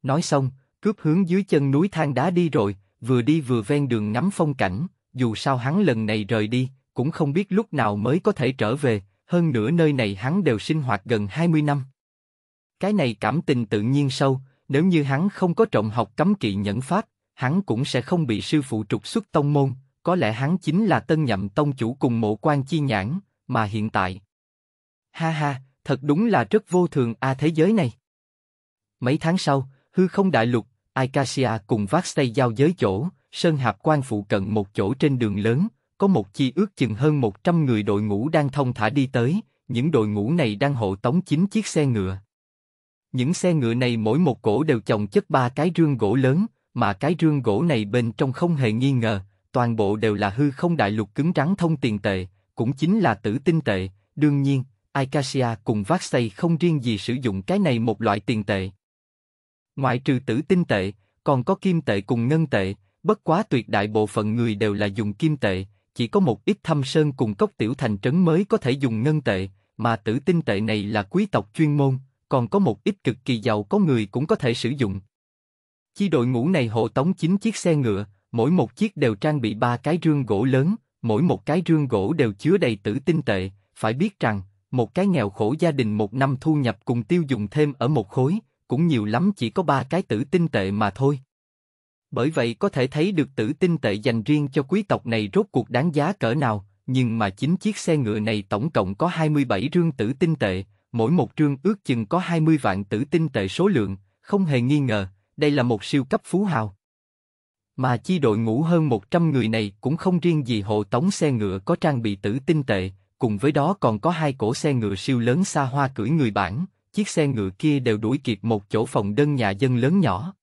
Nói xong, cướp hướng dưới chân núi thang đá đi rồi, vừa đi vừa ven đường ngắm phong cảnh, dù sao hắn lần này rời đi, cũng không biết lúc nào mới có thể trở về, hơn nữa nơi này hắn đều sinh hoạt gần 20 năm. Cái này cảm tình tự nhiên sâu, nếu như hắn không có trọng học cấm kỵ nhẫn pháp, hắn cũng sẽ không bị sư phụ trục xuất tông môn, có lẽ hắn chính là tân nhậm tông chủ cùng mộ quan chi nhãn, mà hiện tại. Ha ha, thật đúng là rất vô thường a thế giới này. Mấy tháng sau, hư không đại lục, Acacia cùng Vaxtay giao giới chỗ, Sơn Hạp quan phụ cận một chỗ trên đường lớn, có một chi ước chừng hơn 100 người đội ngũ đang thông thả đi tới, những đội ngũ này đang hộ tống 9 chiếc xe ngựa. Những xe ngựa này mỗi một cổ đều chồng chất ba cái rương gỗ lớn, mà cái rương gỗ này bên trong không hề nghi ngờ, toàn bộ đều là hư không đại lục cứng rắn thông tiền tệ, cũng chính là tử tinh tệ, đương nhiên, Icacia cùng Vaxay không riêng gì sử dụng cái này một loại tiền tệ. Ngoại trừ tử tinh tệ, còn có kim tệ cùng ngân tệ, bất quá tuyệt đại bộ phận người đều là dùng kim tệ, chỉ có một ít thâm sơn cùng cốc tiểu thành trấn mới có thể dùng ngân tệ, mà tử tinh tệ này là quý tộc chuyên môn, còn có một ít cực kỳ giàu có người cũng có thể sử dụng. Chi đội ngũ này hộ tống 9 chiếc xe ngựa, mỗi một chiếc đều trang bị ba cái rương gỗ lớn, mỗi một cái rương gỗ đều chứa đầy tử tinh tệ, phải biết rằng, một cái nghèo khổ gia đình một năm thu nhập cùng tiêu dùng thêm ở một khối, cũng nhiều lắm chỉ có ba cái tử tinh tệ mà thôi. Bởi vậy có thể thấy được tử tinh tệ dành riêng cho quý tộc này rốt cuộc đáng giá cỡ nào, nhưng mà chính chiếc xe ngựa này tổng cộng có 27 rương tử tinh tệ, mỗi một rương ước chừng có 20 vạn tử tinh tệ số lượng, không hề nghi ngờ, đây là một siêu cấp phú hào. Mà chi đội ngũ hơn 100 người này cũng không riêng gì hộ tống xe ngựa có trang bị tử tinh tệ, cùng với đó còn có hai cổ xe ngựa siêu lớn xa hoa cưỡi người bản, chiếc xe ngựa kia đều đuổi kịp một chỗ phòng đơn nhà dân lớn nhỏ.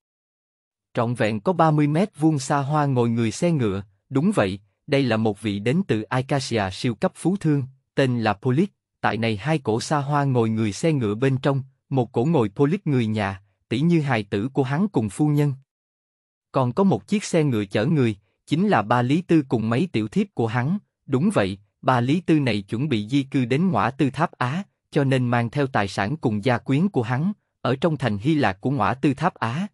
Trọn vẹn có 30 mét vuông xa hoa ngồi người xe ngựa, đúng vậy, đây là một vị đến từ Acacia siêu cấp phú thương, tên là Polit, tại này hai cổ xa hoa ngồi người xe ngựa bên trong, một cổ ngồi Polit người nhà, tỷ như hài tử của hắn cùng phu nhân. Còn có một chiếc xe ngựa chở người, chính là ba Lý Tư cùng mấy tiểu thiếp của hắn, đúng vậy, ba Lý Tư này chuẩn bị di cư đến ngõa tư tháp Á, cho nên mang theo tài sản cùng gia quyến của hắn, ở trong thành Hy Lạc của ngõa tư tháp Á.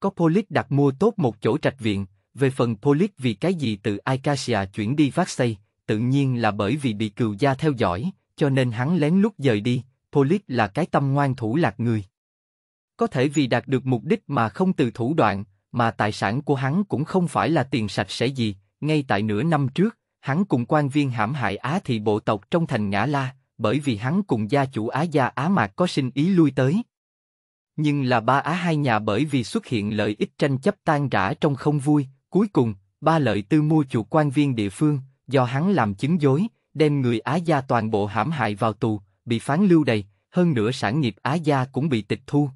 Có Polis đặt mua tốt một chỗ trạch viện, về phần Polis vì cái gì từ Icacia chuyển đi Vác Vaxay, tự nhiên là bởi vì bị cừu gia theo dõi, cho nên hắn lén lút rời đi, Polis là cái tâm ngoan thủ lạc người. Có thể vì đạt được mục đích mà không từ thủ đoạn, mà tài sản của hắn cũng không phải là tiền sạch sẽ gì, ngay tại nửa năm trước, hắn cùng quan viên hãm hại Á thị bộ tộc trong thành Ngã La, bởi vì hắn cùng gia chủ Á Gia Á Mạc có sinh ý lui tới. Nhưng là ba Á hai nhà bởi vì xuất hiện lợi ích tranh chấp tan rã trong không vui, cuối cùng, ba lợi tư mua chủ quan viên địa phương, do hắn làm chứng dối, đem người Á Gia toàn bộ hãm hại vào tù, bị phán lưu đầy. hơn nữa sản nghiệp Á Gia cũng bị tịch thu.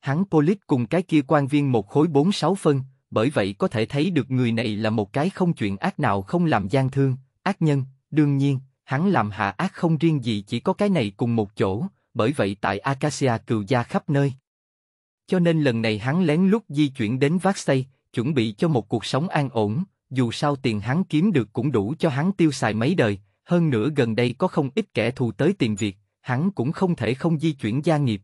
Hắn Polit cùng cái kia quan viên một khối bốn sáu phân, bởi vậy có thể thấy được người này là một cái không chuyện ác nào không làm gian thương, ác nhân, đương nhiên, hắn làm hạ ác không riêng gì chỉ có cái này cùng một chỗ, bởi vậy tại Acacia cừu gia khắp nơi. Cho nên lần này hắn lén lút di chuyển đến Vaxay, chuẩn bị cho một cuộc sống an ổn, dù sao tiền hắn kiếm được cũng đủ cho hắn tiêu xài mấy đời, hơn nữa gần đây có không ít kẻ thù tới tìm việc, hắn cũng không thể không di chuyển gia nghiệp.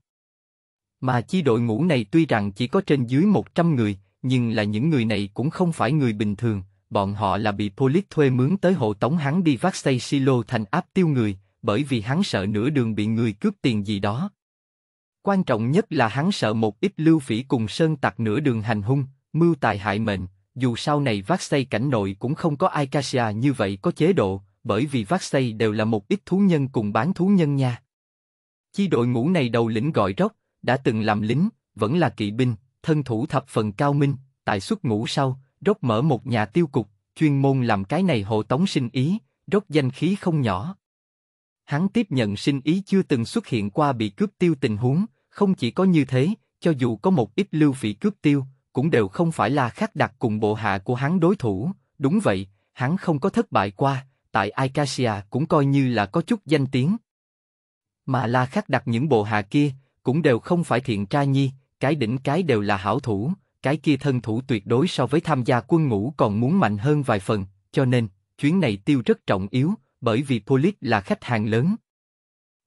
Mà chi đội ngũ này tuy rằng chỉ có trên dưới 100 người, nhưng là những người này cũng không phải người bình thường, bọn họ là bị Polit thuê mướn tới hộ tống hắn đi vác xây silo thành áp tiêu người, bởi vì hắn sợ nửa đường bị người cướp tiền gì đó. Quan trọng nhất là hắn sợ một ít lưu phỉ cùng sơn tặc nửa đường hành hung, mưu tài hại mệnh, dù sau này vác xây cảnh nội cũng không có ai Cassia như vậy có chế độ, bởi vì vác xây đều là một ít thú nhân cùng bán thú nhân nha. Chi đội ngũ này đầu lĩnh gọi róc, đã từng làm lính, vẫn là kỵ binh, thân thủ thập phần cao minh, tại xuất ngũ sau, rốt mở một nhà tiêu cục, chuyên môn làm cái này hộ tống sinh ý, rốt danh khí không nhỏ. Hắn tiếp nhận sinh ý chưa từng xuất hiện qua bị cướp tiêu tình huống, không chỉ có như thế, cho dù có một ít lưu phỉ cướp tiêu, cũng đều không phải là khác đặc cùng bộ hạ của hắn đối thủ, đúng vậy, hắn không có thất bại qua, tại Acacia cũng coi như là có chút danh tiếng. Mà La Khắc đặt những bộ hạ kia, cũng đều không phải thiện tra nhi, cái đỉnh cái đều là hảo thủ, cái kia thân thủ tuyệt đối so với tham gia quân ngũ còn muốn mạnh hơn vài phần, cho nên, chuyến này tiêu rất trọng yếu, bởi vì Polis là khách hàng lớn.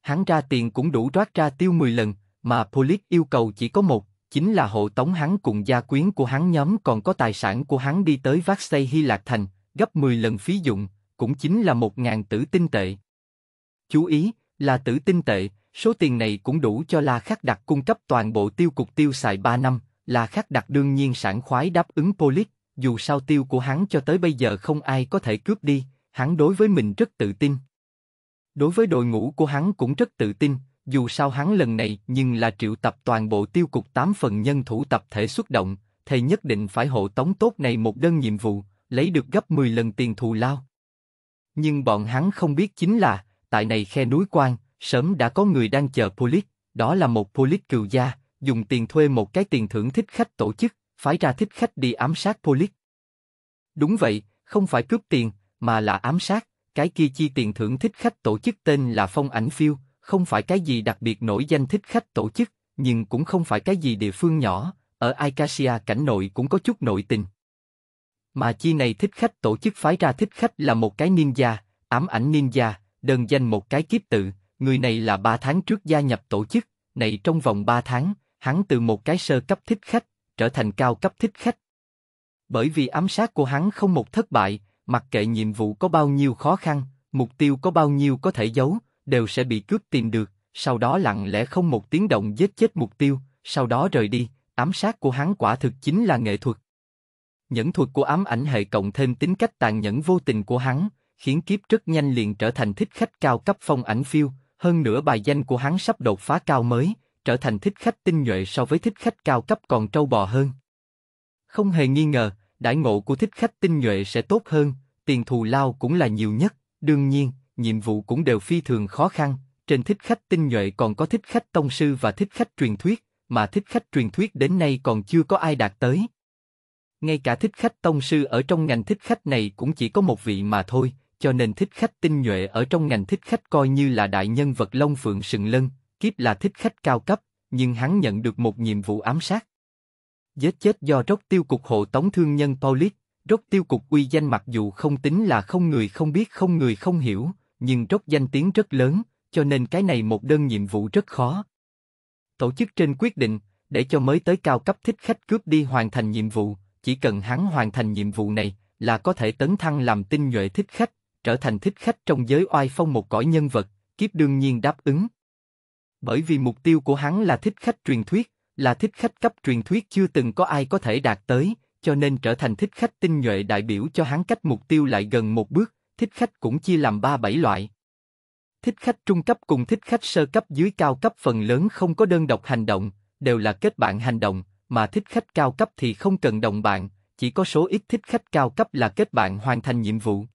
Hắn ra tiền cũng đủ rót ra tiêu 10 lần, mà Polis yêu cầu chỉ có một, chính là hộ tống hắn cùng gia quyến của hắn nhóm còn có tài sản của hắn đi tới Vác Vaxay Hy Lạc Thành, gấp 10 lần phí dụng, cũng chính là 1.000 tử tinh tệ. Chú ý, là tử tinh tệ, số tiền này cũng đủ cho La Khắc đặt cung cấp toàn bộ tiêu cục tiêu xài 3 năm, là khắc đặc đương nhiên sản khoái đáp ứng polis dù sao tiêu của hắn cho tới bây giờ không ai có thể cướp đi, hắn đối với mình rất tự tin. Đối với đội ngũ của hắn cũng rất tự tin, dù sao hắn lần này nhưng là triệu tập toàn bộ tiêu cục 8 phần nhân thủ tập thể xuất động, thầy nhất định phải hộ tống tốt này một đơn nhiệm vụ, lấy được gấp 10 lần tiền thù lao. Nhưng bọn hắn không biết chính là, tại này khe núi quan, sớm đã có người đang chờ polis đó là một polis cừu gia, dùng tiền thuê một cái tiền thưởng thích khách tổ chức, phái ra thích khách đi ám sát Polis. Đúng vậy, không phải cướp tiền, mà là ám sát, cái kia chi tiền thưởng thích khách tổ chức tên là Phong Ảnh Phiêu, không phải cái gì đặc biệt nổi danh thích khách tổ chức, nhưng cũng không phải cái gì địa phương nhỏ, ở Acacia cảnh nội cũng có chút nội tình. Mà chi này thích khách tổ chức phái ra thích khách là một cái ninja, ám ảnh ninja, đơn danh một cái kiếp tự, người này là ba tháng trước gia nhập tổ chức, này trong vòng ba tháng, hắn từ một cái sơ cấp thích khách, trở thành cao cấp thích khách. Bởi vì ám sát của hắn không một thất bại, mặc kệ nhiệm vụ có bao nhiêu khó khăn, mục tiêu có bao nhiêu có thể giấu, đều sẽ bị cướp tìm được, sau đó lặng lẽ không một tiếng động giết chết mục tiêu, sau đó rời đi, ám sát của hắn quả thực chính là nghệ thuật. Nhẫn thuật của ám ảnh hệ cộng thêm tính cách tàn nhẫn vô tình của hắn, khiến kiếp rất nhanh liền trở thành thích khách cao cấp phong ảnh phiêu, hơn nữa bài danh của hắn sắp đột phá cao mới, trở thành thích khách tinh nhuệ so với thích khách cao cấp còn trâu bò hơn. Không hề nghi ngờ, đãi ngộ của thích khách tinh nhuệ sẽ tốt hơn, tiền thù lao cũng là nhiều nhất, đương nhiên, nhiệm vụ cũng đều phi thường khó khăn, trên thích khách tinh nhuệ còn có thích khách tông sư và thích khách truyền thuyết, mà thích khách truyền thuyết đến nay còn chưa có ai đạt tới. Ngay cả thích khách tông sư ở trong ngành thích khách này cũng chỉ có một vị mà thôi, cho nên thích khách tinh nhuệ ở trong ngành thích khách coi như là đại nhân vật Long Phượng Sừng Lân, Kiếp là thích khách cao cấp, nhưng hắn nhận được một nhiệm vụ ám sát. Giết chết do rốt tiêu cục hộ tống thương nhân Paulit, rốt tiêu cục uy danh mặc dù không tính là không người không biết không người không hiểu, nhưng rốt danh tiếng rất lớn, cho nên cái này một đơn nhiệm vụ rất khó. Tổ chức trên quyết định, để cho mới tới cao cấp thích khách cướp đi hoàn thành nhiệm vụ, chỉ cần hắn hoàn thành nhiệm vụ này là có thể tấn thăng làm tinh nhuệ thích khách, trở thành thích khách trong giới oai phong một cõi nhân vật, kiếp đương nhiên đáp ứng. Bởi vì mục tiêu của hắn là thích khách truyền thuyết, là thích khách cấp truyền thuyết chưa từng có ai có thể đạt tới, cho nên trở thành thích khách tinh nhuệ đại biểu cho hắn cách mục tiêu lại gần một bước, thích khách cũng chia làm ba bảy loại. Thích khách trung cấp cùng thích khách sơ cấp dưới cao cấp phần lớn không có đơn độc hành động, đều là kết bạn hành động, mà thích khách cao cấp thì không cần đồng bạn, chỉ có số ít thích khách cao cấp là kết bạn hoàn thành nhiệm vụ.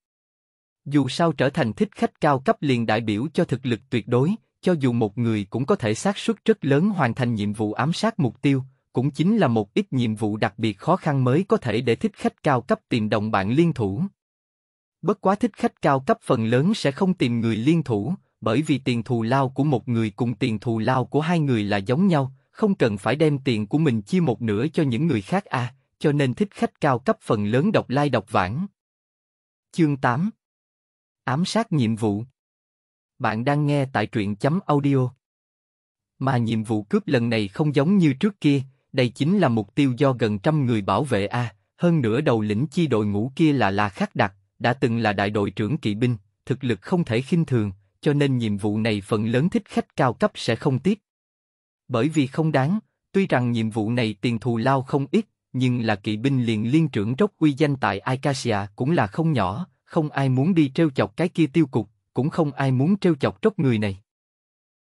Dù sao trở thành thích khách cao cấp liền đại biểu cho thực lực tuyệt đối, cho dù một người cũng có thể xác suất rất lớn hoàn thành nhiệm vụ ám sát mục tiêu, cũng chính là một ít nhiệm vụ đặc biệt khó khăn mới có thể để thích khách cao cấp tìm đồng bạn liên thủ. Bất quá thích khách cao cấp phần lớn sẽ không tìm người liên thủ, bởi vì tiền thù lao của một người cùng tiền thù lao của hai người là giống nhau, không cần phải đem tiền của mình chia một nửa cho những người khác à, cho nên thích khách cao cấp phần lớn độc lai like độc vãng. Chương 8 Ám sát nhiệm vụ bạn đang nghe tại truyện chấm audio. Mà nhiệm vụ cướp lần này không giống như trước kia, đây chính là mục tiêu do gần trăm người bảo vệ A, hơn nữa đầu lĩnh chi đội ngũ kia là La Khắc Đặc, đã từng là đại đội trưởng kỵ binh, thực lực không thể khinh thường, cho nên nhiệm vụ này phần lớn thích khách cao cấp sẽ không tiếp. Bởi vì không đáng, tuy rằng nhiệm vụ này tiền thù lao không ít, nhưng là kỵ binh liền liên trưởng rốc uy danh tại Acacia cũng là không nhỏ, không ai muốn đi treo chọc cái kia tiêu cục, cũng không ai muốn trêu chọc tróc người này.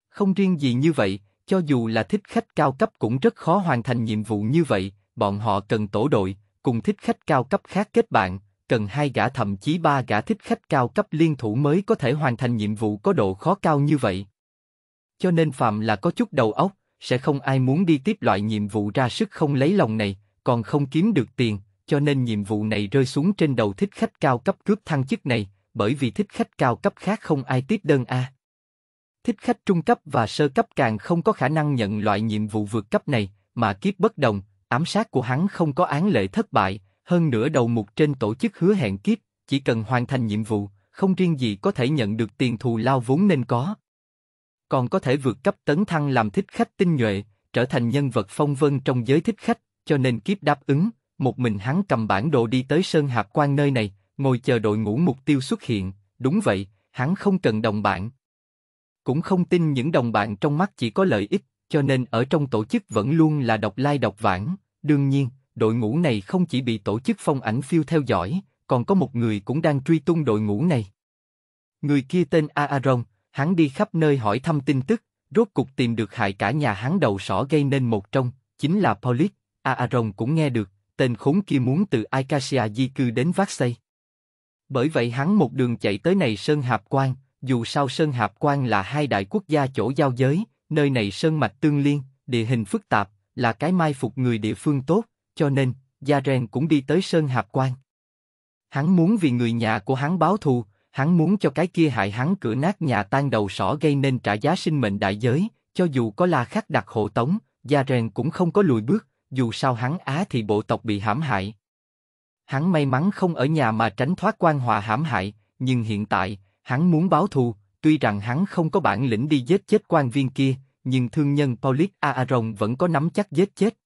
Không riêng gì như vậy, cho dù là thích khách cao cấp cũng rất khó hoàn thành nhiệm vụ như vậy, bọn họ cần tổ đội, cùng thích khách cao cấp khác kết bạn, cần hai gã thậm chí ba gã thích khách cao cấp liên thủ mới có thể hoàn thành nhiệm vụ có độ khó cao như vậy. Cho nên phạm là có chút đầu óc, sẽ không ai muốn đi tiếp loại nhiệm vụ ra sức không lấy lòng này, còn không kiếm được tiền, cho nên nhiệm vụ này rơi xuống trên đầu thích khách cao cấp cướp thăng chức này, bởi vì thích khách cao cấp khác không ai tiếp đơn A. Thích khách trung cấp và sơ cấp càng không có khả năng nhận loại nhiệm vụ vượt cấp này, mà kiếp bất đồng, ám sát của hắn không có án lệ thất bại, hơn nữa đầu mục trên tổ chức hứa hẹn kiếp, chỉ cần hoàn thành nhiệm vụ, không riêng gì có thể nhận được tiền thù lao vốn nên có. Còn có thể vượt cấp tấn thăng làm thích khách tinh nhuệ, trở thành nhân vật phong vân trong giới thích khách, cho nên kiếp đáp ứng, một mình hắn cầm bản đồ đi tới Sơn Hạp Quan nơi này, ngồi chờ đội ngũ mục tiêu xuất hiện. Đúng vậy, hắn không cần đồng bạn, cũng không tin những đồng bạn trong mắt chỉ có lợi ích, cho nên ở trong tổ chức vẫn luôn là độc lai độc vãng. đương nhiên, đội ngũ này không chỉ bị tổ chức phong ảnh phiêu theo dõi, còn có một người cũng đang truy tung đội ngũ này. Người kia tên Aaron, hắn đi khắp nơi hỏi thăm tin tức, rốt cục tìm được hại cả nhà hắn đầu sỏ gây nên một trong, chính là Polit. Aaron cũng nghe được, tên khốn kia muốn từ Acacia di cư đến vác xây. Bởi vậy hắn một đường chạy tới này Sơn Hạp Quan, dù sao Sơn Hạp Quan là hai đại quốc gia chỗ giao giới, nơi này Sơn Mạch tương liên, địa hình phức tạp, là cái mai phục người địa phương tốt, cho nên, Gia Ren cũng đi tới Sơn Hạp Quan. Hắn muốn vì người nhà của hắn báo thù, hắn muốn cho cái kia hại hắn cửa nát nhà tan đầu sỏ gây nên trả giá sinh mệnh đại giới, cho dù có là khắc đặt hộ tống, Gia Ren cũng không có lùi bước, dù sao hắn Á thì bộ tộc bị hãm hại, Hắn may mắn không ở nhà mà tránh thoát quan hòa hãm hại, nhưng hiện tại, hắn muốn báo thù, tuy rằng hắn không có bản lĩnh đi giết chết quan viên kia, nhưng thương nhân Paulit Aaron vẫn có nắm chắc giết chết.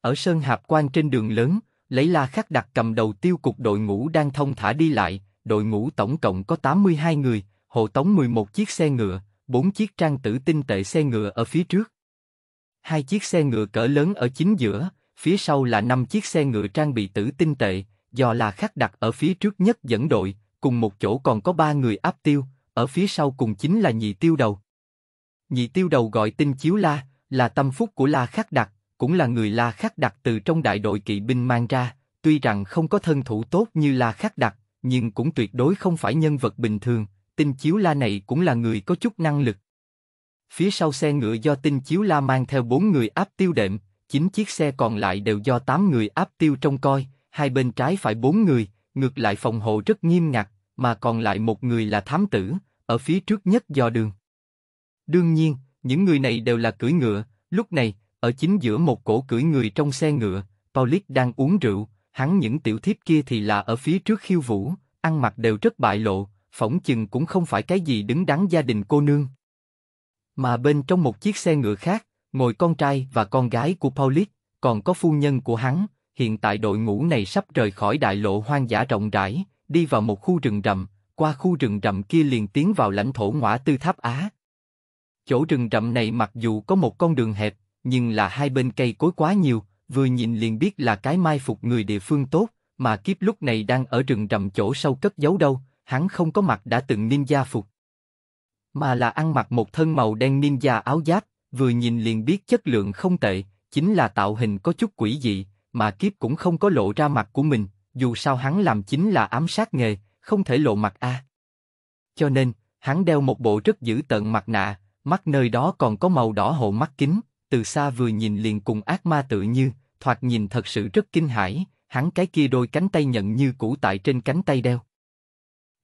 Ở Sơn Hạp quan trên đường lớn, lấy la khắc đặt cầm đầu tiêu cục đội ngũ đang thông thả đi lại, đội ngũ tổng cộng có 82 người, hộ tống 11 chiếc xe ngựa, 4 chiếc trang tử tinh tệ xe ngựa ở phía trước. Hai chiếc xe ngựa cỡ lớn ở chính giữa, phía sau là năm chiếc xe ngựa trang bị tử tinh tệ, do là khắc đặt ở phía trước nhất dẫn đội, cùng một chỗ còn có ba người áp tiêu, ở phía sau cùng chính là nhị tiêu đầu. Nhị tiêu đầu gọi tinh chiếu la, là tâm phúc của la khắc đặt, cũng là người la khắc đặt từ trong đại đội kỵ binh mang ra, tuy rằng không có thân thủ tốt như la khắc đặt, nhưng cũng tuyệt đối không phải nhân vật bình thường, tinh chiếu la này cũng là người có chút năng lực. Phía sau xe ngựa do tinh chiếu la mang theo bốn người áp tiêu đệm, 9 chiếc xe còn lại đều do 8 người áp tiêu trông coi, hai bên trái phải 4 người, ngược lại phòng hộ rất nghiêm ngặt, mà còn lại một người là thám tử, ở phía trước nhất do đường. Đương nhiên, những người này đều là cưỡi ngựa, lúc này, ở chính giữa một cổ cưỡi người trong xe ngựa, Paulik đang uống rượu, hắn những tiểu thiếp kia thì là ở phía trước khiêu vũ, ăn mặc đều rất bại lộ, phỏng chừng cũng không phải cái gì đứng đắn gia đình cô nương. Mà bên trong một chiếc xe ngựa khác, ngồi con trai và con gái của Paulit, còn có phu nhân của hắn, hiện tại đội ngũ này sắp rời khỏi đại lộ hoang dã rộng rãi, đi vào một khu rừng rậm, qua khu rừng rậm kia liền tiến vào lãnh thổ ngõa tư tháp Á. Chỗ rừng rậm này mặc dù có một con đường hẹp, nhưng là hai bên cây cối quá nhiều, vừa nhìn liền biết là cái mai phục người địa phương tốt, mà kiếp lúc này đang ở rừng rậm chỗ sâu cất giấu đâu, hắn không có mặt đã từng ninja phục. Mà là ăn mặc một thân màu đen ninja áo giáp, vừa nhìn liền biết chất lượng không tệ, chính là tạo hình có chút quỷ dị, mà kiếp cũng không có lộ ra mặt của mình, dù sao hắn làm chính là ám sát nghề, không thể lộ mặt a. Cho nên, hắn đeo một bộ rất giữ tận mặt nạ, mắt nơi đó còn có màu đỏ hộ mắt kính, từ xa vừa nhìn liền cùng ác ma tự như, thoạt nhìn thật sự rất kinh hãi, hắn cái kia đôi cánh tay nhận như cũ tại trên cánh tay đeo.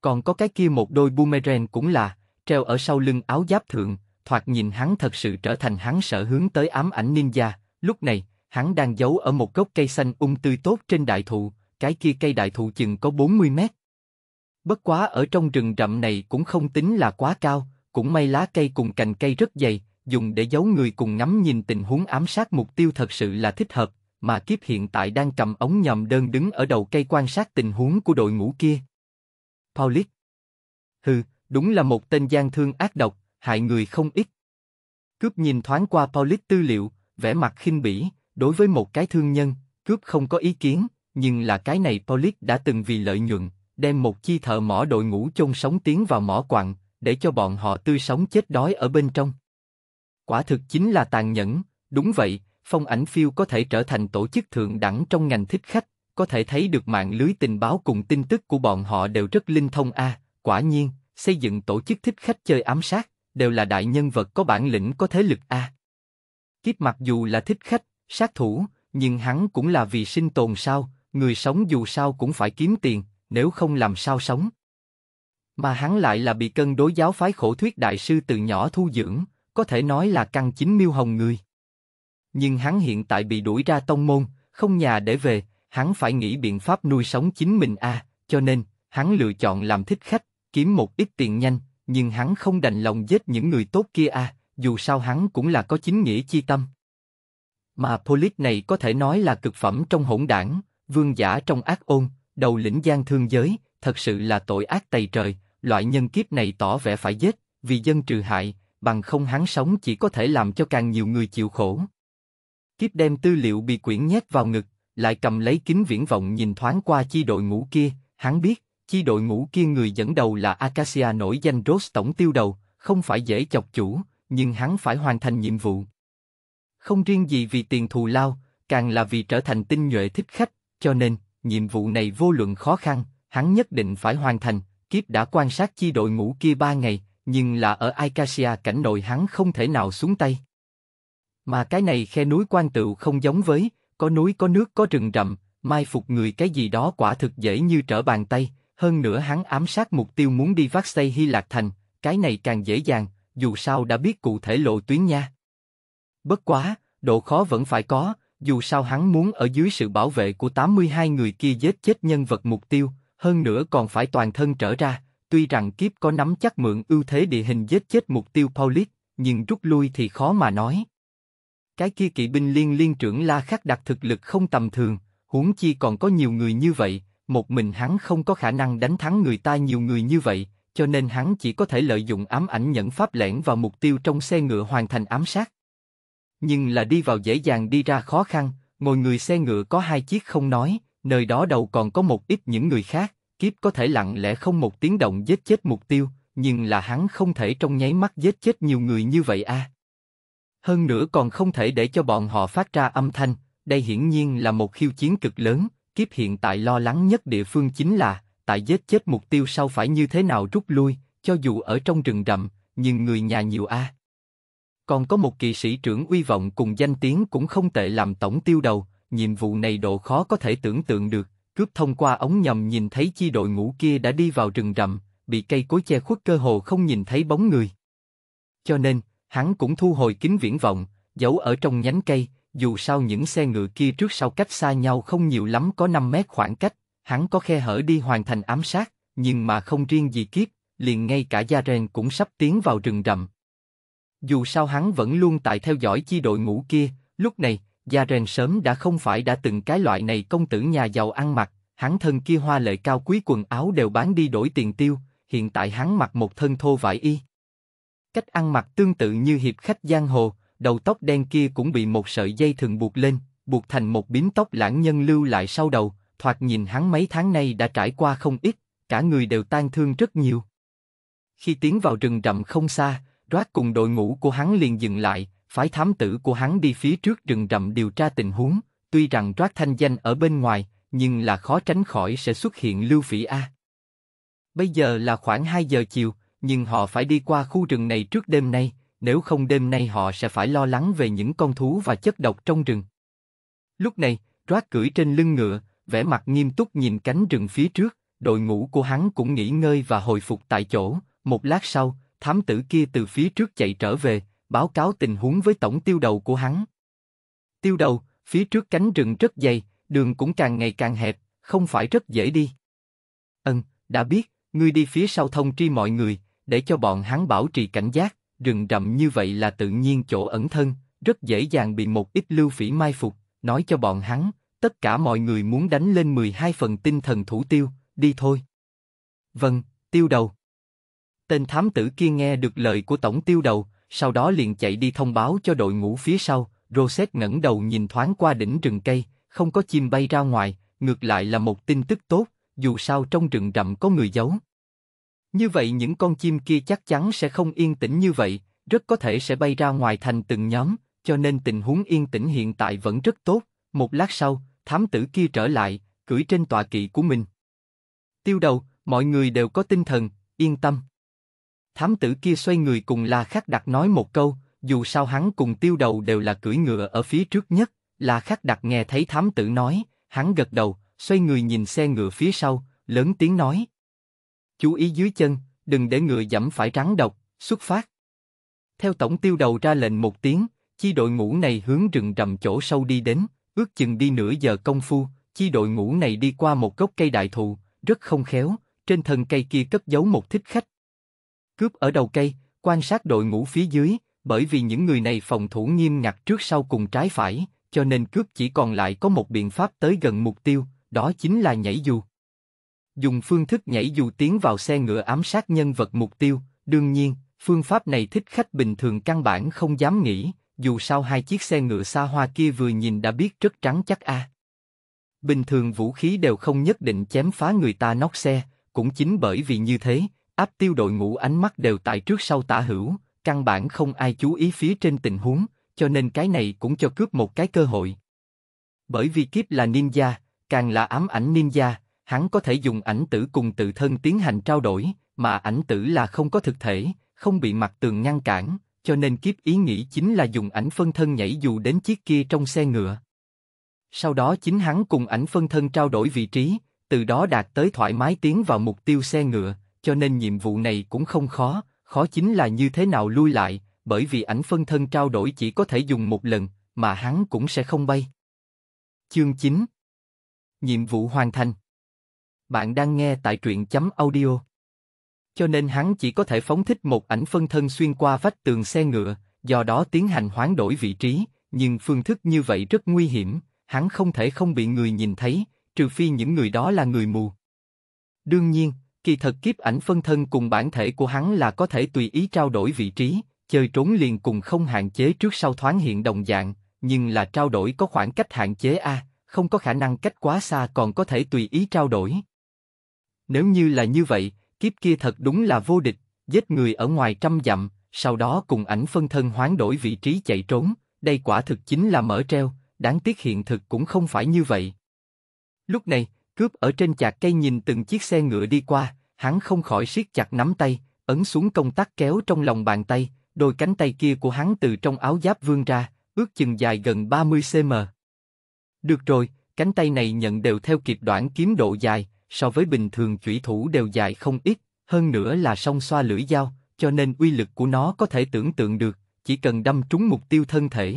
Còn có cái kia một đôi boomerang cũng là, treo ở sau lưng áo giáp thượng, thoạt nhìn hắn thật sự trở thành hắn sợ hướng tới ám ảnh ninja, lúc này, hắn đang giấu ở một gốc cây xanh ung tươi tốt trên đại thụ, cái kia cây đại thụ chừng có 40 mét. Bất quá ở trong rừng rậm này cũng không tính là quá cao, cũng may lá cây cùng cành cây rất dày, dùng để giấu người cùng ngắm nhìn tình huống ám sát mục tiêu thật sự là thích hợp, mà kiếp hiện tại đang cầm ống nhòm đơn đứng ở đầu cây quan sát tình huống của đội ngũ kia. Paulit, Hừ, đúng là một tên gian thương ác độc, hại người không ít. Cướp nhìn thoáng qua Paulit tư liệu, vẻ mặt khinh bỉ, đối với một cái thương nhân, cướp không có ý kiến, nhưng là cái này Paulit đã từng vì lợi nhuận, đem một chi thợ mỏ đội ngũ chôn sống tiến vào mỏ quặng, để cho bọn họ tươi sống chết đói ở bên trong. Quả thực chính là tàn nhẫn, đúng vậy, phong ảnh phiêu có thể trở thành tổ chức thượng đẳng trong ngành thích khách, có thể thấy được mạng lưới tình báo cùng tin tức của bọn họ đều rất linh thông a. À, quả nhiên, xây dựng tổ chức thích khách chơi ám sát đều là đại nhân vật có bản lĩnh có thế lực a. Kiếp mặc dù là thích khách, sát thủ, nhưng hắn cũng là vì sinh tồn sao, người sống dù sao cũng phải kiếm tiền, nếu không làm sao sống. Mà hắn lại là bị cân đối giáo phái khổ thuyết đại sư từ nhỏ thu dưỡng, có thể nói là căn chính miêu hồng người. Nhưng hắn hiện tại bị đuổi ra tông môn, không nhà để về, hắn phải nghĩ biện pháp nuôi sống chính mình a, cho nên, hắn lựa chọn làm thích khách, kiếm một ít tiền nhanh, nhưng hắn không đành lòng giết những người tốt kia à, dù sao hắn cũng là có chính nghĩa chi tâm. Mà Polis này có thể nói là cực phẩm trong hỗn đảng, vương giả trong ác ôn, đầu lĩnh gian thương giới, thật sự là tội ác tày trời, loại nhân kiếp này tỏ vẻ phải giết, vì dân trừ hại, bằng không hắn sống chỉ có thể làm cho càng nhiều người chịu khổ. Kiếp đem tư liệu bị quyển nhét vào ngực, lại cầm lấy kính viễn vọng nhìn thoáng qua chi đội ngũ kia, hắn biết, Chi đội ngũ kia người dẫn đầu là Acacia nổi danh Rose tổng tiêu đầu, không phải dễ chọc chủ, nhưng hắn phải hoàn thành nhiệm vụ. Không riêng gì vì tiền thù lao, càng là vì trở thành tinh nhuệ thích khách, cho nên, nhiệm vụ này vô luận khó khăn, hắn nhất định phải hoàn thành, kiếp đã quan sát chi đội ngũ kia ba ngày, nhưng là ở Acacia cảnh nội hắn không thể nào xuống tay. Mà cái này khe núi quan tựu không giống với, có núi có nước có rừng rậm, mai phục người cái gì đó quả thực dễ như trở bàn tay, hơn nữa hắn ám sát mục tiêu muốn đi vác xây Hy Lạc Thành, cái này càng dễ dàng, dù sao đã biết cụ thể lộ tuyến nha. Bất quá, độ khó vẫn phải có, dù sao hắn muốn ở dưới sự bảo vệ của 82 người kia giết chết nhân vật mục tiêu, hơn nữa còn phải toàn thân trở ra, tuy rằng kiếp có nắm chắc mượn ưu thế địa hình giết chết mục tiêu Paulit, nhưng rút lui thì khó mà nói. Cái kia kỵ binh liên liên trưởng La Khắc đặt thực lực không tầm thường, huống chi còn có nhiều người như vậy, một mình hắn không có khả năng đánh thắng người ta nhiều người như vậy, cho nên hắn chỉ có thể lợi dụng ám ảnh nhẫn pháp lẻn vào mục tiêu trong xe ngựa hoàn thành ám sát. Nhưng là đi vào dễ dàng đi ra khó khăn, ngồi người xe ngựa có hai chiếc không nói, nơi đó đầu còn có một ít những người khác, kiếp có thể lặng lẽ không một tiếng động giết chết mục tiêu, nhưng là hắn không thể trong nháy mắt giết chết nhiều người như vậy a. À. Hơn nữa còn không thể để cho bọn họ phát ra âm thanh, đây hiển nhiên là một khiêu chiến cực lớn, Kiếp hiện tại lo lắng nhất địa phương chính là, tại giết chết mục tiêu sau phải như thế nào rút lui, cho dù ở trong rừng rậm, nhưng người nhà nhiều a. Còn có một kỳ sĩ trưởng uy vọng cùng danh tiếng cũng không tệ làm tổng tiêu đầu, nhiệm vụ này độ khó có thể tưởng tượng được, cướp thông qua ống nhầm nhìn thấy chi đội ngũ kia đã đi vào rừng rậm, bị cây cối che khuất cơ hồ không nhìn thấy bóng người. Cho nên, hắn cũng thu hồi kính viễn vọng, giấu ở trong nhánh cây, dù sao những xe ngựa kia trước sau cách xa nhau không nhiều lắm có 5 mét khoảng cách, hắn có khe hở đi hoàn thành ám sát, nhưng mà không riêng gì kiếp, liền ngay cả gia rèn cũng sắp tiến vào rừng rậm. Dù sao hắn vẫn luôn tại theo dõi chi đội ngũ kia, lúc này, gia rèn sớm đã không phải đã từng cái loại này công tử nhà giàu ăn mặc, hắn thân kia hoa lệ cao quý quần áo đều bán đi đổi tiền tiêu, hiện tại hắn mặc một thân thô vải y. Cách ăn mặc tương tự như hiệp khách giang hồ, đầu tóc đen kia cũng bị một sợi dây thừng buộc lên, buộc thành một bím tóc lãng nhân lưu lại sau đầu, thoạt nhìn hắn mấy tháng nay đã trải qua không ít, cả người đều tan thương rất nhiều. Khi tiến vào rừng rậm không xa, Rác cùng đội ngũ của hắn liền dừng lại, phái thám tử của hắn đi phía trước rừng rậm điều tra tình huống, tuy rằng Rác thanh danh ở bên ngoài, nhưng là khó tránh khỏi sẽ xuất hiện lưu phỉ A. Bây giờ là khoảng 2 giờ chiều, nhưng họ phải đi qua khu rừng này trước đêm nay, nếu không đêm nay họ sẽ phải lo lắng về những con thú và chất độc trong rừng. Lúc này, Rác cưỡi trên lưng ngựa, vẻ mặt nghiêm túc nhìn cánh rừng phía trước, đội ngũ của hắn cũng nghỉ ngơi và hồi phục tại chỗ. Một lát sau, thám tử kia từ phía trước chạy trở về, báo cáo tình huống với tổng tiêu đầu của hắn. Tiêu đầu, phía trước cánh rừng rất dày, đường cũng càng ngày càng hẹp, không phải rất dễ đi. ân, đã biết, ngươi đi phía sau thông tri mọi người, để cho bọn hắn bảo trì cảnh giác, rừng rậm như vậy là tự nhiên chỗ ẩn thân, rất dễ dàng bị một ít lưu phỉ mai phục, nói cho bọn hắn, tất cả mọi người muốn đánh lên 12 phần tinh thần thủ tiêu, đi thôi. Vâng, tiêu đầu. Tên thám tử kia nghe được lời của tổng tiêu đầu, sau đó liền chạy đi thông báo cho đội ngũ phía sau, Rosette ngẩng đầu nhìn thoáng qua đỉnh rừng cây, không có chim bay ra ngoài, ngược lại là một tin tức tốt, dù sao trong rừng rậm có người giấu. Như vậy những con chim kia chắc chắn sẽ không yên tĩnh như vậy, rất có thể sẽ bay ra ngoài thành từng nhóm, cho nên tình huống yên tĩnh hiện tại vẫn rất tốt. Một lát sau, thám tử kia trở lại, cưỡi trên tọa kỵ của mình. Tiêu đầu, mọi người đều có tinh thần, yên tâm. Thám tử kia xoay người cùng La Khắc Đặc nói một câu, dù sao hắn cùng tiêu đầu đều là cưỡi ngựa ở phía trước nhất, La Khắc Đặc nghe thấy thám tử nói, hắn gật đầu, xoay người nhìn xe ngựa phía sau, lớn tiếng nói, chú ý dưới chân, đừng để người dẫm phải rắn độc, xuất phát. Theo tổng tiêu đầu ra lệnh một tiếng, chi đội ngũ này hướng rừng rậm chỗ sâu đi đến, ước chừng đi nửa giờ công phu, chi đội ngũ này đi qua một gốc cây đại thụ, rất không khéo, trên thân cây kia cất giấu một thích khách. Cướp ở đầu cây, quan sát đội ngũ phía dưới, bởi vì những người này phòng thủ nghiêm ngặt trước sau cùng trái phải, cho nên cướp chỉ còn lại có một biện pháp tới gần mục tiêu, đó chính là nhảy dù dùng phương thức nhảy dù tiến vào xe ngựa ám sát nhân vật mục tiêu, đương nhiên, phương pháp này thích khách bình thường căn bản không dám nghĩ, dù sao hai chiếc xe ngựa xa hoa kia vừa nhìn đã biết rất trắng chắc a. À. Bình thường vũ khí đều không nhất định chém phá người ta nóc xe, cũng chính bởi vì như thế, áp tiêu đội ngũ ánh mắt đều tại trước sau tả hữu, căn bản không ai chú ý phía trên tình huống, cho nên cái này cũng cho cướp một cái cơ hội. Bởi vì kiếp là ninja, càng là ám ảnh ninja, hắn có thể dùng ảnh tử cùng tự thân tiến hành trao đổi, mà ảnh tử là không có thực thể, không bị mặt tường ngăn cản, cho nên kiếp ý nghĩ chính là dùng ảnh phân thân nhảy dù đến chiếc kia trong xe ngựa. Sau đó chính hắn cùng ảnh phân thân trao đổi vị trí, từ đó đạt tới thoải mái tiến vào mục tiêu xe ngựa, cho nên nhiệm vụ này cũng không khó, khó chính là như thế nào lui lại, bởi vì ảnh phân thân trao đổi chỉ có thể dùng một lần, mà hắn cũng sẽ không bay. Chương 9 Nhiệm vụ hoàn thành bạn đang nghe tại truyện chấm audio. Cho nên hắn chỉ có thể phóng thích một ảnh phân thân xuyên qua vách tường xe ngựa, do đó tiến hành hoán đổi vị trí, nhưng phương thức như vậy rất nguy hiểm, hắn không thể không bị người nhìn thấy, trừ phi những người đó là người mù. Đương nhiên, kỳ thật kiếp ảnh phân thân cùng bản thể của hắn là có thể tùy ý trao đổi vị trí, chơi trốn liền cùng không hạn chế trước sau thoáng hiện đồng dạng, nhưng là trao đổi có khoảng cách hạn chế a, không có khả năng cách quá xa còn có thể tùy ý trao đổi. Nếu như là như vậy, kiếp kia thật đúng là vô địch, giết người ở ngoài trăm dặm, sau đó cùng ảnh phân thân hoán đổi vị trí chạy trốn, đây quả thực chính là mở treo, đáng tiếc hiện thực cũng không phải như vậy. Lúc này, cướp ở trên chạc cây nhìn từng chiếc xe ngựa đi qua, hắn không khỏi siết chặt nắm tay, ấn xuống công tắc kéo trong lòng bàn tay, đôi cánh tay kia của hắn từ trong áo giáp vươn ra, ước chừng dài gần 30 cm. Được rồi, cánh tay này nhận đều theo kịp đoạn kiếm độ dài, so với bình thường chủy thủ đều dài không ít, hơn nữa là song xoa lưỡi dao, cho nên uy lực của nó có thể tưởng tượng được, chỉ cần đâm trúng mục tiêu thân thể.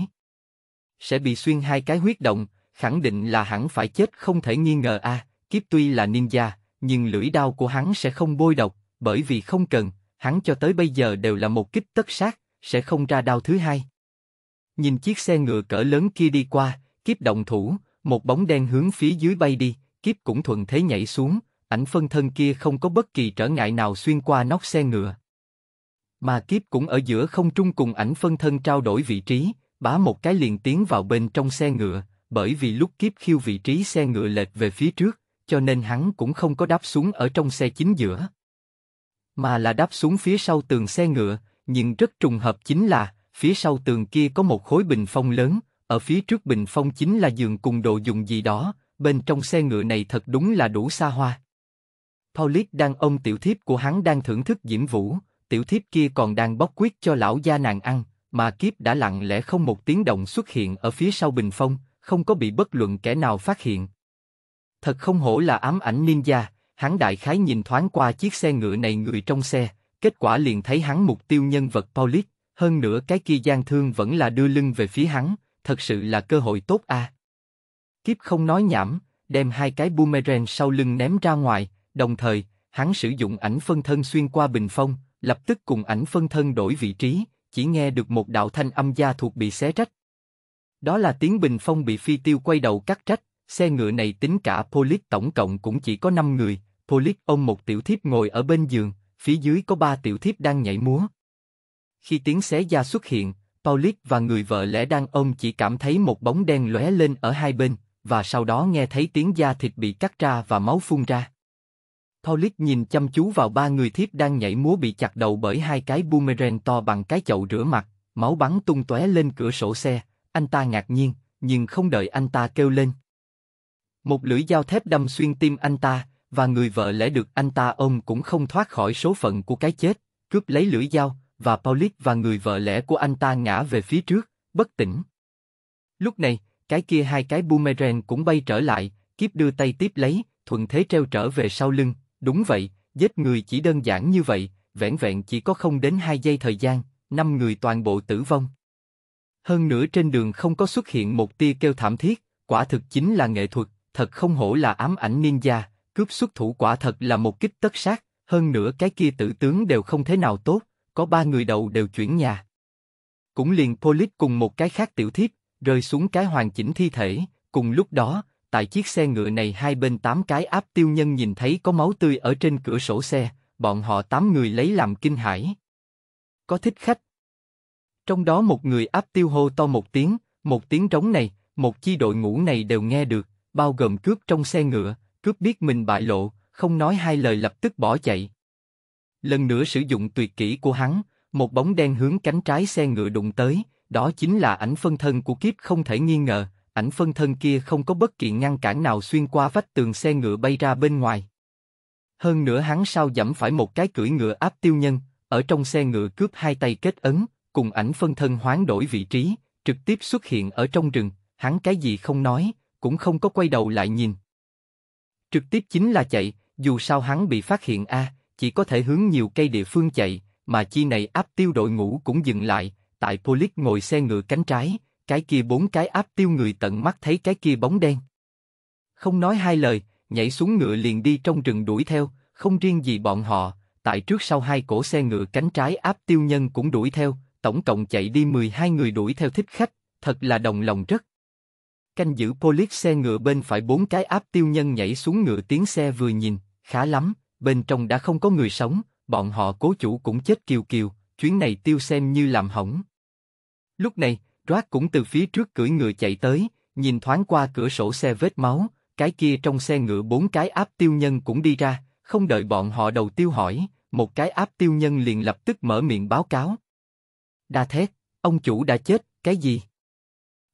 Sẽ bị xuyên hai cái huyết động, khẳng định là hẳn phải chết không thể nghi ngờ a. kiếp tuy là ninja, nhưng lưỡi đao của hắn sẽ không bôi độc, bởi vì không cần, hắn cho tới bây giờ đều là một kích tất sát, sẽ không ra đao thứ hai. Nhìn chiếc xe ngựa cỡ lớn kia đi qua, kiếp động thủ, một bóng đen hướng phía dưới bay đi, kiếp cũng thuận thế nhảy xuống, ảnh phân thân kia không có bất kỳ trở ngại nào xuyên qua nóc xe ngựa. Mà kiếp cũng ở giữa không trung cùng ảnh phân thân trao đổi vị trí, bá một cái liền tiến vào bên trong xe ngựa, bởi vì lúc kiếp khiêu vị trí xe ngựa lệch về phía trước, cho nên hắn cũng không có đáp xuống ở trong xe chính giữa. Mà là đáp xuống phía sau tường xe ngựa, nhưng rất trùng hợp chính là, phía sau tường kia có một khối bình phong lớn, ở phía trước bình phong chính là giường cùng đồ dùng gì đó, bên trong xe ngựa này thật đúng là đủ xa hoa. Paulit đang ôm tiểu thiếp của hắn đang thưởng thức diễm vũ, tiểu thiếp kia còn đang bóc quyết cho lão gia nàng ăn, mà kiếp đã lặng lẽ không một tiếng động xuất hiện ở phía sau bình phong, không có bị bất luận kẻ nào phát hiện. Thật không hổ là ám ảnh ninja, hắn đại khái nhìn thoáng qua chiếc xe ngựa này người trong xe, kết quả liền thấy hắn mục tiêu nhân vật Paulit, hơn nữa cái kia gian thương vẫn là đưa lưng về phía hắn, thật sự là cơ hội tốt a. À. Kiếp không nói nhảm, đem hai cái boomerang sau lưng ném ra ngoài, đồng thời, hắn sử dụng ảnh phân thân xuyên qua bình phong, lập tức cùng ảnh phân thân đổi vị trí, chỉ nghe được một đạo thanh âm gia thuộc bị xé rách. Đó là tiếng bình phong bị phi tiêu quay đầu cắt rách, xe ngựa này tính cả Polis tổng cộng cũng chỉ có 5 người, Polis ôm một tiểu thiếp ngồi ở bên giường, phía dưới có ba tiểu thiếp đang nhảy múa. Khi tiếng xé da xuất hiện, Paulit và người vợ lẽ đang ôm chỉ cảm thấy một bóng đen lóe lên ở hai bên, và sau đó nghe thấy tiếng da thịt bị cắt ra và máu phun ra. Paulic nhìn chăm chú vào ba người thiếp đang nhảy múa bị chặt đầu bởi hai cái boomerang to bằng cái chậu rửa mặt, máu bắn tung tóe lên cửa sổ xe, anh ta ngạc nhiên, nhưng không đợi anh ta kêu lên. Một lưỡi dao thép đâm xuyên tim anh ta, và người vợ lẽ được anh ta ôm cũng không thoát khỏi số phận của cái chết, cướp lấy lưỡi dao, và Paulic và người vợ lẽ của anh ta ngã về phía trước, bất tỉnh. Lúc này, cái kia hai cái boomerang cũng bay trở lại, kiếp đưa tay tiếp lấy, thuận thế treo trở về sau lưng, đúng vậy, giết người chỉ đơn giản như vậy, vẻn vẹn chỉ có không đến hai giây thời gian, năm người toàn bộ tử vong. Hơn nữa trên đường không có xuất hiện một tia kêu thảm thiết, quả thực chính là nghệ thuật, thật không hổ là ám ảnh ninja, cướp xuất thủ quả thật là một kích tất sát, hơn nữa cái kia tử tướng đều không thế nào tốt, có ba người đầu đều chuyển nhà. Cũng liền polis cùng một cái khác tiểu thiếp, rơi xuống cái hoàn chỉnh thi thể. Cùng lúc đó, tại chiếc xe ngựa này hai bên tám cái áp tiêu nhân nhìn thấy có máu tươi ở trên cửa sổ xe, bọn họ tám người lấy làm kinh hãi. Có thích khách. Trong đó một người áp tiêu hô to một tiếng, một tiếng trống này, một chi đội ngũ này đều nghe được, bao gồm cướp trong xe ngựa, cướp biết mình bại lộ, không nói hai lời lập tức bỏ chạy. Lần nữa sử dụng tuyệt kỹ của hắn, một bóng đen hướng cánh trái xe ngựa đụng tới, đó chính là ảnh phân thân của kiếp không thể nghi ngờ, ảnh phân thân kia không có bất kỳ ngăn cản nào xuyên qua vách tường xe ngựa bay ra bên ngoài. Hơn nữa hắn sao dẫm phải một cái cưỡi ngựa áp tiêu nhân, ở trong xe ngựa cướp hai tay kết ấn, cùng ảnh phân thân hoán đổi vị trí, trực tiếp xuất hiện ở trong rừng, hắn cái gì không nói, cũng không có quay đầu lại nhìn. Trực tiếp chính là chạy, dù sao hắn bị phát hiện a, à, chỉ có thể hướng nhiều cây địa phương chạy, mà chi này áp tiêu đội ngũ cũng dừng lại, tại Polis ngồi xe ngựa cánh trái, cái kia bốn cái áp tiêu người tận mắt thấy cái kia bóng đen. Không nói hai lời, nhảy xuống ngựa liền đi trong rừng đuổi theo, không riêng gì bọn họ, tại trước sau hai cổ xe ngựa cánh trái áp tiêu nhân cũng đuổi theo, tổng cộng chạy đi 12 người đuổi theo thích khách, thật là đồng lòng rất. Canh giữ Polis xe ngựa bên phải bốn cái áp tiêu nhân nhảy xuống ngựa tiến xe vừa nhìn, khá lắm, bên trong đã không có người sống, bọn họ cố chủ cũng chết kiều kiều, chuyến này tiêu xem như làm hỏng. Lúc này, Rác cũng từ phía trước cưỡi ngựa chạy tới, nhìn thoáng qua cửa sổ xe vết máu, cái kia trong xe ngựa bốn cái áp tiêu nhân cũng đi ra, không đợi bọn họ đầu tiêu hỏi, một cái áp tiêu nhân liền lập tức mở miệng báo cáo. Đa thét, ông chủ đã chết, cái gì?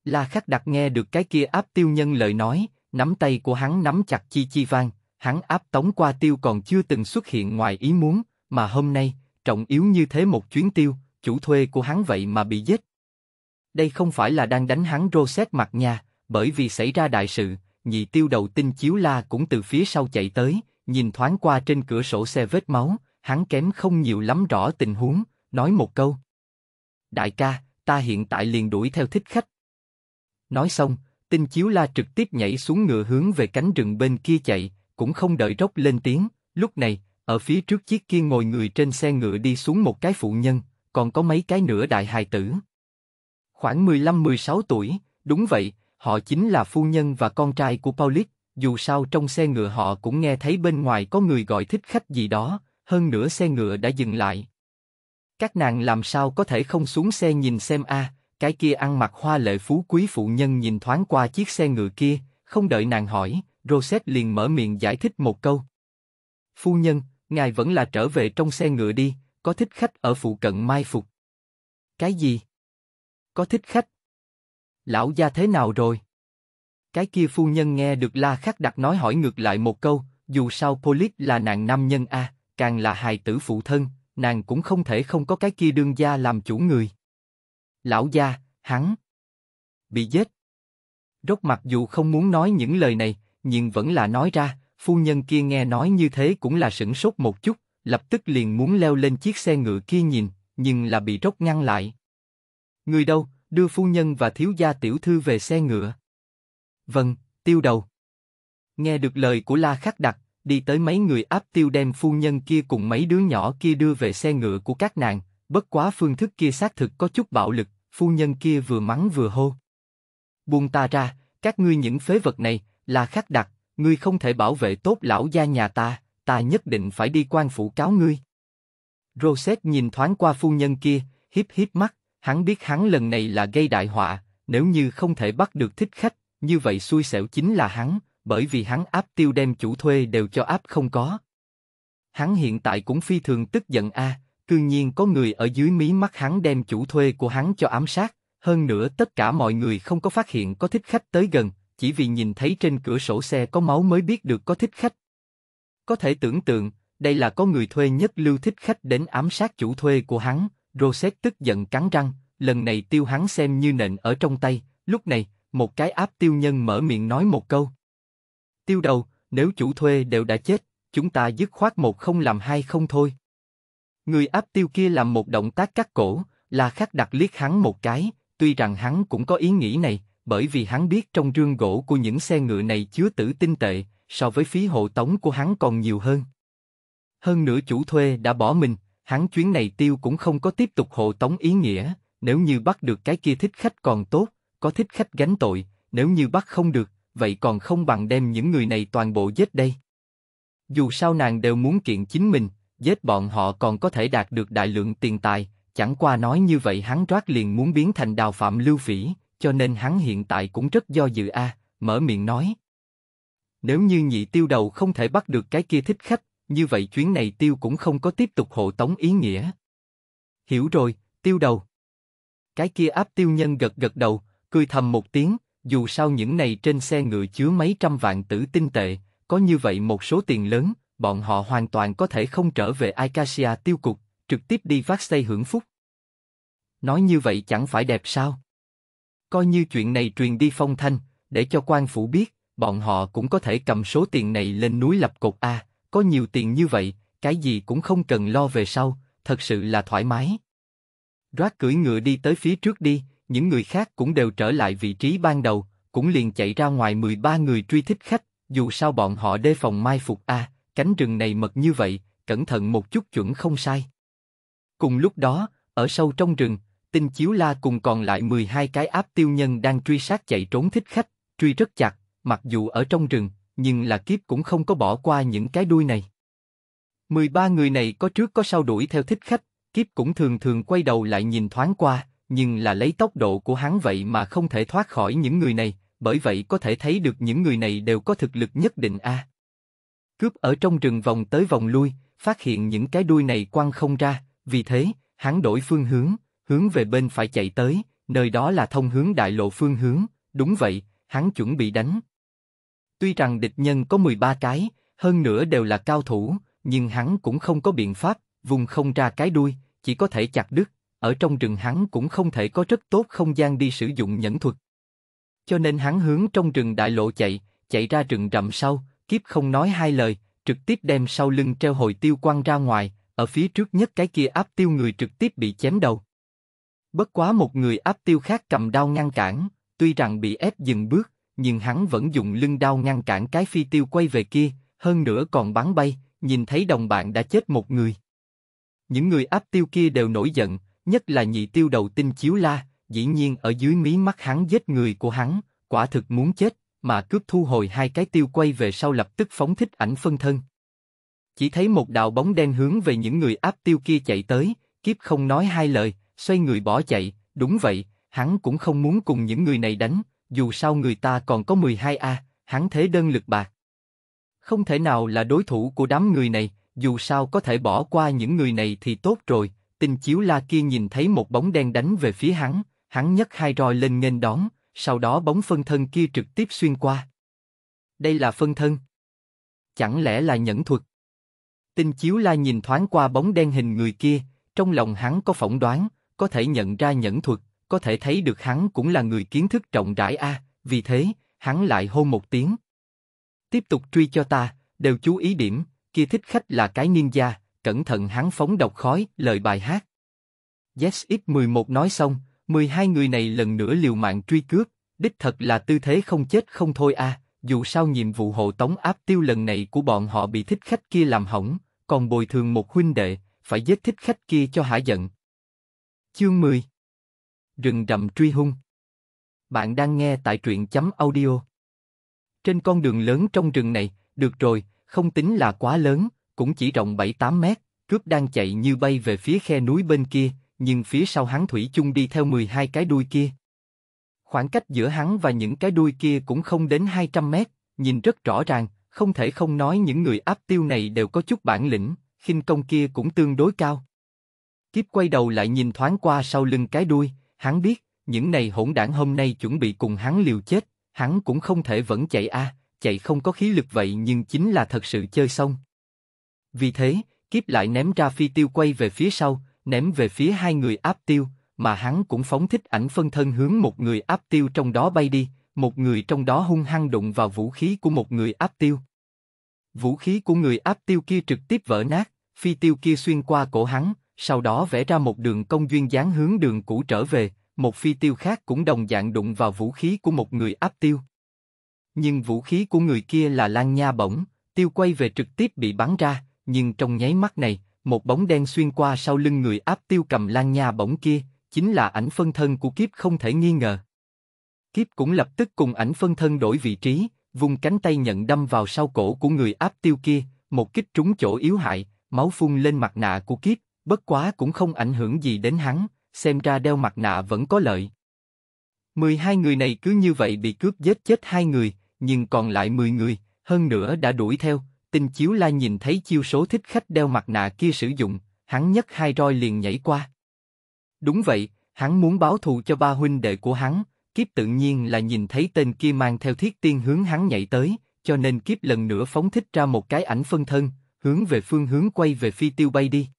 La khắc đặt nghe được cái kia áp tiêu nhân lời nói, nắm tay của hắn nắm chặt chi chi vang, hắn áp tống qua tiêu còn chưa từng xuất hiện ngoài ý muốn, mà hôm nay, trọng yếu như thế một chuyến tiêu, chủ thuê của hắn vậy mà bị giết. Đây không phải là đang đánh hắn Rosset mặt nhà, bởi vì xảy ra đại sự, nhị tiêu đầu tinh chiếu la cũng từ phía sau chạy tới, nhìn thoáng qua trên cửa sổ xe vết máu, hắn kém không nhiều lắm rõ tình huống, nói một câu. Đại ca, ta hiện tại liền đuổi theo thích khách. Nói xong, tinh chiếu la trực tiếp nhảy xuống ngựa hướng về cánh rừng bên kia chạy, cũng không đợi rốc lên tiếng, lúc này, ở phía trước chiếc kia ngồi người trên xe ngựa đi xuống một cái phụ nhân, còn có mấy cái nữa đại hài tử. Khoảng 15-16 tuổi, đúng vậy, họ chính là phu nhân và con trai của Paulit, dù sao trong xe ngựa họ cũng nghe thấy bên ngoài có người gọi thích khách gì đó, hơn nữa xe ngựa đã dừng lại. Các nàng làm sao có thể không xuống xe nhìn xem a, à, cái kia ăn mặc hoa lệ phú quý phụ nhân nhìn thoáng qua chiếc xe ngựa kia, không đợi nàng hỏi, Rosette liền mở miệng giải thích một câu. Phu nhân, Ngài vẫn là trở về trong xe ngựa đi, có thích khách ở phụ cận mai phục. Cái gì? Có thích khách? Lão gia thế nào rồi? Cái kia phu nhân nghe được La Khắc Đặc nói hỏi ngược lại một câu, dù sao Polis là nàng nam nhân a, càng là hài tử phụ thân, nàng cũng không thể không có cái kia đương gia làm chủ người. Lão gia, hắn bị giết. Rốt mặc dù không muốn nói những lời này, nhưng vẫn là nói ra, Phu nhân kia nghe nói như thế cũng là sửng sốt một chút, lập tức liền muốn leo lên chiếc xe ngựa kia nhìn, nhưng là bị rốt ngăn lại. Người đâu, đưa phu nhân và thiếu gia tiểu thư về xe ngựa. Vâng, tiêu đầu. Nghe được lời của La Khắc Đặc, đi tới mấy người áp tiêu đem phu nhân kia cùng mấy đứa nhỏ kia đưa về xe ngựa của các nàng, bất quá phương thức kia xác thực có chút bạo lực, phu nhân kia vừa mắng vừa hô. Buông ta ra, các ngươi những phế vật này, La Khắc Đặc, ngươi không thể bảo vệ tốt lão gia nhà ta, ta nhất định phải đi quan phủ cáo ngươi. Rosette nhìn thoáng qua phu nhân kia, híp híp mắt, hắn biết hắn lần này là gây đại họa, nếu như không thể bắt được thích khách, như vậy xui xẻo chính là hắn, bởi vì hắn áp tiêu đem chủ thuê đều cho áp không có. Hắn hiện tại cũng phi thường tức giận a, cư nhiên có người ở dưới mí mắt hắn đem chủ thuê của hắn cho ám sát, hơn nữa tất cả mọi người không có phát hiện có thích khách tới gần, chỉ vì nhìn thấy trên cửa sổ xe có máu mới biết được có thích khách. Có thể tưởng tượng, đây là có người thuê nhất lưu thích khách đến ám sát chủ thuê của hắn, Rosette tức giận cắn răng, lần này tiêu hắn xem như nện ở trong tay, lúc này, một cái áp tiêu nhân mở miệng nói một câu. Tiêu đầu, nếu chủ thuê đều đã chết, chúng ta dứt khoát một không làm hai không thôi. Người áp tiêu kia làm một động tác cắt cổ, là khắc đặt liếc hắn một cái, tuy rằng hắn cũng có ý nghĩ này, bởi vì hắn biết trong rương gỗ của những xe ngựa này chứa tử tinh tệ, so với phí hộ tống của hắn còn nhiều hơn. Hơn nữa chủ thuê đã bỏ mình, hắn chuyến này tiêu cũng không có tiếp tục hộ tống ý nghĩa, nếu như bắt được cái kia thích khách còn tốt, có thích khách gánh tội, nếu như bắt không được, vậy còn không bằng đem những người này toàn bộ giết đây. Dù sao nàng đều muốn kiện chính mình, giết bọn họ còn có thể đạt được đại lượng tiền tài, chẳng qua nói như vậy hắn rác liền muốn biến thành đào phạm lưu phỉ, cho nên hắn hiện tại cũng rất do dự a, mở miệng nói. Nếu như nhị tiêu đầu không thể bắt được cái kia thích khách, như vậy chuyến này tiêu cũng không có tiếp tục hộ tống ý nghĩa. Hiểu rồi, tiêu đầu. Cái kia áp tiêu nhân gật gật đầu, cười thầm một tiếng, dù sao những này trên xe ngựa chứa mấy trăm vạn tử tinh tệ, có như vậy một số tiền lớn, bọn họ hoàn toàn có thể không trở về Acacia tiêu cục, trực tiếp đi vác xây hưởng phúc. Nói như vậy chẳng phải đẹp sao? coi như chuyện này truyền đi phong thanh, để cho quan phủ biết, bọn họ cũng có thể cầm số tiền này lên núi lập cột a. có nhiều tiền như vậy, cái gì cũng không cần lo về sau, thật sự là thoải mái. Rác cưỡi ngựa đi tới phía trước đi, những người khác cũng đều trở lại vị trí ban đầu, cũng liền chạy ra ngoài 13 người truy thích khách, dù sao bọn họ đê phòng mai phục a, cánh rừng này mật như vậy, cẩn thận một chút chuẩn không sai. Cùng lúc đó, ở sâu trong rừng, Tinh Chiếu La cùng còn lại 12 cái áp tiêu nhân đang truy sát chạy trốn thích khách, truy rất chặt, mặc dù ở trong rừng, nhưng là kiếp cũng không có bỏ qua những cái đuôi này. 13 người này có trước có sau đuổi theo thích khách, kiếp cũng thường thường quay đầu lại nhìn thoáng qua, nhưng là lấy tốc độ của hắn vậy mà không thể thoát khỏi những người này, bởi vậy có thể thấy được những người này đều có thực lực nhất định a. À. Cướp ở trong rừng vòng tới vòng lui, phát hiện những cái đuôi này quăng không ra, vì thế, hắn đổi phương hướng, hướng về bên phải chạy tới, nơi đó là thông hướng đại lộ phương hướng, đúng vậy, hắn chuẩn bị đánh. Tuy rằng địch nhân có 13 cái, hơn nữa đều là cao thủ, nhưng hắn cũng không có biện pháp, vùng không ra cái đuôi, chỉ có thể chặt đứt, ở trong rừng hắn cũng không thể có rất tốt không gian đi sử dụng nhẫn thuật. Cho nên hắn hướng trong rừng đại lộ chạy, chạy ra rừng rậm sau, kiếp không nói hai lời, trực tiếp đem sau lưng treo hồi tiêu quăng ra ngoài, ở phía trước nhất cái kia áp tiêu người trực tiếp bị chém đầu. Bất quá một người áp tiêu khác cầm đao ngăn cản, tuy rằng bị ép dừng bước, nhưng hắn vẫn dùng lưng đao ngăn cản cái phi tiêu quay về kia, hơn nữa còn bắn bay, nhìn thấy đồng bạn đã chết một người. Những người áp tiêu kia đều nổi giận, nhất là nhị tiêu đầu tinh chiếu la, dĩ nhiên ở dưới mí mắt hắn giết người của hắn, quả thực muốn chết, mà cướp thu hồi hai cái tiêu quay về sau lập tức phóng thích ảnh phân thân. Chỉ thấy một đạo bóng đen hướng về những người áp tiêu kia chạy tới, kiếp không nói hai lời, xoay người bỏ chạy, đúng vậy, hắn cũng không muốn cùng những người này đánh, dù sao người ta còn có 12A, hắn thế đơn lực bạc. Không thể nào là đối thủ của đám người này, dù sao có thể bỏ qua những người này thì tốt rồi, tình chiếu la kia nhìn thấy một bóng đen đánh về phía hắn, hắn nhấc hai roi lên nghênh đón, sau đó bóng phân thân kia trực tiếp xuyên qua. Đây là phân thân. Chẳng lẽ là nhẫn thuật? tinh chiếu la nhìn thoáng qua bóng đen hình người kia, trong lòng hắn có phỏng đoán, có thể nhận ra nhẫn thuật, có thể thấy được hắn cũng là người kiến thức trọng rãi a, vì thế, hắn lại hô một tiếng. Tiếp tục truy cho ta, đều chú ý điểm, kia thích khách là cái niên gia, cẩn thận hắn phóng độc khói, lời bài hát. Yes X11 nói xong, 12 người này lần nữa liều mạng truy cướp, đích thật là tư thế không chết không thôi a. dù sao nhiệm vụ hộ tống áp tiêu lần này của bọn họ bị thích khách kia làm hỏng, còn bồi thường một huynh đệ, phải giết thích khách kia cho hả giận. Chương 10 Rừng rậm truy hung Bạn đang nghe tại truyện chấm audio. Trên con đường lớn trong rừng này, được rồi, không tính là quá lớn, cũng chỉ rộng 7-8 mét, cướp đang chạy như bay về phía khe núi bên kia, nhưng phía sau hắn thủy chung đi theo 12 cái đuôi kia. Khoảng cách giữa hắn và những cái đuôi kia cũng không đến 200 mét, nhìn rất rõ ràng, không thể không nói những người áp tiêu này đều có chút bản lĩnh, khinh công kia cũng tương đối cao Kiếp quay đầu lại nhìn thoáng qua sau lưng cái đuôi, hắn biết, những này hỗn đảng hôm nay chuẩn bị cùng hắn liều chết, hắn cũng không thể vẫn chạy a, chạy không có khí lực vậy nhưng chính là thật sự chơi xong. Vì thế, kiếp lại ném ra phi tiêu quay về phía sau, ném về phía hai người áp tiêu, mà hắn cũng phóng thích ảnh phân thân hướng một người áp tiêu trong đó bay đi, một người trong đó hung hăng đụng vào vũ khí của một người áp tiêu. Vũ khí của người áp tiêu kia trực tiếp vỡ nát, phi tiêu kia xuyên qua cổ hắn, sau đó vẽ ra một đường công duyên dáng hướng đường cũ trở về, một phi tiêu khác cũng đồng dạng đụng vào vũ khí của một người áp tiêu. Nhưng vũ khí của người kia là lan nha bổng, tiêu quay về trực tiếp bị bắn ra, nhưng trong nháy mắt này, một bóng đen xuyên qua sau lưng người áp tiêu cầm lan nha bổng kia, chính là ảnh phân thân của kiếp không thể nghi ngờ. Kiếp cũng lập tức cùng ảnh phân thân đổi vị trí, vùng cánh tay nhận đâm vào sau cổ của người áp tiêu kia, một kích trúng chỗ yếu hại, máu phun lên mặt nạ của kiếp, bất quá cũng không ảnh hưởng gì đến hắn, xem ra đeo mặt nạ vẫn có lợi. 12 người này cứ như vậy bị cướp giết chết hai người, nhưng còn lại 10 người, hơn nữa đã đuổi theo, tinh chiếu la nhìn thấy chiêu số thích khách đeo mặt nạ kia sử dụng, hắn nhấc hai roi liền nhảy qua. Đúng vậy, hắn muốn báo thù cho ba huynh đệ của hắn, kiếp tự nhiên là nhìn thấy tên kia mang theo thiết tiên hướng hắn nhảy tới, cho nên kiếp lần nữa phóng thích ra một cái ảnh phân thân, hướng về phương hướng quay về phi tiêu bay đi.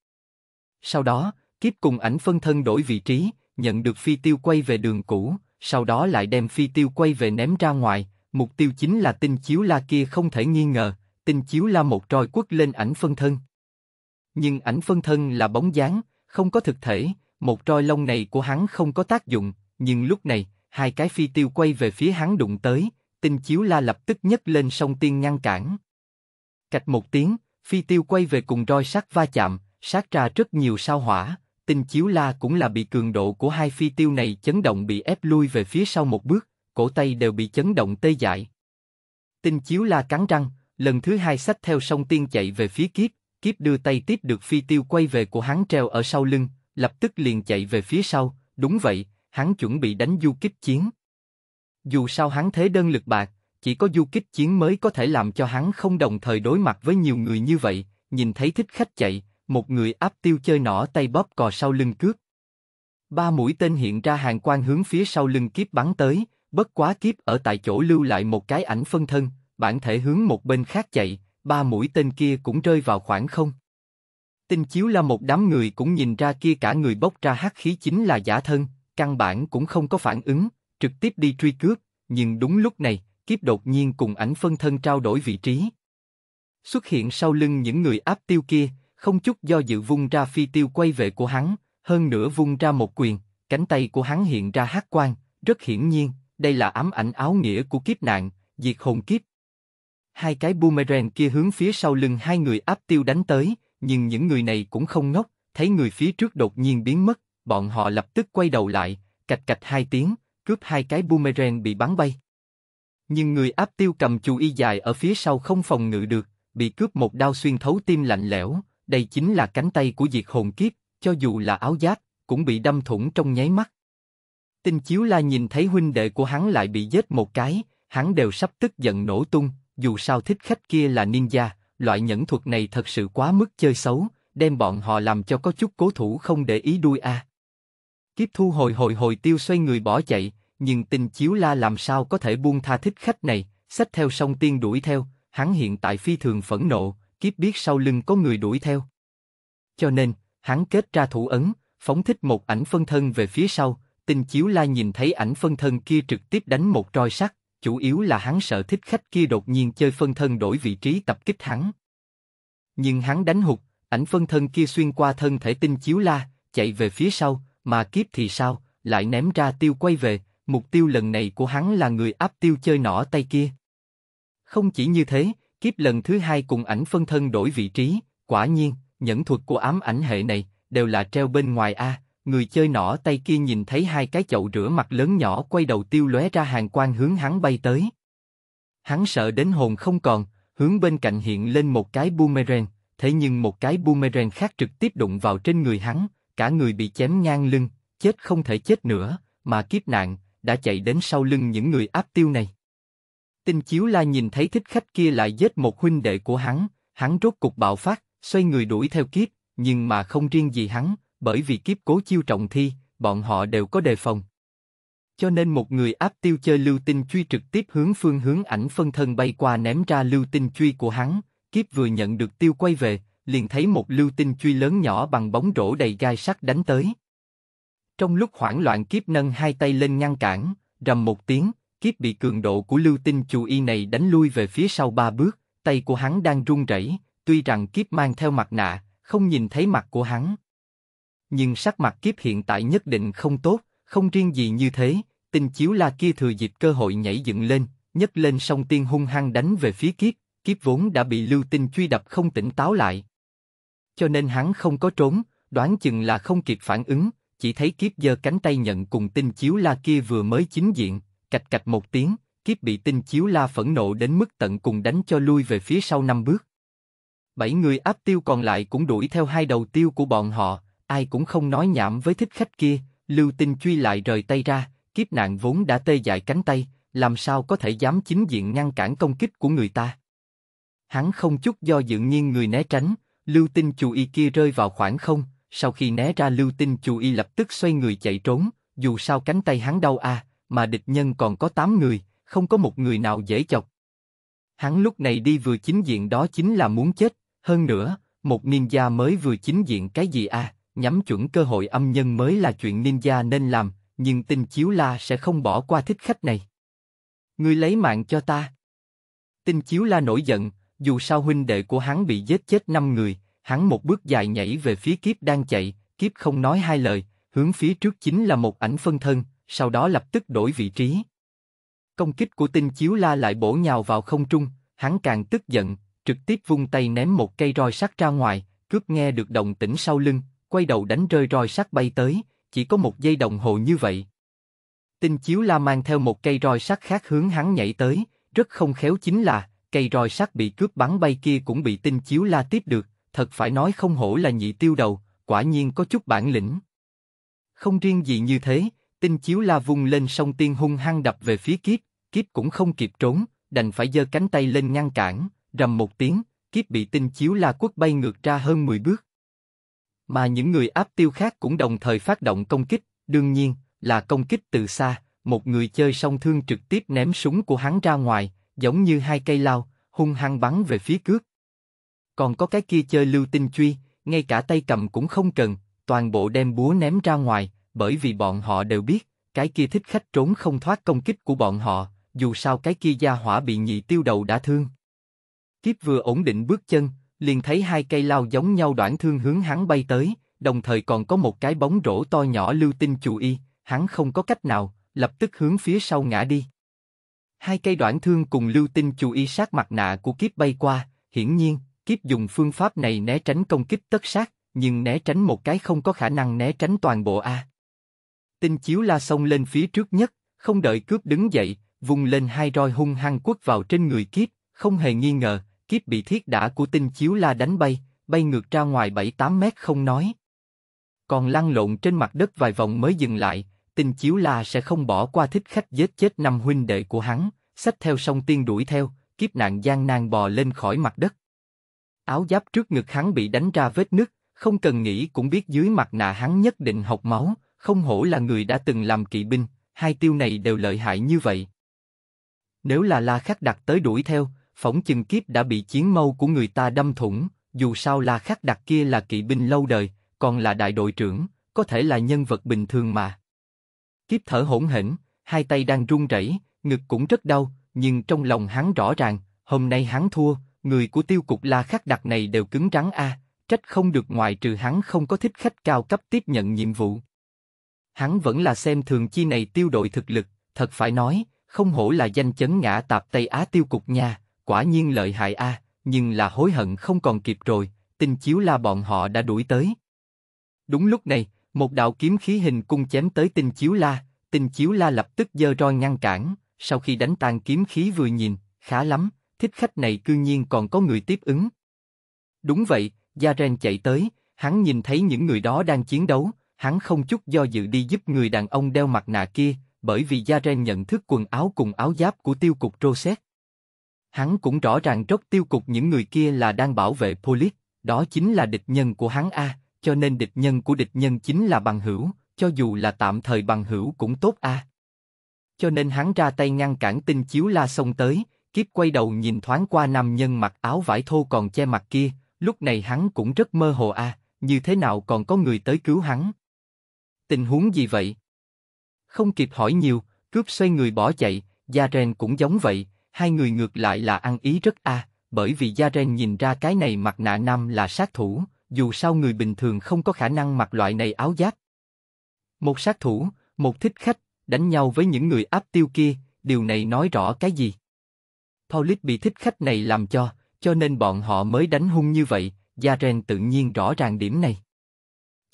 Sau đó, kiếp cùng ảnh phân thân đổi vị trí, nhận được phi tiêu quay về đường cũ, sau đó lại đem phi tiêu quay về ném ra ngoài, mục tiêu chính là tinh chiếu la kia không thể nghi ngờ, tinh chiếu la một roi quất lên ảnh phân thân. Nhưng ảnh phân thân là bóng dáng, không có thực thể, một roi lông này của hắn không có tác dụng, nhưng lúc này, hai cái phi tiêu quay về phía hắn đụng tới, tinh chiếu la lập tức nhấc lên sông tiên ngăn cản. Cạch một tiếng, phi tiêu quay về cùng roi sắt va chạm, sát ra rất nhiều sao hỏa, tinh chiếu la cũng là bị cường độ của hai phi tiêu này chấn động bị ép lui về phía sau một bước, cổ tay đều bị chấn động tê dại. Tinh chiếu la cắn răng, lần thứ hai sách theo sông tiên chạy về phía kiếp, kiếp đưa tay tiếp được phi tiêu quay về của hắn treo ở sau lưng, lập tức liền chạy về phía sau, đúng vậy, hắn chuẩn bị đánh du kích chiến. Dù sao hắn thế đơn lực bạc, chỉ có du kích chiến mới có thể làm cho hắn không đồng thời đối mặt với nhiều người như vậy, nhìn thấy thích khách chạy, một người áp tiêu chơi nỏ tay bóp cò sau lưng cướp. Ba mũi tên hiện ra hàng quan hướng phía sau lưng kiếp bắn tới, bất quá kiếp ở tại chỗ lưu lại một cái ảnh phân thân, bản thể hướng một bên khác chạy, ba mũi tên kia cũng rơi vào khoảng không. Tinh chiếu là một đám người cũng nhìn ra kia cả người bốc ra hắc khí chính là giả thân, căn bản cũng không có phản ứng, trực tiếp đi truy cướp, nhưng đúng lúc này, kiếp đột nhiên cùng ảnh phân thân trao đổi vị trí. Xuất hiện sau lưng những người áp tiêu kia, không chút do dự vung ra phi tiêu quay về của hắn, hơn nữa vung ra một quyền, cánh tay của hắn hiện ra hắc quang, rất hiển nhiên, đây là ám ảnh áo nghĩa của kiếp nạn, diệt hồn kiếp. Hai cái boomerang kia hướng phía sau lưng hai người áp tiêu đánh tới, nhưng những người này cũng không ngốc, thấy người phía trước đột nhiên biến mất, bọn họ lập tức quay đầu lại, cạch cạch hai tiếng, cướp hai cái boomerang bị bắn bay. Nhưng người áp tiêu cầm chù y dài ở phía sau không phòng ngự được, bị cướp một đao xuyên thấu tim lạnh lẽo, đây chính là cánh tay của diệt hồn kiếp, cho dù là áo giáp, cũng bị đâm thủng trong nháy mắt. Tinh Chiếu La nhìn thấy huynh đệ của hắn lại bị giết một cái, hắn đều sắp tức giận nổ tung, dù sao thích khách kia là ninja, loại nhẫn thuật này thật sự quá mức chơi xấu, đem bọn họ làm cho có chút cố thủ không để ý đuôi a. Kiếp thu hồi hồi hồi tiêu xoay người bỏ chạy, nhưng tinh chiếu la làm sao có thể buông tha thích khách này, xách theo song tiên đuổi theo, hắn hiện tại phi thường phẫn nộ, kiếp biết sau lưng có người đuổi theo. Cho nên, hắn kết ra thủ ấn, phóng thích một ảnh phân thân về phía sau, tinh chiếu la nhìn thấy ảnh phân thân kia trực tiếp đánh một roi sắt, chủ yếu là hắn sợ thích khách kia đột nhiên chơi phân thân đổi vị trí tập kích hắn. Nhưng hắn đánh hụt, ảnh phân thân kia xuyên qua thân thể tinh chiếu la, chạy về phía sau, mà kiếp thì sao, lại ném ra tiêu quay về, mục tiêu lần này của hắn là người áp tiêu chơi nỏ tay kia. Không chỉ như thế, Kiếp lần thứ hai cùng ảnh phân thân đổi vị trí, quả nhiên, nhẫn thuật của ám ảnh hệ này, đều là treo bên ngoài A, người chơi nỏ tay kia nhìn thấy hai cái chậu rửa mặt lớn nhỏ quay đầu tiêu lóe ra hàng quan hướng hắn bay tới. Hắn sợ đến hồn không còn, hướng bên cạnh hiện lên một cái boomerang, thế nhưng một cái boomerang khác trực tiếp đụng vào trên người hắn, cả người bị chém ngang lưng, chết không thể chết nữa, mà kiếp nạn, đã chạy đến sau lưng những người áp tiêu này. Tinh Chiếu La nhìn thấy thích khách kia lại giết một huynh đệ của hắn, hắn rốt cục bạo phát, xoay người đuổi theo kiếp, nhưng mà không riêng gì hắn, bởi vì kiếp cố chiêu trọng thi, bọn họ đều có đề phòng. Cho nên một người áp tiêu chơi lưu tinh truy trực tiếp hướng phương hướng ảnh phân thân bay qua ném ra lưu tinh truy của hắn, kiếp vừa nhận được tiêu quay về, liền thấy một lưu tinh truy lớn nhỏ bằng bóng rổ đầy gai sắt đánh tới. Trong lúc hoảng loạn kiếp nâng hai tay lên ngăn cản, rầm một tiếng, kiếp bị cường độ của lưu tinh chù y này đánh lui về phía sau ba bước, tay của hắn đang run rẩy, tuy rằng kiếp mang theo mặt nạ, không nhìn thấy mặt của hắn. Nhưng sắc mặt kiếp hiện tại nhất định không tốt, không riêng gì như thế, tinh chiếu la kia thừa dịp cơ hội nhảy dựng lên, nhấc lên song tiên hung hăng đánh về phía kiếp, kiếp vốn đã bị lưu tinh truy đập không tỉnh táo lại. Cho nên hắn không có trốn, đoán chừng là không kịp phản ứng, chỉ thấy kiếp giơ cánh tay nhận cùng tinh chiếu la kia vừa mới chính diện, Cạch cạch một tiếng, kiếp bị tinh chiếu la phẫn nộ đến mức tận cùng đánh cho lui về phía sau năm bước. Bảy người áp tiêu còn lại cũng đuổi theo hai đầu tiêu của bọn họ, ai cũng không nói nhảm với thích khách kia, lưu tinh truy lại rời tay ra, kiếp nạn vốn đã tê dại cánh tay, làm sao có thể dám chính diện ngăn cản công kích của người ta. Hắn không chút do dự nhiên người né tránh, lưu tinh chú y kia rơi vào khoảng không, sau khi né ra lưu tinh chú y lập tức xoay người chạy trốn, dù sao cánh tay hắn đau à, mà địch nhân còn có 8 người, không có một người nào dễ chọc. Hắn lúc này đi vừa chính diện đó chính là muốn chết, hơn nữa, một ninja mới vừa chính diện cái gì à, nhắm chuẩn cơ hội âm nhân mới là chuyện ninja nên làm, nhưng tinh chiếu la sẽ không bỏ qua thích khách này. Ngươi lấy mạng cho ta. Tinh chiếu la nổi giận, dù sao huynh đệ của hắn bị giết chết năm người, hắn một bước dài nhảy về phía kiếp đang chạy, kiếp không nói hai lời, hướng phía trước chính là một ảnh phân thân, sau đó lập tức đổi vị trí. Công kích của tinh chiếu la lại bổ nhào vào không trung, hắn càng tức giận, trực tiếp vung tay ném một cây roi sắt ra ngoài, cướp nghe được đồng tĩnh sau lưng, quay đầu đánh rơi roi sắt bay tới, chỉ có một giây đồng hồ như vậy. Tinh chiếu la mang theo một cây roi sắt khác hướng hắn nhảy tới, rất không khéo chính là, cây roi sắt bị cướp bắn bay kia cũng bị tinh chiếu la tiếp được, thật phải nói không hổ là nhị tiêu đầu, quả nhiên có chút bản lĩnh. Không riêng gì như thế, tinh chiếu la vung lên sông tiên hung hăng đập về phía kiếp, kiếp cũng không kịp trốn, đành phải giơ cánh tay lên ngăn cản, rầm một tiếng, kiếp bị tinh chiếu la quất bay ngược ra hơn 10 bước. Mà những người áp tiêu khác cũng đồng thời phát động công kích, đương nhiên, là công kích từ xa, một người chơi song thương trực tiếp ném súng của hắn ra ngoài, giống như hai cây lao, hung hăng bắn về phía cướp. Còn có cái kia chơi lưu tinh truy, ngay cả tay cầm cũng không cần, toàn bộ đem búa ném ra ngoài, bởi vì bọn họ đều biết, cái kia thích khách trốn không thoát công kích của bọn họ, dù sao cái kia gia hỏa bị nhị tiêu đầu đã thương. Kiếp vừa ổn định bước chân, liền thấy hai cây lao giống nhau đoạn thương hướng hắn bay tới, đồng thời còn có một cái bóng rổ to nhỏ lưu tinh chủ y, hắn không có cách nào, lập tức hướng phía sau ngã đi. Hai cây đoạn thương cùng lưu tinh chủ y sát mặt nạ của kiếp bay qua, hiển nhiên, kiếp dùng phương pháp này né tránh công kích tất sát, nhưng né tránh một cái không có khả năng né tránh toàn bộ A. Tinh chiếu la xông lên phía trước nhất, không đợi cướp đứng dậy, vùng lên hai roi hung hăng quất vào trên người kiếp, không hề nghi ngờ, kiếp bị thiết đã của tinh chiếu la đánh bay, bay ngược ra ngoài 7-8 mét không nói. Còn lăn lộn trên mặt đất vài vòng mới dừng lại, tinh chiếu la sẽ không bỏ qua thích khách giết chết năm huynh đệ của hắn, xách theo sông tiên đuổi theo, kiếp nạn gian nan bò lên khỏi mặt đất. Áo giáp trước ngực hắn bị đánh ra vết nứt, không cần nghĩ cũng biết dưới mặt nạ hắn nhất định học máu, không hổ là người đã từng làm kỵ binh, hai tiêu này đều lợi hại như vậy. Nếu là La Khắc Đặc tới đuổi theo, phỏng chừng kiếp đã bị chiến mâu của người ta đâm thủng, dù sao La Khắc Đặc kia là kỵ binh lâu đời, còn là đại đội trưởng, có thể là nhân vật bình thường mà. Kiếp thở hỗn hển, hai tay đang run rẩy, ngực cũng rất đau, nhưng trong lòng hắn rõ ràng, hôm nay hắn thua, người của tiêu cục La Khắc Đặc này đều cứng rắn a, à, trách không được ngoài trừ hắn không có thích khách cao cấp tiếp nhận nhiệm vụ hắn vẫn là xem thường chi này tiêu đội thực lực, thật phải nói, không hổ là danh chấn ngã tạp Tây Á tiêu cục nha, quả nhiên lợi hại a, nhưng là hối hận không còn kịp rồi, tinh chiếu la bọn họ đã đuổi tới. Đúng lúc này, một đạo kiếm khí hình cung chém tới tinh chiếu la, tinh chiếu la lập tức giơ roi ngăn cản, sau khi đánh tan kiếm khí vừa nhìn, khá lắm, thích khách này cư nhiên còn có người tiếp ứng. Đúng vậy, Gia Ren chạy tới, hắn nhìn thấy những người đó đang chiến đấu, hắn không chút do dự đi giúp người đàn ông đeo mặt nạ kia, bởi vì gia ren nhận thức quần áo cùng áo giáp của tiêu cục Rosset. Hắn cũng rõ ràng rốt tiêu cục những người kia là đang bảo vệ Polis, đó chính là địch nhân của hắn A, cho nên địch nhân của địch nhân chính là bằng hữu, cho dù là tạm thời bằng hữu cũng tốt A. Cho nên hắn ra tay ngăn cản tinh chiếu la xông tới, kiếp quay đầu nhìn thoáng qua nam nhân mặc áo vải thô còn che mặt kia, lúc này hắn cũng rất mơ hồ A, như thế nào còn có người tới cứu hắn. Tình huống gì vậy? Không kịp hỏi nhiều, cướp xoay người bỏ chạy, Gia Ren cũng giống vậy, hai người ngược lại là ăn ý rất a, à, bởi vì Gia Ren nhìn ra cái này mặt nạ nam là sát thủ, dù sao người bình thường không có khả năng mặc loại này áo giáp. Một sát thủ, một thích khách, đánh nhau với những người áp tiêu kia, điều này nói rõ cái gì? Paulit bị thích khách này làm cho, cho nên bọn họ mới đánh hung như vậy, Gia Ren tự nhiên rõ ràng điểm này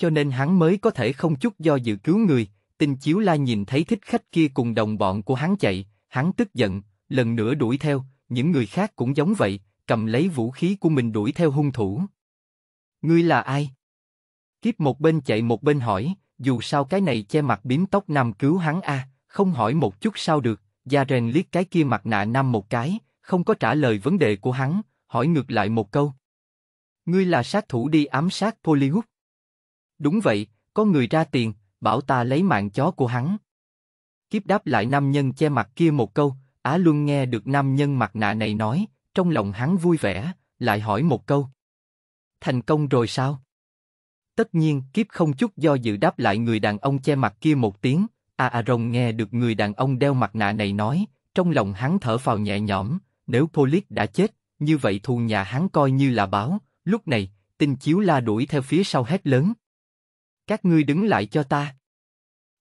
cho nên hắn mới có thể không chút do dự cứu người. Tinh chiếu la nhìn thấy thích khách kia cùng đồng bọn của hắn chạy, hắn tức giận, lần nữa đuổi theo, những người khác cũng giống vậy, cầm lấy vũ khí của mình đuổi theo hung thủ. Ngươi là ai? Kiếp một bên chạy một bên hỏi, dù sao cái này che mặt bím tóc nam cứu hắn a, không hỏi một chút sao được, gia rèn liếc cái kia mặt nạ nam một cái, không có trả lời vấn đề của hắn, hỏi ngược lại một câu. Ngươi là sát thủ đi ám sát Polywood. Đúng vậy, có người ra tiền, bảo ta lấy mạng chó của hắn. Kiếp đáp lại nam nhân che mặt kia một câu, Á Luân nghe được nam nhân mặt nạ này nói, trong lòng hắn vui vẻ, lại hỏi một câu. Thành công rồi sao? Tất nhiên, kiếp không chút do dự đáp lại người đàn ông che mặt kia một tiếng, A à, Aaron nghe được người đàn ông đeo mặt nạ này nói, trong lòng hắn thở phào nhẹ nhõm, nếu polis đã chết, như vậy thù nhà hắn coi như là báo, lúc này, tinh chiếu la đuổi theo phía sau hét lớn, các ngươi đứng lại cho ta.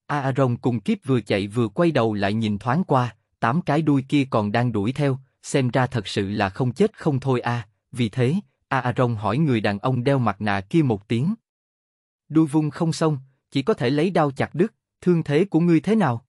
Aaron cùng kiếp vừa chạy vừa quay đầu lại nhìn thoáng qua, tám cái đuôi kia còn đang đuổi theo, xem ra thật sự là không chết không thôi a. À. Vì thế, Aaron hỏi người đàn ông đeo mặt nạ kia một tiếng. Đuôi vung không xong, chỉ có thể lấy đao chặt đứt, thương thế của ngươi thế nào?